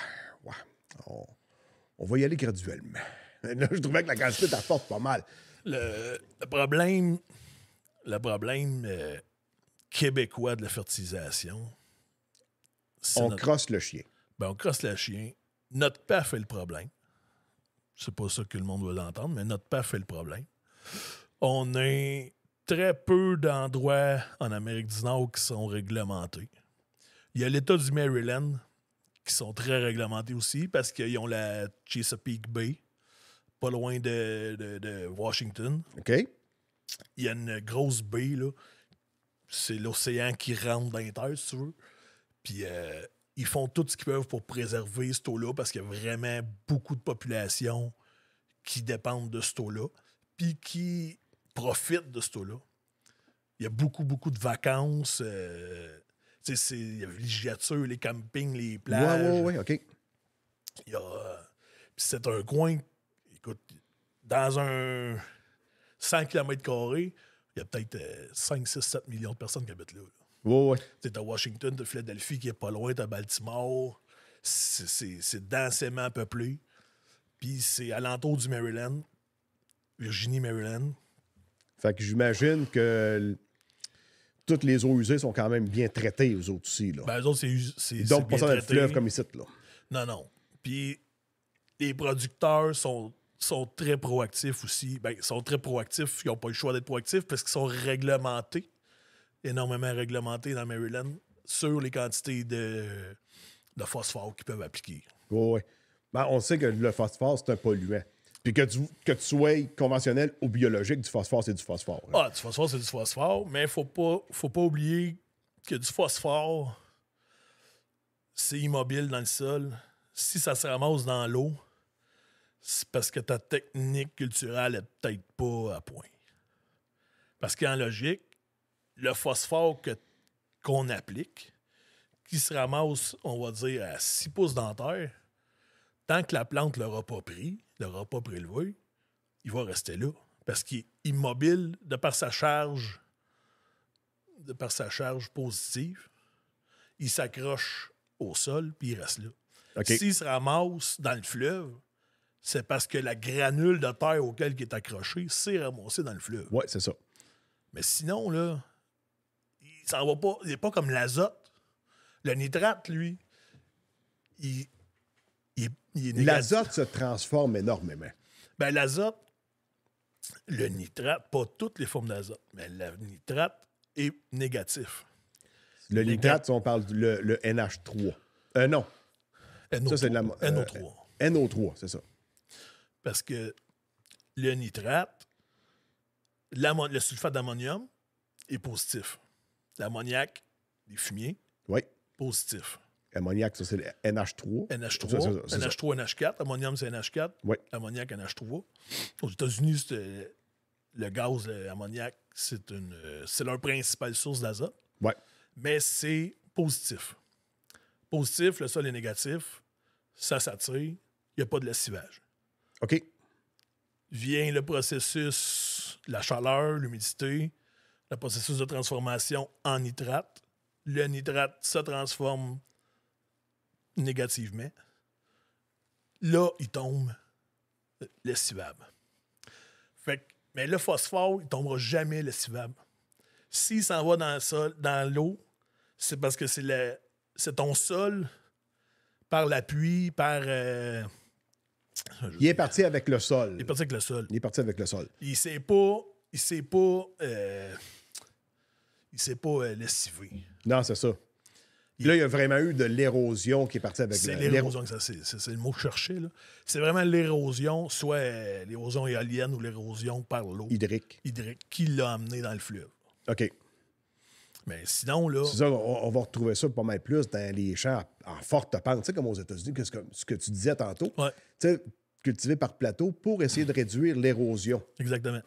ouais, on, va y aller graduellement. <laughs> Là, je trouvais que la quantité force, pas mal. Le, problème, le problème euh, québécois de la fertilisation, on crosse le chien. Ben, on crosse le chien. Notre PAF fait le problème. C'est pas ça que le monde veut l'entendre, mais notre PAF fait le problème. On a très peu d'endroits en Amérique du Nord qui sont réglementés. Il y a l'État du Maryland sont très réglementés aussi parce qu'ils ont la Chesapeake Bay, pas loin de, Washington. OK. Il y a une grosse baie, là. C'est l'océan qui rentre dans les terres, si tu veux. Puis euh, ils font tout ce qu'ils peuvent pour préserver ce taux-là parce qu'il y a vraiment beaucoup de populations qui dépendent de ce taux-là, puis qui profitent de ce taux-là. Il y a beaucoup, beaucoup de vacances. Euh, tu sais, il y a les giatures, les campings, les plages. Ouais, ouais, ouais, OK. Il y a. c'est un coin, écoute, dans un 100 km, il y a peut-être 5, 6, 7 millions de personnes qui habitent là. Ouais, ouais. Tu à Washington, de Philadelphie qui est pas loin, à Baltimore. C'est densément peuplé. Puis c'est l'entour du Maryland, Virginie, Maryland. Fait que j'imagine que toutes les eaux usées sont quand même bien traitées, aux autres aussi. Là. Ben, c'est Donc, pas ça le fleuve comme ici. Là. Non, non. Puis, les producteurs sont, sont très proactifs aussi. Ben, ils sont très proactifs. Ils n'ont pas le choix d'être proactifs parce qu'ils sont réglementés, énormément réglementés dans Maryland, sur les quantités de, phosphore qu'ils peuvent appliquer. Oui, ben, on sait que le phosphore, c'est un polluant. Puis que tu, sois conventionnel ou biologique, du phosphore, c'est du phosphore. Ah, du phosphore, c'est du phosphore, mais faut pas, faut pas oublier que du phosphore, c'est immobile dans le sol. Si ça se ramasse dans l'eau, c'est parce que ta technique culturelle est peut-être pas à point. Parce qu'en logique, le phosphore qu'on applique, qui se ramasse, on va dire, à 6 pouces dans terre, tant que la plante ne l'aura pas pris, ne l'aura pas prélevé, il va rester là. Parce qu'il est immobile de par sa charge, de par sa charge positive. Il s'accroche au sol, puis il reste là. S'il se ramasse dans le fleuve, c'est parce que la granule de terre auquel il est accroché s'est ramassée dans le fleuve. Oui, c'est ça. Mais sinon, là, il s'en va pas. Il n'est pas comme l'azote. Le nitrate, lui, il, L'azote se transforme énormément. Ben, l'azote, le nitrate, pas toutes les formes d'azote, mais le nitrate est négatif. Le nitrate, on parle du le, NH3. Euh, non. NO3. Ça, c'est la, NO3. Euh, NO3, c'est ça. Parce que le nitrate, le sulfate d'ammonium est positif. L'ammoniac, les fumiers, oui. positif. Ammoniac, ça, c'est NH3. NH3, NH3, NH4. Ammonium, c'est NH4. Oui. Ammoniac, NH3. Aux États-Unis, le gaz, l'ammoniac, c'est c'est leur principale source d'azote. Oui. Mais c'est positif. Positif, le sol est négatif, ça s'attire, il n'y a pas de lessivage. OK. Vient le processus, la chaleur, l'humidité, le processus de transformation en nitrate. Le nitrate se transforme négativement, là, il tombe l'estivable. Fait mais le phosphore, il tombera jamais l'estivable. S'il s'en va dans le sol, dans l'eau, c'est parce que c'est c'est ton sol par l'appui, par euh, il est parti avec le sol. Il est parti avec le sol. Il est parti avec le sol. Il sait pas. Il sait pas. Euh, il sait pas euh, lessivé. Non, c'est ça. Là, il y a vraiment eu de l'érosion qui est partie avec C'est l'érosion, c'est le mot cherché, C'est vraiment l'érosion, soit euh, l'érosion éolienne ou l'érosion par l'eau. Hydrique. Hydrique, qui l'a amené dans le fleuve. OK. Mais sinon, là. C'est ça, on, va retrouver ça pas mal plus dans les champs en forte pente, tu sais, comme aux États-Unis, que ce, que tu disais tantôt. Ouais. Tu sais, cultivé par plateau pour essayer de réduire l'érosion. Exactement.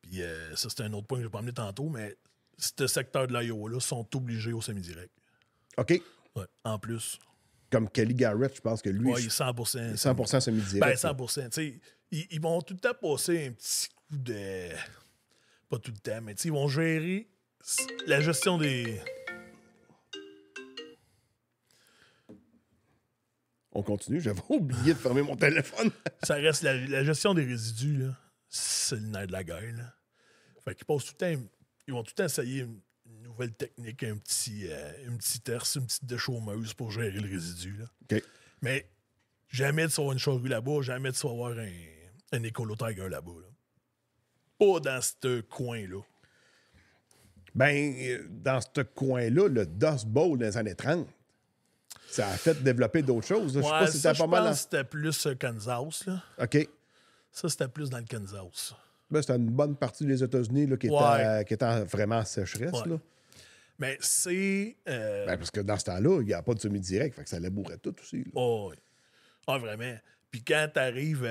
Puis euh, ça, c'est un autre point que je n'ai pas amené tantôt, mais ce secteur de l'Iowa-là sont obligés au semi-direct. OK. Ouais, en plus. Comme Kelly Garrett, je pense que lui. Oui, il est 100 100 semi-direct. Ben, 100 Tu sais, ils, vont tout le temps passer un petit coup de. Pas tout le temps, mais tu sais, ils vont gérer la gestion des. On continue, j'avais <laughs> oublié de fermer mon téléphone. <laughs> ça reste la, gestion des résidus, là. C'est le nerf de la gueule, là. Fait qu'ils passent tout le temps. Ils vont tout le temps essayer technique, un petit, euh, une petite une petite déchaumeuse pour gérer le résidu. Là. Mais jamais de vas une charrue là-bas, jamais de vas avoir un, un écolo tiger là-bas. Pas dans ce coin-là. Ben, euh, dans ce coin-là, le Dust Bowl les années 30, ça a fait développer d'autres choses. je sais pas si c'était pas mal. C'était plus euh, Kansas. Là. OK. Ça, c'était plus dans le Kansas. Ben, c'était une bonne partie des États-Unis qui, était, qui vraiment sécheresse. Là. Mais c'est. Euh, ben, parce que dans ce temps-là, il n'y a pas de semi direct, fait que ça labourait tout aussi. Oh, Ah, vraiment. Puis quand tu arrives,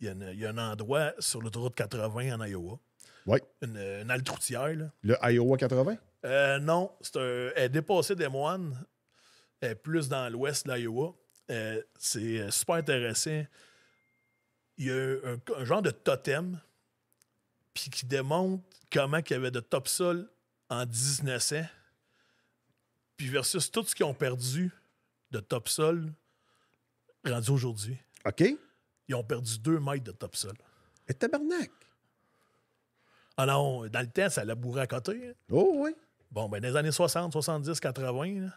il euh, y, a un endroit sur l'autoroute 80 en Iowa. Oui. Une, une Là. Le Iowa 80? Euh, non, c'est un, elle est dépassée des moines, elle est plus dans l'ouest de l'Iowa. c'est super intéressant. Il y a un, genre de totem puis qui démontre comment il y avait de topsol en 1900, puis versus tout ce qu'ils ont perdu de topsol rendu aujourd'hui. OK. Ils ont perdu deux mètres de topsol. Et tabarnak! Ah non, dans le temps, ça labourait à côté. Hein. Oh oui. Bon, ben, dans les années 60, 70, 80,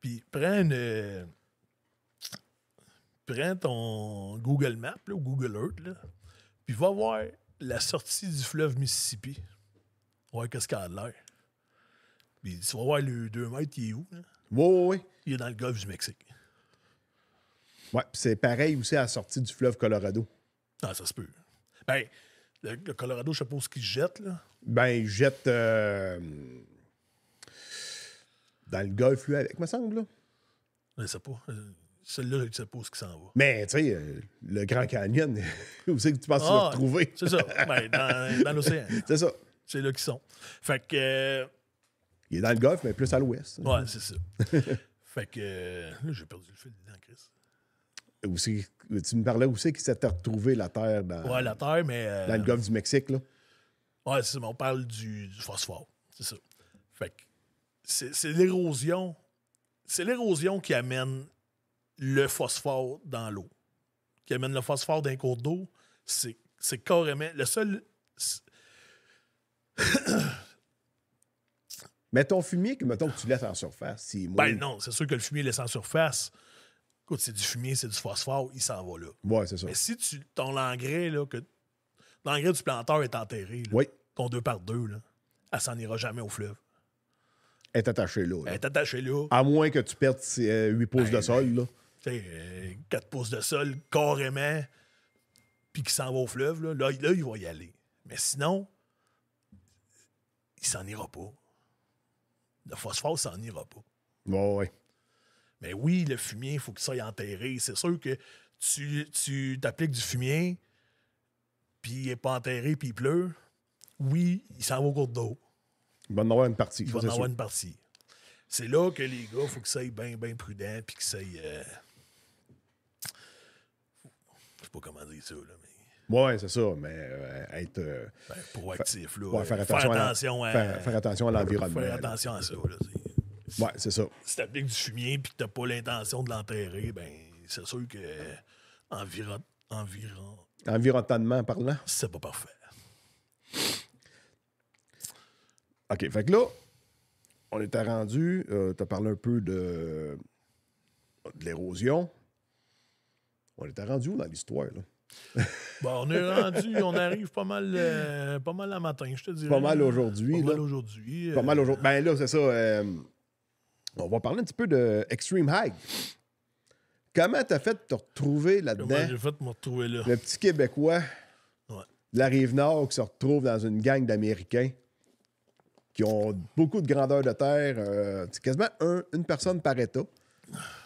puis prends une. Euh, ton Google Map ou Google Earth, puis va voir la sortie du fleuve Mississippi. Ouais, qu'est-ce qu'elle a l'air. Mais tu vas voir le 2 mètres, il est où? Oui, oui, oui. Il est dans le golfe du Mexique. Oui, c'est pareil aussi à la sortie du fleuve Colorado. Ah, ça se peut. Ben, le, Colorado, je suppose qu'il jette, là. Ben, il jette euh, dans le golfe, lui, avec, me semble, là. Je sais pas. Euh, Celle-là, je se pose où qu'il s'en va. Mais, tu sais, euh, le Grand Canyon, <laughs> où c'est que tu penses ah, le retrouver? C'est ça. Ben, dans, l'océan. <laughs> c'est ça. C'est là qu'ils sont. Fait que. Il est dans le golfe, mais plus à l'ouest. Ouais, c'est ça. <laughs> fait que euh, j'ai perdu le fil dedans, Chris. Aussi, tu me parlais aussi qu'il s'était retrouvé la terre dans. Ouais, la terre, mais. Euh, dans le golfe du Mexique, là. Ouais, c'est On parle du, phosphore. C'est ça. Fait que c'est l'érosion. C'est l'érosion qui amène le phosphore dans l'eau. Qui amène le phosphore d'un cours d'eau. C'est carrément. Le seul. Mais ton fumier, que, mettons que tu laisses en surface, c'est Ben non, c'est sûr que le fumier laisse en surface. Écoute, c'est du fumier, c'est du phosphore, il s'en va là. Oui, c'est ça. Mais si tu, ton engrais, là, que l'engrais du planteur est enterré, ton deux par deux là, elle s'en ira jamais au fleuve. Elle est attachée là. Elle est attachée là. À moins que tu perdes 8 euh, pouces de ben, sol. Là. 4 euh, pouces de sol, carrément, puis qu'il s'en va au fleuve, là, là, il va y aller. Mais sinon, il s'en ira pas. Le phosphore, ça n'en ira pas. Oui, ouais. Mais oui, le fumier, il faut qu'il soit enterré. C'est sûr que tu, tu t'appliques du fumier, puis il n'est pas enterré, puis il pleut. Oui, il s'en va au cours d'eau. Il va en avoir une partie. Il va en avoir une partie. C'est là que les gars, il faut que ça bien, bien prudent, puis que ça aille. ne sais pas comment dire ça, là, mais oui, c'est ça, mais euh, être. Euh, ben, proactif, là. faire, euh, attention faire, attention à, attention à l'environnement. Faire attention à ça, là. Oui, c'est ça. Si t'appliques du fumier et que t'as pas l'intention de l'enterrer, ben c'est sûr que environ, environ. parlant. C'est pas parfait. OK, fait que là, on était rendu, T'as tu as parlé un peu de, de l'érosion. On était rendu où dans l'histoire, là? <laughs> Bon, on est rendu, on arrive pas mal, euh, pas mal à matin, je te dirais. Pas mal aujourd'hui. Pas mal aujourd'hui. Euh. Pas mal aujourd'hui. Ben là, c'est ça. Euh, on va parler un petit peu de Extreme High. Comment t'as fait de te retrouver là-dedans? j'ai fait de me retrouver là? Le petit Québécois de la Rive-Nord qui se retrouve dans une gang d'Américains qui ont beaucoup de grandeur de terre. c'est quasiment une personne par État.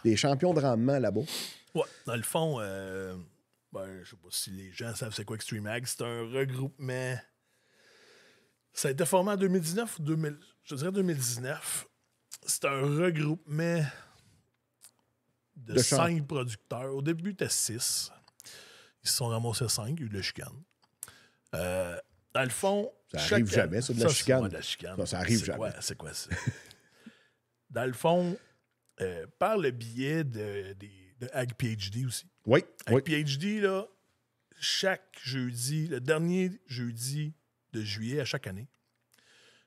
Des champions de rendement là-bas. Ouais, dans le fond ben, je sais pas si les gens savent c'est quoi Extreme Ag, c'est un regroupement. Ça a été formé en 2019 ou 2000, je dirais 2019. C'est un regroupement de, cinq producteurs. Au début, t'as six. Ils se sont ramassés cinq, il y a eu de la chicane. Euh, dans le fond, ça arrive jamais, ça, de la, chicane. ça arrive jamais. C'est quoi ça? dans le fond, euh, par le biais de, de Ag PhD aussi, oui. Avec PhD, là, chaque jeudi, le dernier jeudi de juillet à chaque année,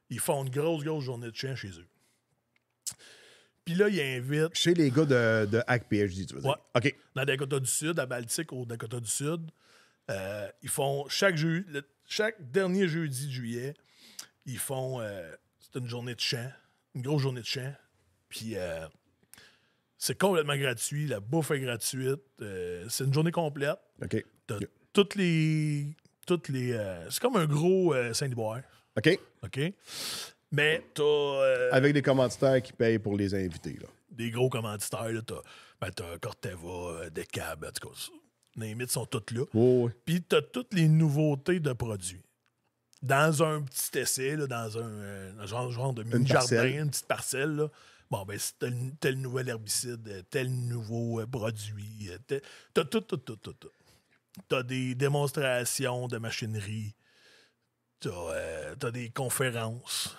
ils font une grosse, grosse journée de chien chez eux. Puis là, ils invitent. Chez les gars de, de Hack PhD, tu veux dire? OK. Dans le Dakota du Sud, à Baltique, au Dakota du Sud, euh, ils font chaque, jeudi... chaque dernier jeudi de juillet, ils font. Euh, c'est une journée de chant, une grosse journée de chant. Puis. Euh, c'est complètement gratuit. La bouffe est gratuite. Euh, c'est une journée complète. OK. T'as toutes les. Toutes les euh, c'est comme un gros euh, saint dubois OK. OK. Mais t'as. Avec des commanditaires qui payent pour les invités. Des gros commanditaires. Là, t'as, ben, Corteva, Decab, en tout cas. Les mythes sont toutes là. Oui, oui. Puis t'as toutes les nouveautés de produits dans un petit essai, dans un, genre, de mini-jardin, une, petite parcelle. Là, bon, ben, c'est tel, tel, nouvel herbicide, euh, tel nouveau euh, produit. Euh, t'as tout, tout, tout, tout, tout. T'as des démonstrations de machinerie. T'as, des conférences.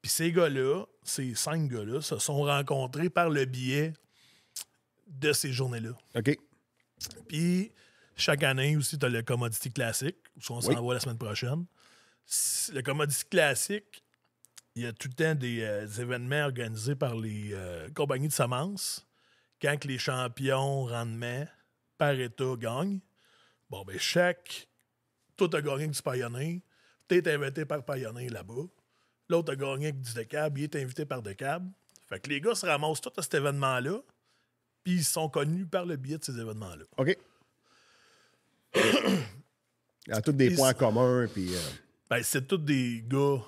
Puis ces gars-là, ces cinq gars-là, se sont rencontrés par le biais de ces journées-là. OK. Puis chaque année aussi, t'as le commodity classique, où on s'en va la semaine prochaine. Le commodity classique, il y a tout le temps des, euh, événements organisés par les euh, compagnies de semences. Quand les champions rendement par État gagnent, bon, ben chaque. tout a gagné du Tu t'es invité par Pioneer là-bas. L'autre a gagné du Decab. il est invité par Decab. Fait que les gars se ramassent tous à cet événement-là, puis ils sont connus par le biais de ces événements-là. OK. à <coughs> tous des points communs, puis. Euh, ben, c'est tous des gars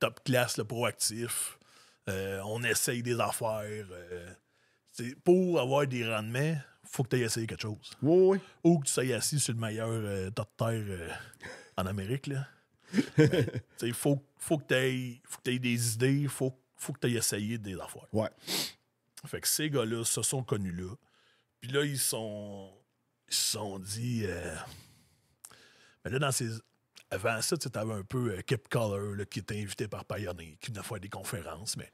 top class, le proactif. Euh, on essaye des affaires. Euh, pour avoir des rendements, faut que tu aies essayé quelque chose. Ou que tu sois assis sur le meilleur euh, top de terre en Amérique. <laughs> Ben, Il faut, que tu aies, des idées, faut, que tu aies essayé des affaires. Ouais. Fait que ces gars-là se sont connus là. Puis là, ils sont. Ils se sont dit. Mais ben là, dans ces, avant ça, tu avais un peu euh, Kip Color qui était invité par Pioneer, qui venait faire des conférences, mais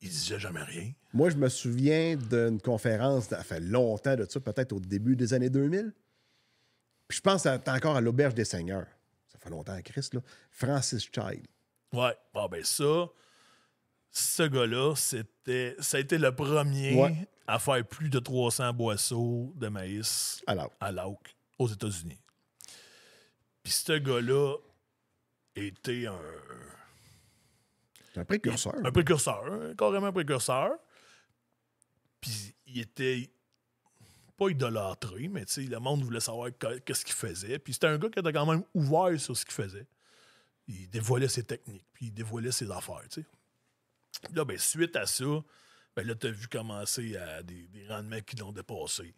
il disait jamais rien. Moi, je me souviens d'une conférence, ça fait longtemps de ça, peut-être au début des années 2000. Puis je pense encore à l'Auberge des Seigneurs. Ça fait longtemps à Christ, là. Francis Child. Ouais, bon, ah, ben ça, ce gars-là, ça a été le premier à faire plus de 300 boisseaux de maïs à l'auc, aux États-Unis. Puis ce gars-là était un. Un précurseur. Un précurseur, hein, carrément un précurseur. Puis il était pas idolâtré, mais le monde voulait savoir qu'est-ce qu'il faisait. Puis c'était un gars qui était quand même ouvert sur ce qu'il faisait. Il dévoilait ses techniques, puis il dévoilait ses affaires. sais. Là, ben, suite à ça, ben, là, t'as vu commencer à des, des rendements qui l'ont dépassé.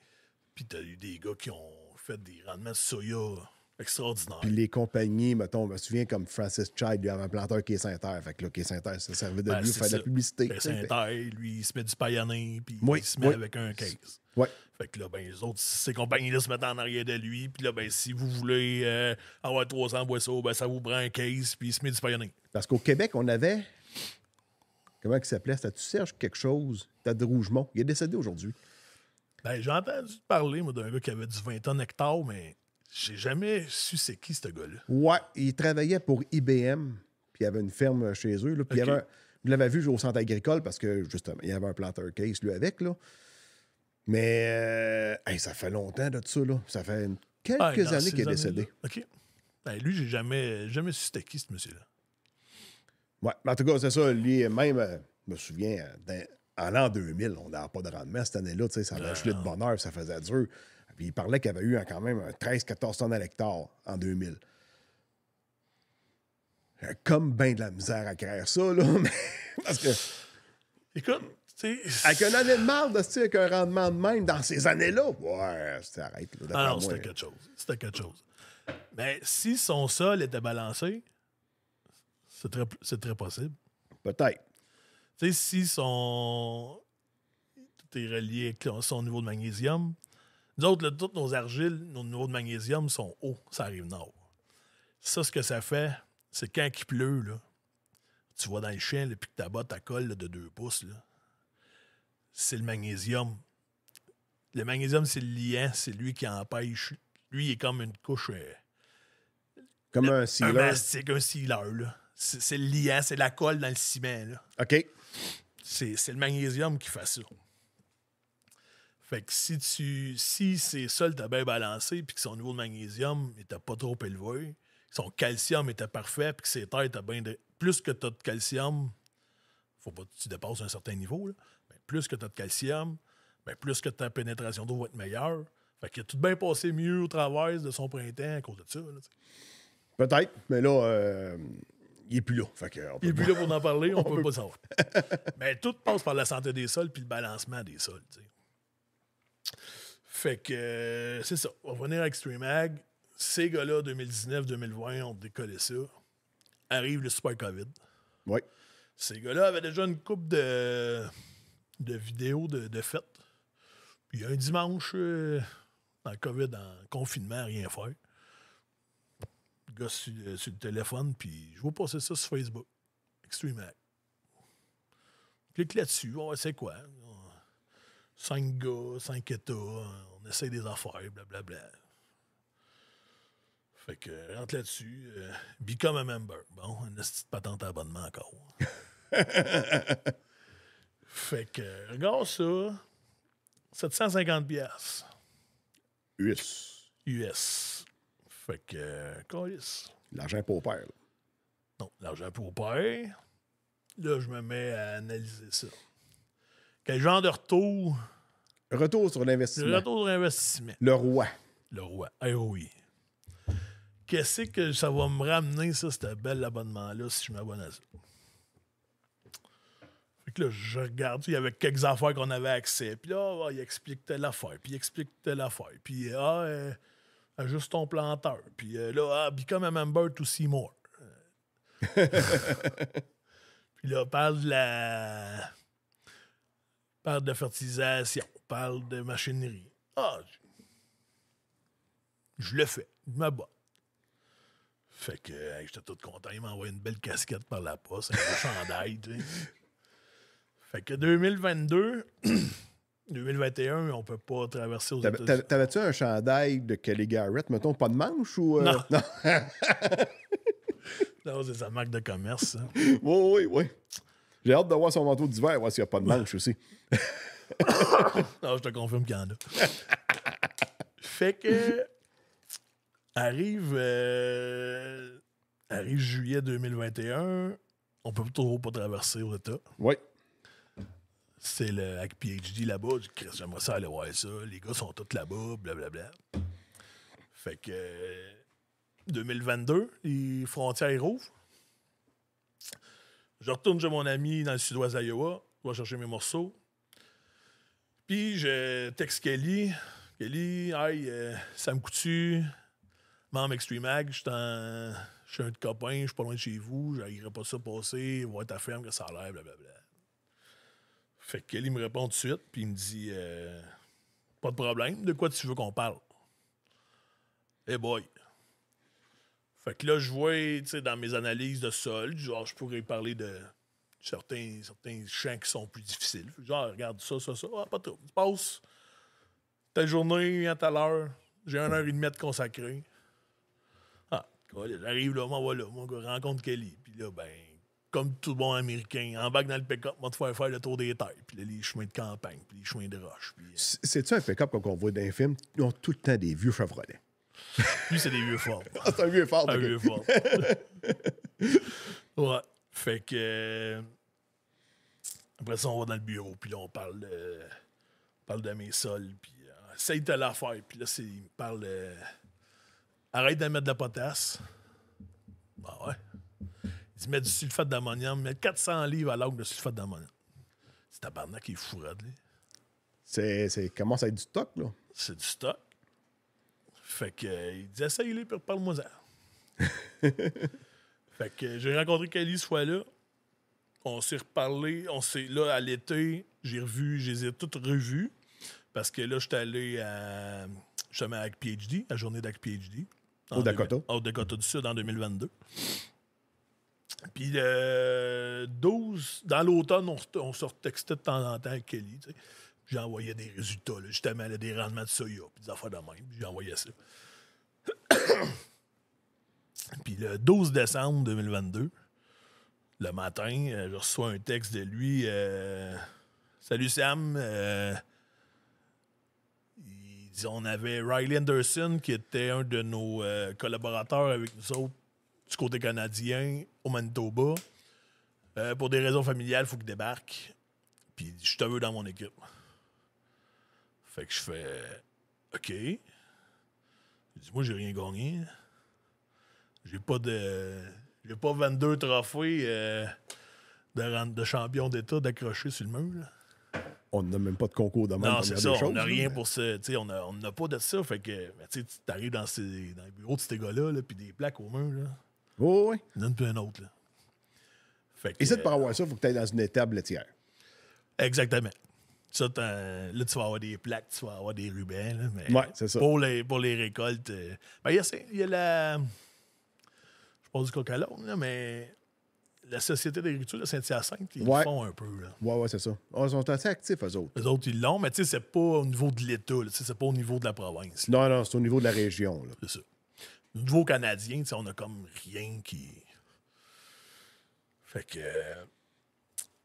Puis t'as eu des gars qui ont fait des rendements de soya Extraordinaire. Puis les compagnies, mettons, je me souviens comme Francis Child, lui, avait un planteur qui est Saint-Terre. Fait que là, qui est Saint-Terre, ça servait de ben, lui faire de la publicité. Ben, saint lui, il se met du paillané, puis il se met avec un case. Oui. Fait que là, ben, les autres, ces compagnies-là se mettent en arrière de lui. Puis là, ben, si vous voulez euh, avoir 300 boisseaux, ben, ça vous prend un case, puis il se met du paillané. Parce qu'au Québec, on avait. Comment il s'appelait C'était-tu Serge quelque chose T'as de Rougemont. Il est décédé aujourd'hui. Ben, j'ai entendu parler, moi, d'un gars qui avait du 20 tonnes hectare, mais j'ai jamais su c'est qui ce gars-là. Ouais, il travaillait pour IBM, puis il avait une ferme chez eux. puis il avait je l'avais vu au centre agricole parce que justement, il y avait un planter case lui avec. Là. Mais euh, ça fait longtemps de ça. Là. Ça fait quelques années qu'il est décédé. OK. Ben, lui, j'ai jamais, jamais su c'était qui ce monsieur-là. Ouais, en tout cas, c'est ça. Lui, même, euh, je me souviens, euh, en l'an 2000, on n'avait pas de rendement cette année-là. Ça avait acheté de bonheur, ça faisait dur. Puis il parlait qu'il avait eu quand même 13-14 tonnes à l'hectare en 2000. Comme bien de la misère à créer ça, là. <laughs> parce que. Écoute, avec une année de marde, avec un rendement de même dans ces années-là, ouais, arrête. Ah non, c'était quelque chose. C'était quelque chose. Mais si son sol était balancé, c'est très, possible. Peut-être. Tu sais, si son. Tout est relié à son niveau de magnésium, nous autres, toutes nos argiles, nos niveaux de magnésium sont hauts, ça arrive nord. Ça, ce que ça fait, c'est quand il pleut, là, tu vois dans le chien le que ta botte, ta colle de deux pouces, c'est le magnésium. Le magnésium, c'est le liant, c'est lui qui empêche. Lui, il est comme une couche. Euh, comme un sealer. C'est un sealer, là. C'est le liant, c'est la colle dans le ciment. Là. OK. C'est le magnésium qui fait ça si, tu, si ses sols étaient bien balancé puis que son niveau de magnésium n'était pas trop élevé, son calcium était parfait, puis que ses terres étaient bien. Plus que tu as de calcium, faut pas que tu dépasses un certain niveau, plus que tu as de calcium, mais plus que ta pénétration d'eau va être meilleure. Fait qu'il a tout bien passé mieux au travers de son printemps à cause de ça. Peut-être, mais là, euh, il n'est plus là. il n'est plus là pour en parler, <laughs> on ne peut, pas savoir. mais tout passe par la santé des sols puis le balancement des sols. Fait que euh, c'est ça. On va venir Extreme Ag. Ces gars-là, 2019-2020, on décollé ça. Arrive le Super COVID. Oui. Ces gars-là avaient déjà une coupe de, de vidéos de, de fête. Puis un dimanche, en euh, dans le COVID, en confinement, rien faire. Le gars sur, euh, le téléphone, puis je vais passer ça sur Facebook. Extreme Clique là-dessus, on va c'est quoi cinq gars, cinq états, on essaye des affaires, blablabla. Fait que rentre là-dessus, euh, become a member. Bon, une petite patente abonnement encore. <laughs> fait que, regarde ça, 750 pièces. US. US. Fait que, us L'argent pour père. Non, l'argent pour père. Là, je me mets à analyser ça. Quel genre de retour Retour sur l'investissement. Le retour sur l'investissement. Le roi. Le roi. Eh oui. Qu'est-ce que ça va me ramener, ça, ce bel abonnement-là, si je m'abonne à ça? Fait que là, je regarde, il y avait quelques affaires qu'on avait accès. Puis là, ah, il explique telle affaire, puis il explique telle affaire. Puis, ah, euh, ajuste ton planteur. Puis euh, là, ah, become a member to see more. <laughs> puis là, parle de la parle de fertilisation, parle de machinerie. Ah, je, le fais, je bats. Fait que hey, j'étais tout content, il m'a envoyé une belle casquette par la poste, un <laughs> chandail, tu sais. Fait que 2022, 2021, <clears throat> on peut pas traverser aux états T'avais-tu un chandail de Kelly Garrett, mettons, pas de manche ou. Euh, non. non. <laughs> non c'est sa marque de commerce. Hein. Oui, oui, oui. J'ai hâte de voir son manteau d'hiver, voir s'il n'y a pas de manche aussi. <laughs> non, je te confirme qu'il y en a. fait que. Arrive. Euh, arrive juillet 2021. On peut toujours pas traverser au tas. Oui. C'est le Hack PhD là-bas. J'aimerais ça aller voir ça. Les gars sont tous là-bas, blablabla. Fait que. 2022, euh, les frontières rouvrent. Je retourne chez mon ami dans le sud-ouest d'Iowa, je vais chercher mes morceaux. Puis je texte Kelly. Kelly, aïe, euh, ça me coûte-tu? Mam Extreme Ag, je suis un de copain, je suis pas loin de chez vous, n'arriverai pas ça passer, voir ta ferme que ça a l'air, blablabla. Fait que Kelly me répond tout de suite, puis il me dit euh, Pas de problème, de quoi tu veux qu'on parle? Eh boy, fait que là, je vois, dans mes analyses de sol, genre, je pourrais parler de certains, certains champs qui sont plus difficiles. Genre, regarde ça, ça, ça. Ah, pas trop. Tu passes ta journée à ta l'heure. J'ai une heure et demie à te consacrer. Ah, j'arrive là, moi, voilà, moi je rencontre Kelly. Puis là, ben, comme tout bon Américain, en embarque dans le pick-up, moi, te faire faire le tour des terres, puis là, les chemins de campagne, puis les chemins de roche. Puis... Euh, C'est-tu un pick-up qu'on voit dans les films? Ils ont tout le temps des vieux Chevrolet. <laughs> Lui, c'est des vieux forts. Ah, c'est un vieux fort. Un vieux fort. <laughs> ouais. Fait que. Euh, après ça, on va dans le bureau, puis là, on parle de, parle de mes sols, puis on essaye de la faire. Puis là, il me parle euh, Arrête d'en mettre de la potasse. Ben ouais. Il dit Mets du sulfate d'ammonium, mets 400 livres à l'orgue de sulfate d'ammonium. C'est tabarnak qui est fourré, là. C'est, c'est, commence à être du stock, là. C'est du stock. Fait que, euh, il disait, ça, il est, parle moi ça. <laughs> » fait que j'ai rencontré Kelly ce fois-là. On s'est reparlé. On s'est, là, à l'été, j'ai revu, je les ai toutes revues. Parce que là, j'étais allé à, justement à PhD, à la journée d'AC PhD. Au Dakota. au Dakota du Sud en 2022. Puis le 12, dans l'automne, on, on se retextait de temps en temps avec Kelly. Tu sais j'envoyais des résultats, justement, des rendements de soya, puis des affaires de même, j'envoyais ça. <coughs> puis le 12 décembre 2022, le matin, euh, je reçois un texte de lui. Euh, Salut Sam. Euh, il dit, on avait Riley Anderson, qui était un de nos collaborateurs avec nous autres du côté canadien au Manitoba. pour des raisons familiales, il faut qu'il débarque. Puis je te veux dans mon équipe. Fait que je fais euh, OK. dis, moi, j'ai rien gagné. J'ai pas de. J'ai pas 22 trophées euh, de, de, champion d'État d'accrocher sur le mur. Là. On n'a même pas de concours de Non, c'est ça. on n'a rien pour ça. On n'a on pas de ça. Fait que, tu arrives dans, ces, dans les bureaux de ces gars-là, puis des plaques au mur. Là. oui, oui. Une puis un autre. Là. Fait que, Et c'est pour avoir euh, ça, il faut que tu ailles dans une étable laitière. Exactement là, tu vas avoir des plaques, tu vas avoir des rubans. Là, mais c'est ça. Pour les, pour les récoltes, euh, ben, il y, y, a la. Je pense du coca là, mais la Société d'agriculture de Saint-Hyacinthe, ils le font un peu. Là. Ouais, ouais, c'est ça. Ah, ils sont assez actifs, eux autres. Eux autres, ils l'ont, mais tu sais, c'est pas au niveau de l'État, c'est pas au niveau de la province. Non, non, c'est au niveau de la région. C'est ça. Au niveau canadien, on a comme rien qui. Fait que.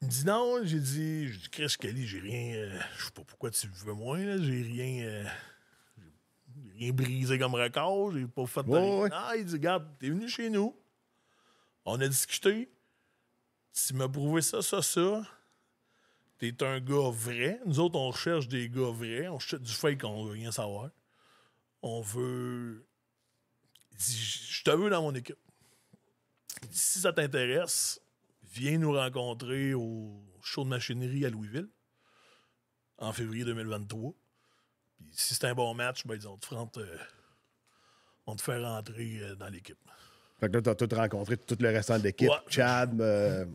Il me dit non, j'ai dit, j'ai dit, Chris Kelly, j'ai rien, euh, je sais pas pourquoi tu veux moins, j'ai rien, euh, rien brisé comme record, j'ai pas fait de rien. Ah, il dit, regarde, t'es venu chez nous, on a discuté, tu m'as prouvé ça, ça, ça, t'es un gars vrai, nous autres, on recherche des gars vrais, on cherche du fake, on veut rien savoir, on veut, je te veux dans mon équipe. si ça t'intéresse, viens nous rencontrer au show de machinerie à Louisville en février 2023. si c'est un bon match, ben, euh, on te fait rentrer euh, dans l'équipe. Fait que là, tu as tout rencontré, tout le restant de l'équipe. Chad, euh,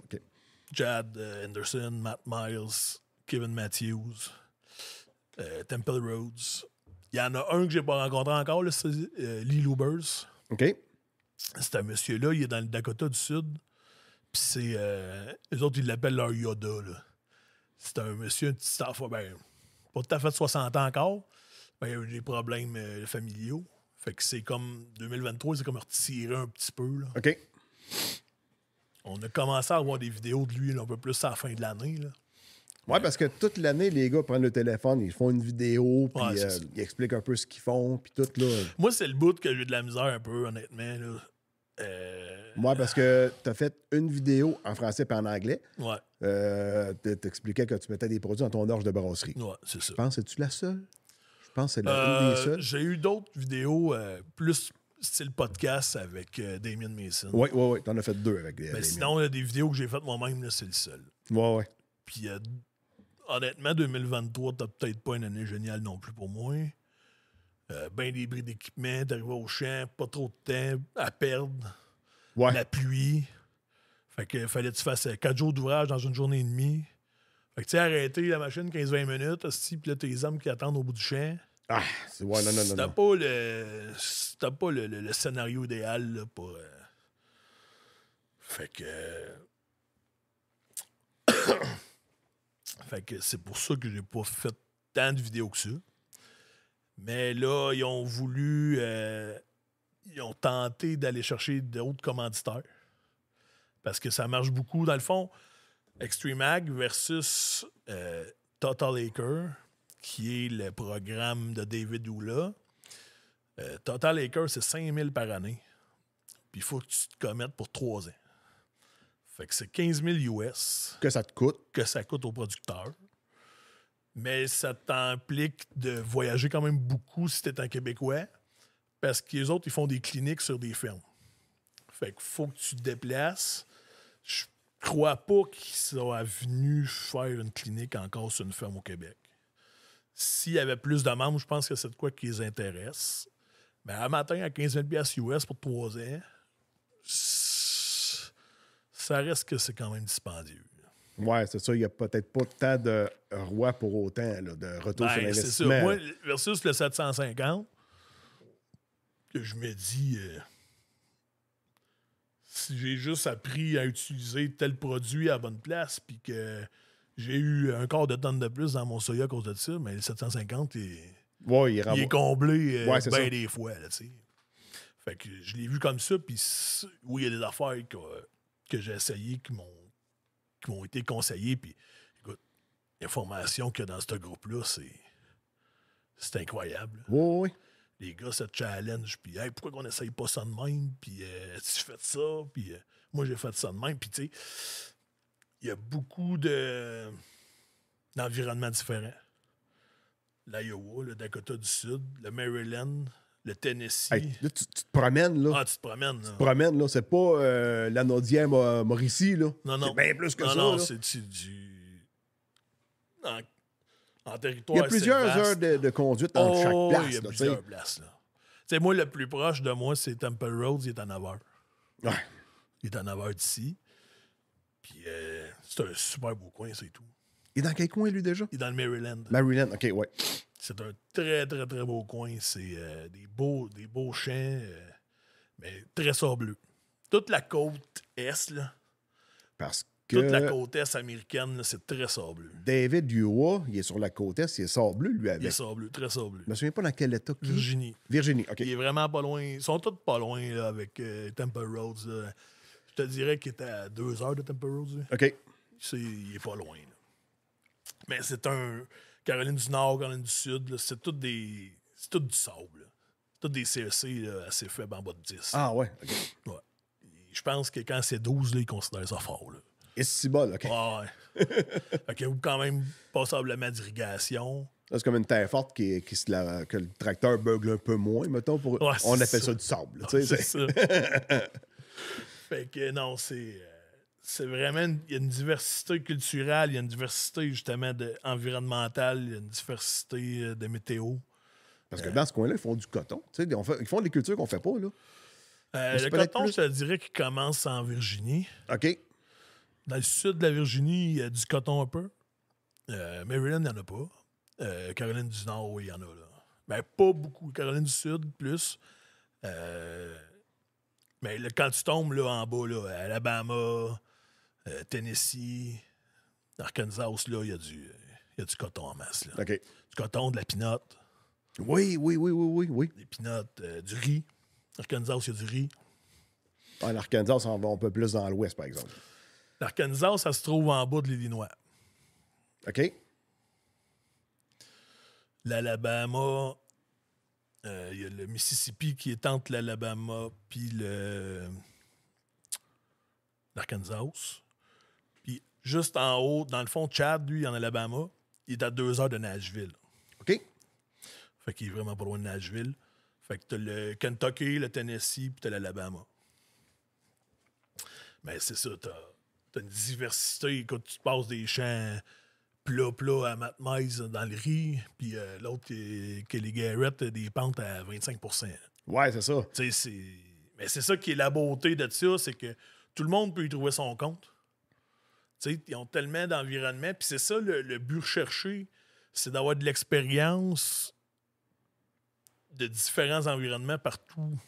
Chad Anderson, Matt Miles, Kevin Matthews, Temple Rhodes. Il y en a un que j'ai pas rencontré encore, c'est Lee Lubers. OK. C'est un monsieur-là, il est dans le Dakota du Sud c'est. Euh, eux autres, ils l'appellent leur Yoda, là. C'est un monsieur, un petit staff, ben, pas tout à fait 60 ans encore. Ben, il a eu des problèmes euh, familiaux. Fait que c'est comme 2023, c'est comme retiré un petit peu. Là. OK. On a commencé à avoir des vidéos de lui là, un peu plus à la fin de l'année. Là. Ouais, parce que toute l'année, les gars prennent le téléphone, ils font une vidéo, puis euh, ils expliquent un peu ce qu'ils font, puis tout. Là. Moi, c'est le bout que j'ai de la misère un peu, honnêtement. Là. Euh, moi, parce que tu as fait une vidéo en français et en anglais. Ouais. Euh, T'expliquais que tu mettais des produits dans ton orge de brasserie. Ouais, c'est ça. Je pense, que tu la seule? Je pense que c'est la euh, seule. J'ai eu d'autres vidéos euh, plus style podcast avec Damien Mason. Oui, oui, oui. T'en as fait deux avec Damien. Mais sinon, il y a des vidéos que j'ai faites moi-même, c'est le seul. Ouais, ouais. Puis, honnêtement, 2023, t'as peut-être pas une année géniale non plus pour moi. Euh, ben des d'équipement, d'arriver au champ, pas trop de temps à perdre, ouais. la pluie. Fait que fallait que tu fasses 4 euh, jours d'ouvrage dans une journée et demie. Fait que tu sais, arrêter la machine 15-20 minutes, aussi, puis là, t'as les hommes qui attendent au bout du champ. Ah, c'est ouais, non, non, non. T'as pas le, pas le, scénario idéal, là, pour. Euh, fait que. <coughs> fait que c'est pour ça que j'ai pas fait tant de vidéos que ça. Mais là, ils ont voulu. Euh, ils ont tenté d'aller chercher d'autres commanditaires. Parce que ça marche beaucoup. Dans le fond, Extreme Ag versus euh, Total Acre, qui est le programme de David Oula. Euh, Total Acre, c'est 5000 par année. Puis il faut que tu te commettes pour 3 ans. Fait que c'est 15 000 US. Que ça te coûte. Que ça coûte au producteur mais ça t'implique de voyager quand même beaucoup si tu es un Québécois, parce que les autres, ils font des cliniques sur des fermes. Fait que faut que tu te déplaces. Je crois pas qu'ils soient venus faire une clinique encore sur une ferme au Québec. S'il y avait plus de membres, je pense que c'est de quoi qui les intéresse. Mais un matin, à 15 000 US pour 3 ans, ça reste que c'est quand même dispendieux. Ouais, c'est ça. Il n'y a peut-être pas tant de roi pour autant, de retour sur l'investissement. C'est ça. Moi, versus le 750, que je me dis, euh, si j'ai juste appris à utiliser tel produit à bonne place, puis que j'ai eu un quart de tonne de plus dans mon soya à cause de ça, mais le 750, il, est comblé euh, bien des fois. fait que je l'ai vu comme ça, puis oui, il y a des affaires que, que j'ai essayées qui m'ont qui ont été conseillés. Puis, écoute, l'information qu'il y a dans ce groupe-là, c'est, c'est incroyable. Les gars se challenge, puis pourquoi on n'essaye pas ça de même? Puis, euh, tu fais ça? Euh, moi, j'ai fait ça de même. Puis, tu sais, il y a beaucoup de, d'environnements différents. L'Iowa, le Dakota du Sud, le Maryland, le Tennessee. là, tu, te promènes, là. Ah, tu te promènes, là. Tu te promènes, là. C'est pas euh, Mauricie, là. Non, non. C'est bien plus que ça. Non, non, c'est du. En, territoire. Il y a plusieurs heures de, conduite entre chaque oh, place. Il y a plusieurs places, là. Tu sais, moi, le plus proche de moi, c'est Temple Roads, il est à 9 h. Ouais. Il est à 9 h d'ici. Puis, euh, c'est un super beau coin, c'est tout. Il est dans quel coin, lui, déjà? Il est dans le Maryland. Maryland, OK, ouais. C'est un très, très, très beau coin. C'est euh, des, beaux, des beaux champs, euh, mais très sableux. Toute la côte est, là. Parce que. Toute la côte est américaine, c'est très sableux. David Dua, il est sur la côte est, il est sableux, lui, avec. Il est sableux, très sableux. Je me souviens pas dans quel état. Virginie. Virginie, OK. Il est vraiment pas loin. Ils sont tous pas loin, là, avec euh, Temple Roads. Je te dirais qu'il est à deux heures de Temple Roads. Là. OK. il est pas loin. Là. Mais c'est un. Caroline du Nord, Caroline du Sud, c'est tout des. C'est tout du sable. Tout des CEC e assez faibles en bas de 10. Ah ouais, Je pense que quand c'est 12, là, ils considèrent ça fort. Là. Et c'est si bol, ok. ok ah, ouais. <laughs> quand même, passablement d'irrigation. C'est comme une terre forte qui, qui que le tracteur bugle un peu moins, mettons. Pour, on appelle ça. ça. du sable. tu ah, c'est ça. <laughs> fait que non, c'est. Euh, c'est vraiment il y a une diversité culturelle, il y a une diversité justement de, environnementale, il y a une diversité euh, de météo. Parce que dans ce coin-là, ils font du coton. ils font des cultures qu'on fait pas. Là. Euh, le coton, je te dirais qu'il commence en Virginie. OK. Dans le sud de la Virginie, il y a du coton un peu. Euh, Maryland, il n'y en a pas. Caroline du Nord, oui, il y en a. Là. Mais pas beaucoup. Caroline du Sud, plus. mais quand tu tombes là, en bas, là, Alabama, euh, Tennessee, Arkansas, là, il y, a du, y a du coton en masse. Là. Du coton, de la pinotte. Oui, oui, oui, oui, oui. oui. Des pinottes, euh, du riz. Arkansas, il y a du riz. Ah, L'Arkansas, on va un peu plus dans l'ouest, par exemple. L'Arkansas, ça se trouve en bas de l'Illinois. OK. L'Alabama, euh, il y a le Mississippi qui est entre l'Alabama puis le l'Arkansas juste en haut, dans le fond, Chad, lui, en Alabama, il est à deux heures de Nashville. OK. Fait qu'il est vraiment pas loin de Nashville. Fait que t'as le Kentucky, le Tennessee, puis t'as l'Alabama. Mais c'est ça, t'as, une diversité. Quand tu passes des champs plats, plats à Matt Mize dans le riz, puis euh, l'autre, Kelly Garrett, euh, des pentes à 25 Ouais, c'est ça. c'est... Mais c'est ça qui est la beauté de ça, c'est que tout le monde peut y trouver son compte ils ont tellement d'environnements. Puis c'est ça le, but recherché, c'est d'avoir de l'expérience de différents environnements partout.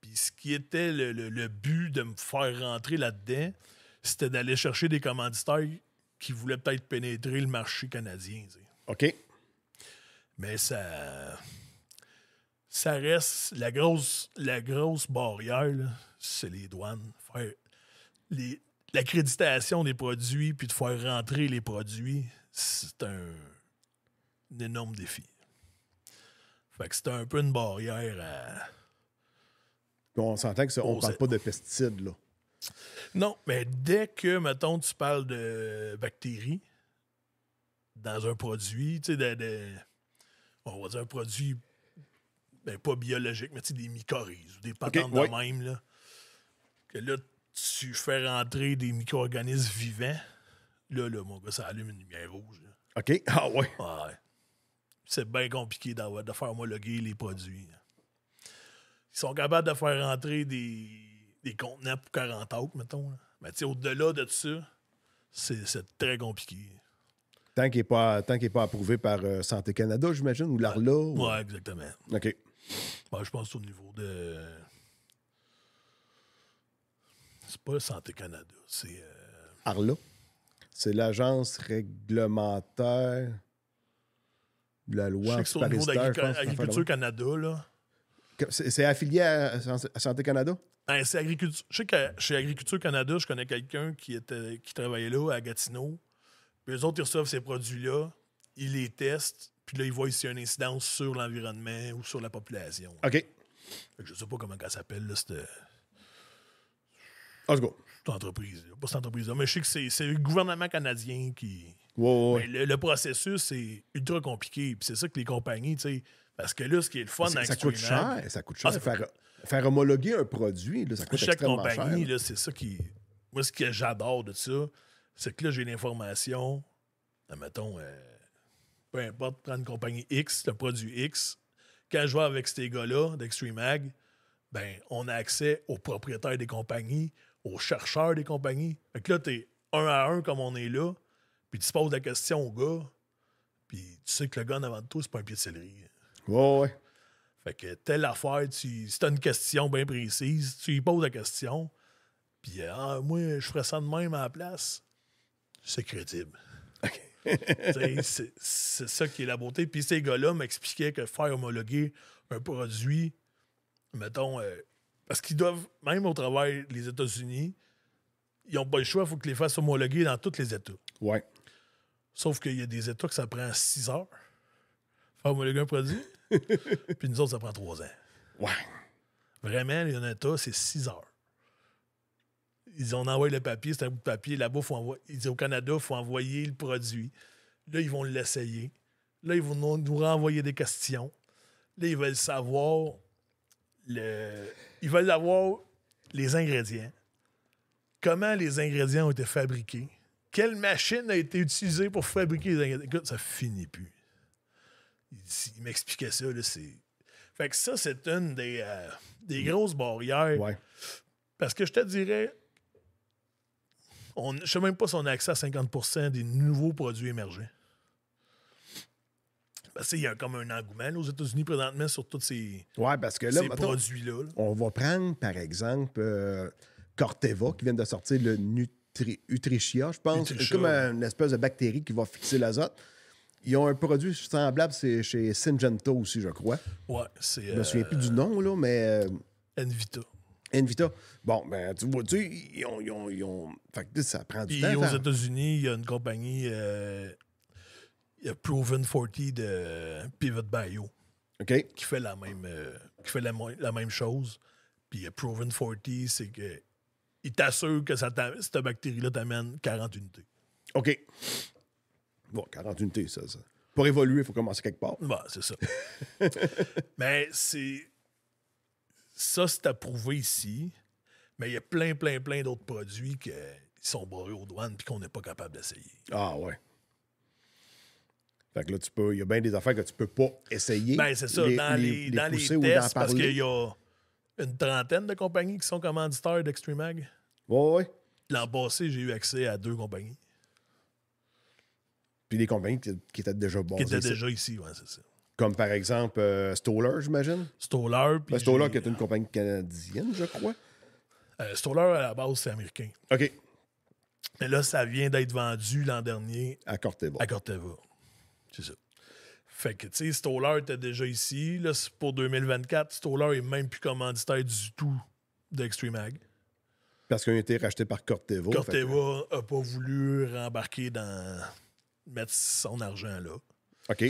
Puis ce qui était le, but de me faire rentrer là-dedans, c'était d'aller chercher des commanditaires qui voulaient peut-être pénétrer le marché canadien. OK. Mais ça. Ça reste. La grosse, la grosse barrière, c'est les douanes. les, l'accréditation des produits puis de faire rentrer les produits, c'est un, énorme défi. Fait que c'est un peu une barrière à. on s'entend que ne parle pas de pesticides, là. Non, mais dès que, mettons, tu parles de bactéries dans un produit, tu sais, de, on va dire un produit, ben, pas biologique, mais tu sais, des mycorhizes ou des patentes de même, là, que là, tu fais rentrer des micro-organismes vivants, là, là, ça allume une lumière rouge. OK. <laughs> Ah ouais. C'est bien compliqué de faire homologuer les produits. Hein. Ils sont capables de faire rentrer des, des contenants pour 40 autres, mettons. Mais tu sais, au-delà de ça, c'est très compliqué. Tant qu'il n'est pas, pas approuvé par euh, Santé Canada, j'imagine, ou l'ARLA. Ouais, exactement. OK. Ben, je pense au niveau de c'est pas Santé Canada, c'est. Euh... Arla. C'est l'agence réglementaire de la loi. C'est au niveau d'Agriculture Canada, là. C'est affilié à Santé Canada? Ben, c'est agriculture. Je sais que chez Agriculture Canada, je connais quelqu'un qui, qui travaillait là à Gatineau. Puis eux autres, ils reçoivent ces produits-là, ils les testent, puis là, ils voient s'il y a une incidence sur l'environnement ou sur la population. OK. je sais pas comment ça s'appelle, là, cette, Let's go. C'est une entreprise, pas cette entreprise-là, mais je sais que c'est le gouvernement canadien qui. le, processus, est ultra compliqué. Puis c'est ça que les compagnies, tu sais. Parce que là, ce qui est le fun avec ça coûte cher. Ça coûte ah, cher. faire, homologuer un produit, ça coûte Chaque compagnie, c'est ça qui. Moi, ce que j'adore de ça, c'est que là, j'ai l'information. Mettons, euh, peu importe, prendre une compagnie X, le produit X. Quand je vais avec ces gars-là d'Extreme Ag, ben, on a accès aux propriétaires des compagnies, aux chercheurs des compagnies. Fait que là, t'es un à un comme on est là, puis tu poses la question au gars, puis tu sais que le gars en avant de toi, c'est pas un pied de céleri. Ouais, ouais. Fait que telle affaire, tu, si t'as une question bien précise, tu lui poses la question, puis ah, moi, je ferais ça de même à la place. C'est crédible. OK. <laughs> c'est ça qui est la beauté. Puis ces gars-là m'expliquaient que faire homologuer un produit, mettons, euh, parce qu'ils doivent, même au travail, les États-Unis, ils n'ont pas le choix, il faut que les fassent homologuer dans tous les États. Ouais. Sauf qu'il y a des États que ça prend six heures faire homologuer un produit, <laughs> puis nous autres, ça prend trois ans. Ouais. Vraiment, il y a un État, c'est six heures. Ils ont envoyé le papier, c'est un bout de papier. Là-bas, faut envoyer. Ils disent au Canada, il faut envoyer le produit. Là, ils vont l'essayer. Là, ils vont nous renvoyer des questions. Là, ils veulent savoir le ils veulent avoir les ingrédients. Comment les ingrédients ont été fabriqués? Quelle machine a été utilisée pour fabriquer les ingrédients? Écoute, ça finit plus. Il, m'expliquait ça, c'est... Fait que ça, c'est une des, euh, des mm. grosses barrières. Parce que je te dirais, on, je ne sais même pas si on a accès à 50 des nouveaux produits émergents. Parce y a comme un engouement aux États-Unis présentement sur tous ces, ouais, parce que là, ces produits-là. On va prendre, par exemple, euh, Corteva, qui vient de sortir le Nutri- je pense. C'est comme une espèce de bactérie qui va fixer l'azote. Ils ont un produit semblable c'est chez Syngenta aussi, je crois. Ouais, c'est. Je me souviens euh, plus du nom, là, mais. Envita. Euh, Envita. Bon, ben, tu vois, tu ils ont. Ils ont, Fait que, ça prend du temps. temps. aux États-Unis, il y a une compagnie il y a Proven 40 de Pivot Bio ok qui fait la même, euh, qui fait la, même chose. Puis euh, Proven 40, c'est que il t'assure que ça cette bactérie-là t'amène 40 unités. OK. Bon, 40 unités, ça. ça. Pour évoluer, il faut commencer quelque part. bah c'est ça. <laughs> Mais c'est. Ça, c'est approuvé ici. Mais il y a plein, plein, plein d'autres produits qui sont barrés aux douanes et qu'on n'est pas capable d'essayer. Ah, ouais. Fait que là, tu peux, il y a bien des affaires que tu peux pas essayer. Ben, c'est ça, dans les, dans les tests, parce qu'il y a une trentaine de compagnies qui sont commanditaires d'Extreme Ag. Oui, oui. L'an passé, j'ai eu accès à deux compagnies. Puis des compagnies qui, étaient déjà bonnes. Qui étaient déjà ici, oui, c'est ça. Comme par exemple euh, Stoller, j'imagine. Stoller. Ben, puis Stoller, qui est une compagnie canadienne, je crois. Euh, Stoller, à la base, c'est américain. OK. Mais là, ça vient d'être vendu l'an dernier. À Corteva. À Corteva. C'est ça. Fait que, tu sais, Stoller était déjà ici. Là, pour 2024, Stoller est même plus commanditaire du tout d'Extreme Ag. Parce qu'il a été racheté par Corteva. Corteva n'a pas voulu rembarquer dans. mettre son argent là. OK.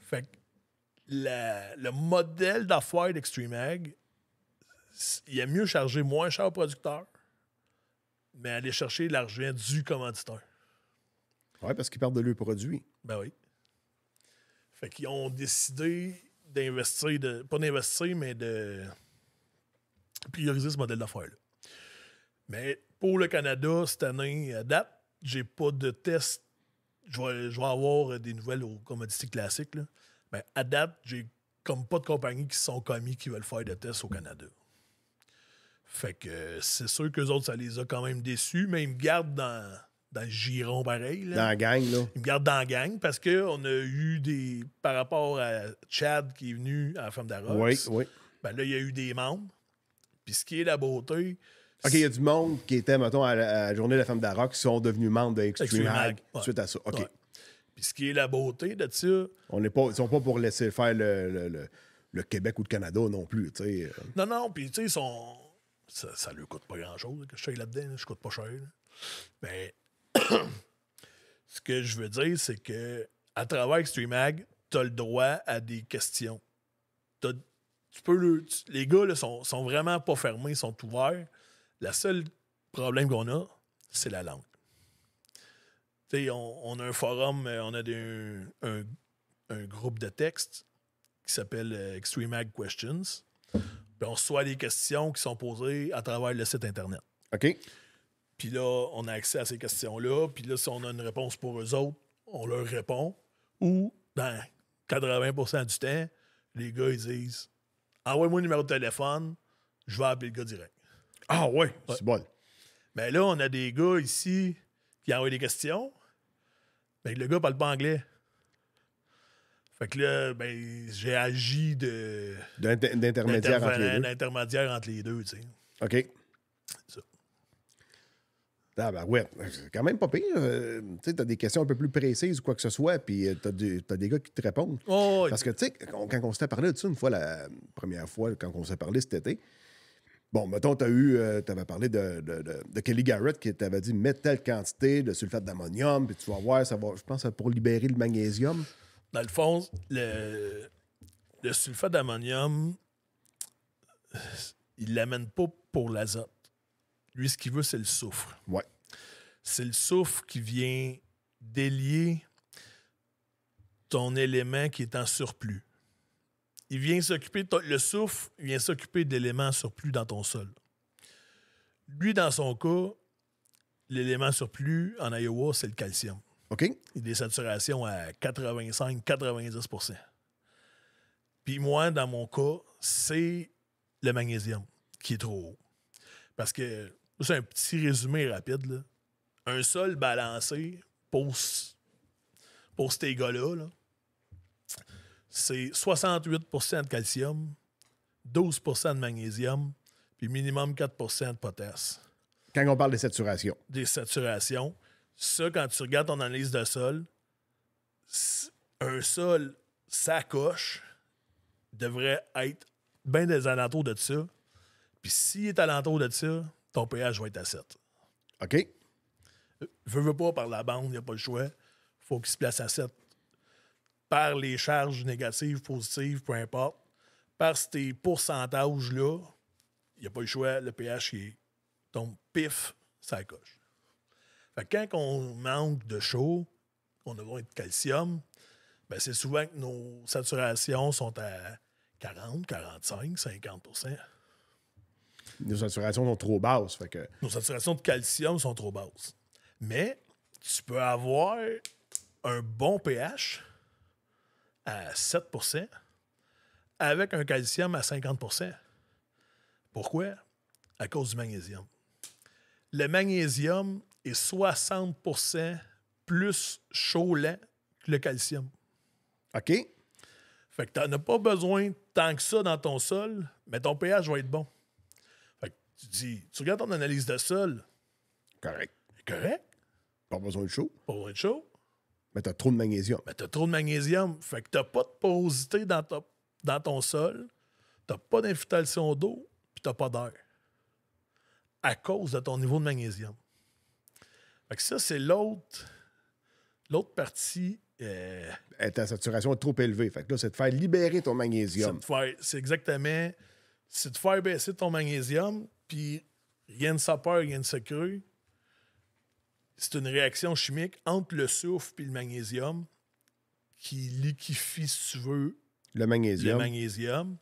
Fait que le modèle d'affaires d'Extreme Ag, il est mieux chargé moins cher au producteur, mais aller chercher l'argent du commanditaire. Oui, parce qu'il parle de leurs produit Ben oui. Fait qu'ils ont décidé d'investir, de, pas d'investir, mais de prioriser ce modèle d'affaires-là. Mais pour le Canada, cette année, à date, j'ai pas de test. Je vais, avoir des nouvelles aux commodités classiques. Mais à date, j'ai comme pas de compagnies qui sont commis qui veulent faire des tests au Canada. Fait que euh, c'est sûr que autres, ça les a quand même déçus, mais ils me gardent dans dans le giron pareil. Là. Dans la gang, là. Ils me gardent dans la gang parce qu'on a eu des. Par rapport à Chad qui est venu à la Femme d'Arox. Oui, oui. Ben là, il y a eu des membres. Puis ce qui est la beauté. OK, il y a du monde qui était, mettons, à la, journée de la Femme d'Arox qui sont devenus membres de Extreme, Mag, suite à ça. OK. Puis ce qui est la beauté de ça. On n'est pas, ils sont pas pour laisser faire le, le, le, Québec ou le Canada non plus, tu sais. Euh. Non, non, puis tu sais, ils sont. Ça, ne lui coûte pas grand-chose que je suis là-dedans, je coûte pas cher. Mais ce que je veux dire, c'est que à travers ExtremeAg, tu as le droit à des questions. peux les gars là, sont, sont vraiment pas fermés, sont ouverts. La seul problème qu'on a, c'est la langue. on, a un forum, euh, on a un, groupe de texte qui s'appelle Extreme euh, Ag Questions. Puis on reçoit des questions qui sont posées à travers le site Internet. OK. Puis là, on a accès à ces questions-là. Puis là, si on a une réponse pour eux autres, on leur répond. Ou, dans 80 du temps, les gars, ils disent Envoie-moi numéro de téléphone, je vais appeler le gars direct. Ah ouais, c'est bon. Mais là, on a des gars ici qui envoient des questions. Mais le gars parle pas anglais. Fait que là, ben, j'ai agi de. D'intermédiaire entre les deux. D'intermédiaire entre les deux, OK. Ça. Ah ben ouais, c'est quand même pas pire. Euh, tu sais, t'as des questions un peu plus précises ou quoi que ce soit, puis euh, t'as, des, des gars qui te répondent. Oh, Parce que, tu sais, quand, on s'était parlé de ça une fois, la première fois, quand on s'est parlé cet été, bon, mettons, t'as eu, euh, t'avais parlé de, Kelly Garrett qui t'avait dit, mets telle quantité de sulfate d'ammonium, puis tu vas voir, ça va, je pense, pour libérer le magnésium. Dans le fond, le, sulfate d'ammonium, il l'amène pas pour l'azote lui, ce qu'il veut, c'est le soufre. Ouais. C'est le soufre qui vient délier ton élément qui est en surplus. Il vient s'occuper, le soufre vient s'occuper de l'élément surplus dans ton sol. Lui, dans son cas, l'élément surplus en Iowa, c'est le calcium. OK. Il a des saturations à 85-90 Puis moi, dans mon cas, c'est le magnésium qui est trop haut. Parce que c'est un petit résumé rapide. Un sol balancé pour, pour ces gars-là, c'est 68 de calcium, 12 de magnésium, puis minimum 4 de potasse. Quand on parle des saturations. Des saturations. Ça, quand tu regardes ton analyse de sol, un sol sacoche devrait être bien des alentours de ça. Puis s'il est alentour de ça, ton pH va être à 7. OK. Veux, veux pas par la bande, il n'y a pas le choix. faut qu'il se place à 7. Par les charges négatives, positives, peu importe. Par ces pourcentages-là, il n'y a pas le choix. Le pH est tombe pif, ça coche. quand on manque de chaud, on a besoin de calcium, ben, c'est souvent que nos saturations sont à 40, 45, 50 nos saturations sont trop basses. Nos saturations de calcium sont trop basses. Mais tu peux avoir un bon pH à 7 avec un calcium à 50 Pourquoi? À cause du magnésium. Le magnésium est 60 plus chaud que le calcium. OK. Fait que tu as pas besoin tant que ça dans ton sol, mais ton pH va être bon. Tu dis, tu regardes ton analyse de sol. Correct. Correct. Pas besoin de chaud. Pas besoin de chaud. Mais t'as trop de magnésium. Mais t'as trop de magnésium. Fait que t'as pas de porosité dans, dans ton sol. T'as pas d'infiltration d'eau. Puis t'as pas d'air. À cause de ton niveau de magnésium. Fait que ça, c'est l'autre. L'autre partie. Euh, ta saturation est trop élevée. Fait que là, c'est de faire libérer ton magnésium. C'est exactement. C'est de faire baisser ton magnésium puis rien ne se cru. c'est une réaction chimique entre le soufre et le magnésium qui liquifie, si tu veux, le magnésium.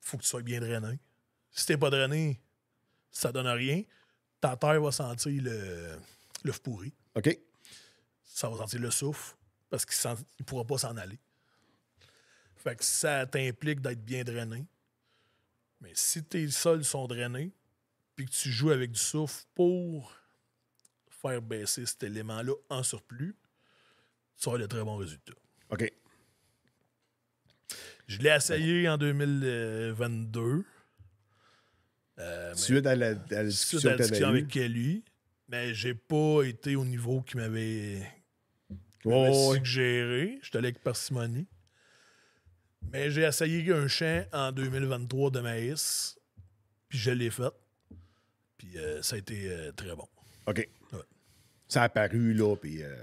faut que tu sois bien drainé. Si t'es pas drainé, ça donne rien. Ta terre va sentir le l'œuf pourri. OK. Ça va sentir le souffle parce qu'il ne pourra pas s'en aller. Fait que ça t'implique d'être bien drainé. Mais si tes sols sont drainés, puis que tu joues avec du souffle pour faire baisser cet élément-là en surplus, tu auras de très bons résultats. OK. Je l'ai essayé en 2022. Euh, suite à la, discussion, avec lui, mais j'ai pas été au niveau qui m'avait suggéré. Je suis allé avec parcimonie. Mais j'ai essayé un champ en 2023 de maïs, puis je l'ai fait. Puis euh, ça a été euh, très bon. OK. Ça a apparu, là, puis... Euh,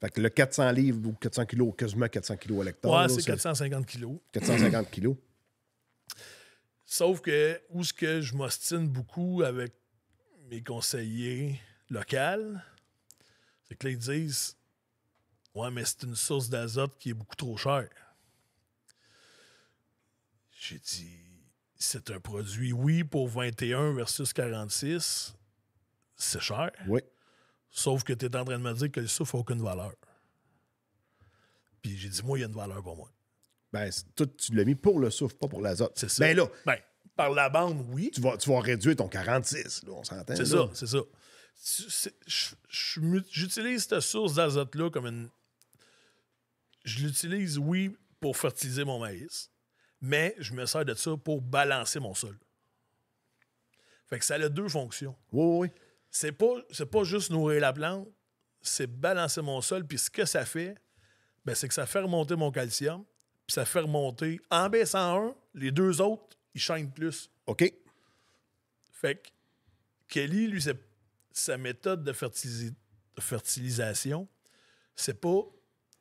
fait que le 400 livres ou 400 kilos, quasiment 400 kilos à l'hectare. Ouais, c'est 450 kilos. 450 kilos. Sauf que, où ce que je m'ostine beaucoup avec mes conseillers locaux, c'est que là, ils disent « Ouais, mais c'est une source d'azote qui est beaucoup trop chère. » J'ai dit, c'est un produit, oui, pour 21 versus 46, c'est cher. Oui. Sauf que tu es en train de me dire que le souffle n'a aucune valeur. Puis j'ai dit, moi, il y a une valeur pour moi. Ben, tout, tu l'as mis pour le souffle, pas pour l'azote. C'est ça. Ben là. Ben, par la bande, oui. Tu vas, tu vas réduire ton 46, on s'entend. C'est ça, c'est ça. J'utilise cette source d'azote-là comme une. Je l'utilise, oui, pour fertiliser mon maïs mais je me sers de ça pour balancer mon sol. Fait que ça a deux fonctions. Oui, oui. C'est pas, c'est pas juste nourrir la plante, c'est balancer mon sol. Puis ce que ça fait, ben, c'est que ça fait remonter mon calcium, puis ça fait remonter. En baissant un, les deux autres, ils chaînent plus. OK. Fait que Kelly, lui, sa méthode de, de fertilisation, c'est pas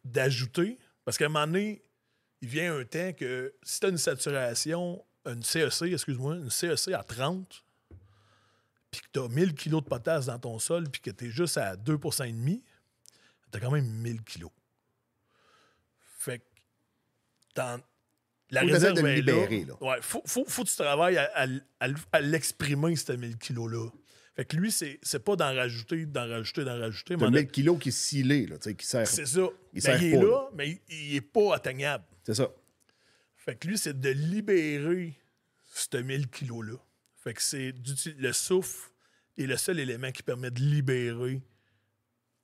d'ajouter, parce qu'à un moment donné, il vient un temps que si tu as une saturation, une CEC, e excuse-moi, une CEC e à 30, puis que tu as 1000 kg de potasse dans ton sol, puis que tu es juste à 2 et demi, tu as quand même 1000 kg. Fait que la réserve de libérer, là. Ouais, faut, faut, faut, que tu travailles à, à, l'exprimer, ces 1000 kg-là. Fait que lui, c'est pas d'en rajouter, d'en rajouter, d'en rajouter. T'as 1000 kilos qui est scellé, là, tu sais, qui sert. C'est ça. Il, est là, mais il, il est pas atteignable. C'est ça. Fait que lui, c'est de libérer ce 1000 kilos-là. Fait que c'est le souffle est le seul élément qui permet de libérer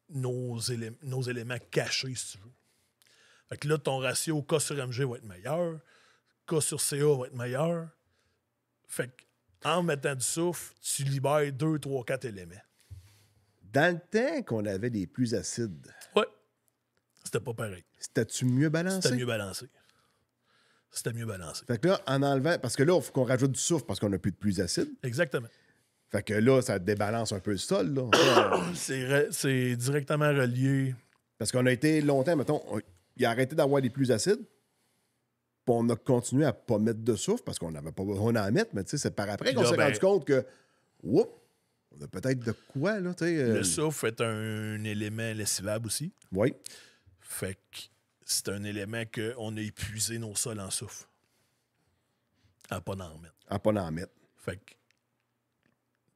nos, nos éléments cachés, si tu veux. Fait que là, ton ratio K sur MG va être meilleur, K sur CA va être meilleur. Fait que, en mettant du souffle, tu libères deux trois quatre éléments. Dans le temps qu'on avait des plus acides, c'était pas pareil. C'était-tu mieux balancé? C'était mieux balancé. C'était mieux balancé. Fait que là, en enlevant, parce que là, il faut qu'on rajoute du soufre parce qu'on n'a plus de plus acide. Exactement. Fait que là, ça débalance un peu le sol. <coughs> c'est, directement relié. Parce qu'on a été longtemps, mettons, il a arrêté d'avoir des plus acides. Puis on a continué à pas mettre de soufre parce qu'on n'avait pas besoin d'en mettre, mais tu sais, c'est par après qu'on s'est ben, rendu compte que, oups, on a peut-être de quoi, là, euh, Le soufre est un, un élément lessivable aussi. Oui. Fait que c'est un élément qu'on a épuisé nos sols en souffle. À pas d'en mettre. À pas d'en mettre. Fait que.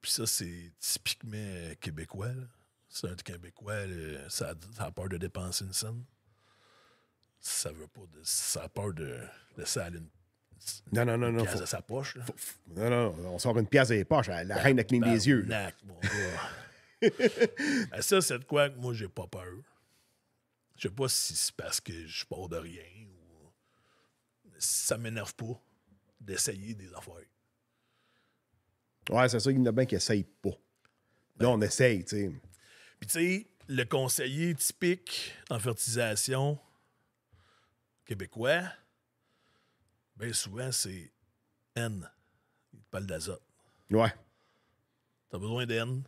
Puis ça, c'est typiquement québécois. C'est un Québécois, ça, a peur de dépenser une somme. Ça veut pas. De, ça a peur de laisser aller une non, non, non. non, pièce à sa poche. non, non, on sort une pièce des poches. La reine a cligné les yeux. Nac, <laughs> ben, ça, c'est de quoi que moi, j'ai pas peur. Je sais pas si c'est parce que je pars de rien ou. Ça m'énerve pas d'essayer des affaires. Ouais, c'est sûr qu'il y en a bien qui n'essayent pas. Là, on essaye, tu sais. Puis, tu sais, le conseiller typique en fertilisation québécois, bien souvent, c'est N. Il parle d'azote. Ouais. T'as besoin d'N.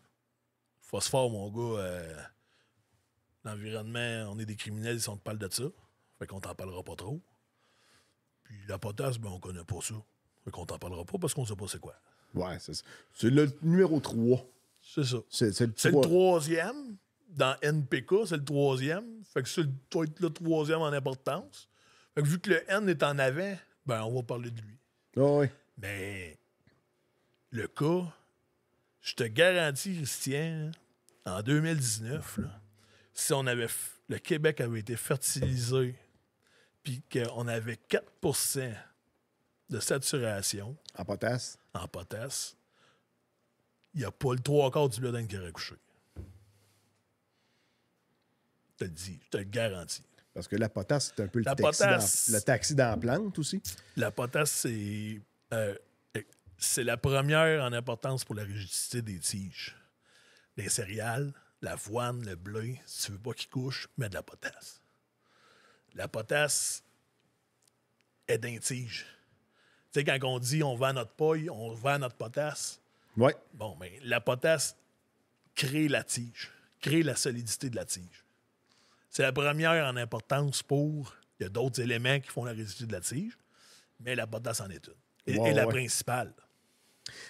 Phosphore, mon gars, euh, l'environnement, on est des criminels si on te parle de ça. Fait qu'on t'en parlera pas trop. Puis la potasse, ben, on connaît pas ça. Fait qu'on t'en parlera pas parce qu'on sait pas c'est quoi. Ouais, c'est C'est le numéro 3. C'est ça. C'est le, troisième. Dans NPK, c'est le troisième. Fait que c'est le troisième en importance. Fait que vu que le N est en avant, ben on va parler de lui. Ah Mais le cas, je te garantis, Christian, en 2019, là, si on avait le Québec avait été fertilisé puis qu'on avait 4 de saturation en potasse, en potasse, il n'y a pas le trois quarts du blé qui aurait couché. Je te le dis, je te le garantis. Parce que la potasse, c'est un peu le, taxi, le taxi dans la plante aussi. La potasse, c'est euh, C'est la première en importance pour la rigidité des tiges. des céréales, l'avoine, le blé, si tu veux pas qu'il couche, mets de la potasse. La potasse est d'un tige. Tu sais, quand on dit on vend notre paille, on vend notre potasse. Bon, mais ben, la potasse crée la tige, crée la solidité de la tige. C'est la première en importance pour. Il y a d'autres éléments qui font la résistance de la tige, mais la potasse en est une. Et, la principale.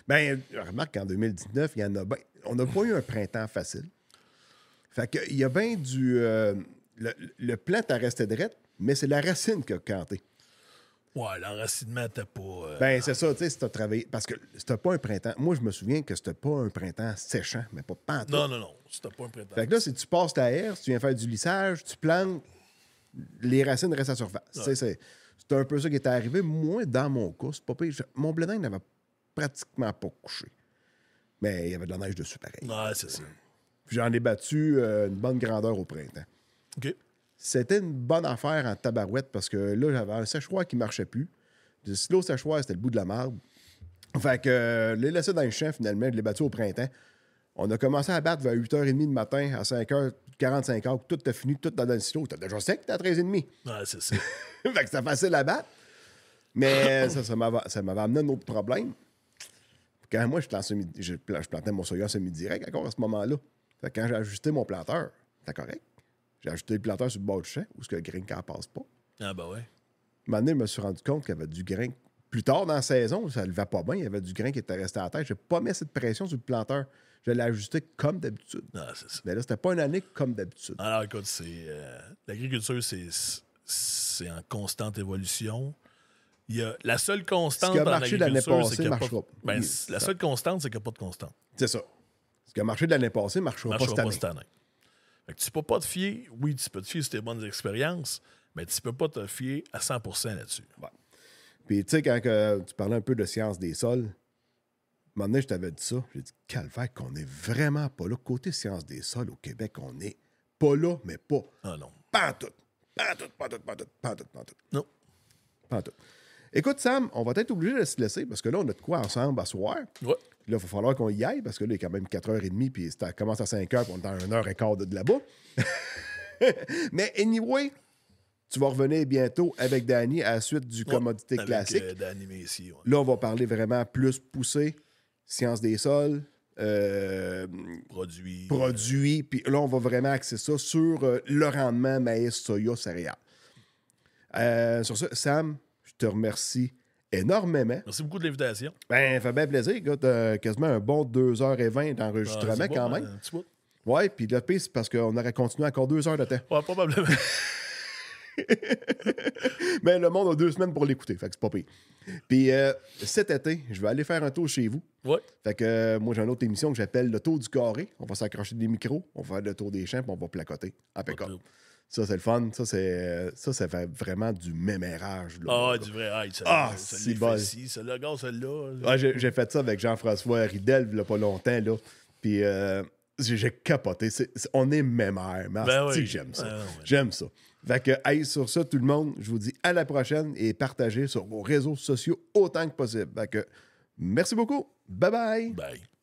Bien, remarque qu'en 2019, il y en a. on n'a pas eu un printemps facile. Fait qu'il y a bien du. Euh, le, le, plant a resté droite mais c'est la racine qui a canté. Ouais, l'enracinement, t'as pas. Euh, ben, c'est ça, tu sais, si t'as travaillé. Parce que c'était pas un printemps. Moi, je me souviens que c'était pas un printemps séchant, mais pas pantoute. Non, non, non, c'était pas un printemps. Fait que là, si tu passes ta si tu viens faire du lissage, tu plantes, les racines restent à la surface. C'est un peu ça qui est arrivé. Moi, dans mon cas, c'est pas pire. Mon blé n'avait pratiquement pas couché. Mais il y avait de la neige dessus, pareil. Ouais, c'est ça. J'en ai battu euh, une bonne grandeur au printemps. OK. C'était une bonne affaire en tabarouette parce que là, j'avais un séchoir qui marchait plus. Le sèche séchoir, c'était le bout de la marbre Fait que euh, je l'ai laissé dans le champ finalement, je l'ai battu au printemps. On a commencé à battre vers 8h30 du matin, à 5h, 45 que tout a fini, tout dans le silo. T'as déjà sec, t'es à 13h30. Ouais, c'est ça. <laughs> fait que facile à battre. Mais <coughs> ça, ça m'avait amené un autre problème. Quand moi, je, plantais mon soya semi-direct encore à ce moment-là. Fait quand j'ai ajusté mon planteur, c'était correct. J'ai ajusté le planteur sur le bord du champ où ce que le grain ne passe pas. Ah, bah ben ouais. Maintenant, je me suis rendu compte qu'il y avait du grain. Plus tard dans la saison, ça ne levait pas bien. Il y avait du grain qui était resté à terre. Je n'ai pas mis cette pression sur le planteur. Je l'ai ajusté comme d'habitude. Ah, c'est ça. Mais là, c'était pas une année comme d'habitude. Alors, écoute, c'est, euh, l'agriculture, c'est, en constante évolution. Il y a, la seule constante. Ce qui a marché l'année passée marchera pas. Ben, la seule constante, c'est qu'il n'y a pas de constante. C'est ça. Le marché de l'année passée ne marchera, pas cette année. tu ne peux pas te fier, oui, tu peux te fier sur tes bonnes expériences, mais tu ne peux pas te fier à 100 là-dessus. Puis, tu sais, quand tu parlais un peu de science des sols, un moment donné, je t'avais dit ça. J'ai dit, calvaire, qu'on n'est vraiment pas là. Côté science des sols au Québec, on n'est pas là, mais pas. Ah non. Pas en tout. Pas en tout, pas en tout, pas en tout, pas en tout, pas tout. Non. Pas en tout. Écoute, Sam, on va être obligé de se laisser parce que là, on a de quoi ensemble à soir. Là, il va falloir qu'on y aille parce que là, il est quand même 4h30, puis ça commence à 5h, puis on est dans 1h15 de, de là-bas. <laughs> Mais anyway, tu vas revenir bientôt avec Danny à la suite du Commodité classique. Euh, là, on va parler vraiment plus poussé, science des sols, euh, produits. Euh, produits. Puis là, on va vraiment axer ça sur le rendement maïs, soya, céréales. sur ça, Sam, te remercie énormément. Merci beaucoup de l'invitation. Ben, fait bien plaisir. Tu euh, as quasiment un bon 2h20 d'enregistrement ah, quand même. ouais, puis le pire, c'est parce qu'on aurait continué encore deux heures de temps. Oui, probablement. <laughs> Mais le monde a deux semaines pour l'écouter, fait que c'est pas pire. Puis euh, cet été, je vais aller faire un tour chez vous. Ouais. Fait que euh, moi, j'ai une autre émission que j'appelle Le Tour du Carré. On va s'accrocher des micros, on va faire le tour des champs, puis on va placoter à Pécor. Ça, c'est le fun. Ça, c'est ça, ça fait vraiment du mémérage. ah, du vrai Ah, c'est bon. celle le là j'ai fait ça avec Jean-François Ridel, il n'y a pas longtemps. Puis euh, j'ai capoté. on est mémère. Ben j'aime ça. Ah, j'aime ça. Fait que, sur ça, tout le monde, je vous dis à la prochaine et partagez sur vos réseaux sociaux autant que possible. Fait que, merci beaucoup. Bye bye. Bye.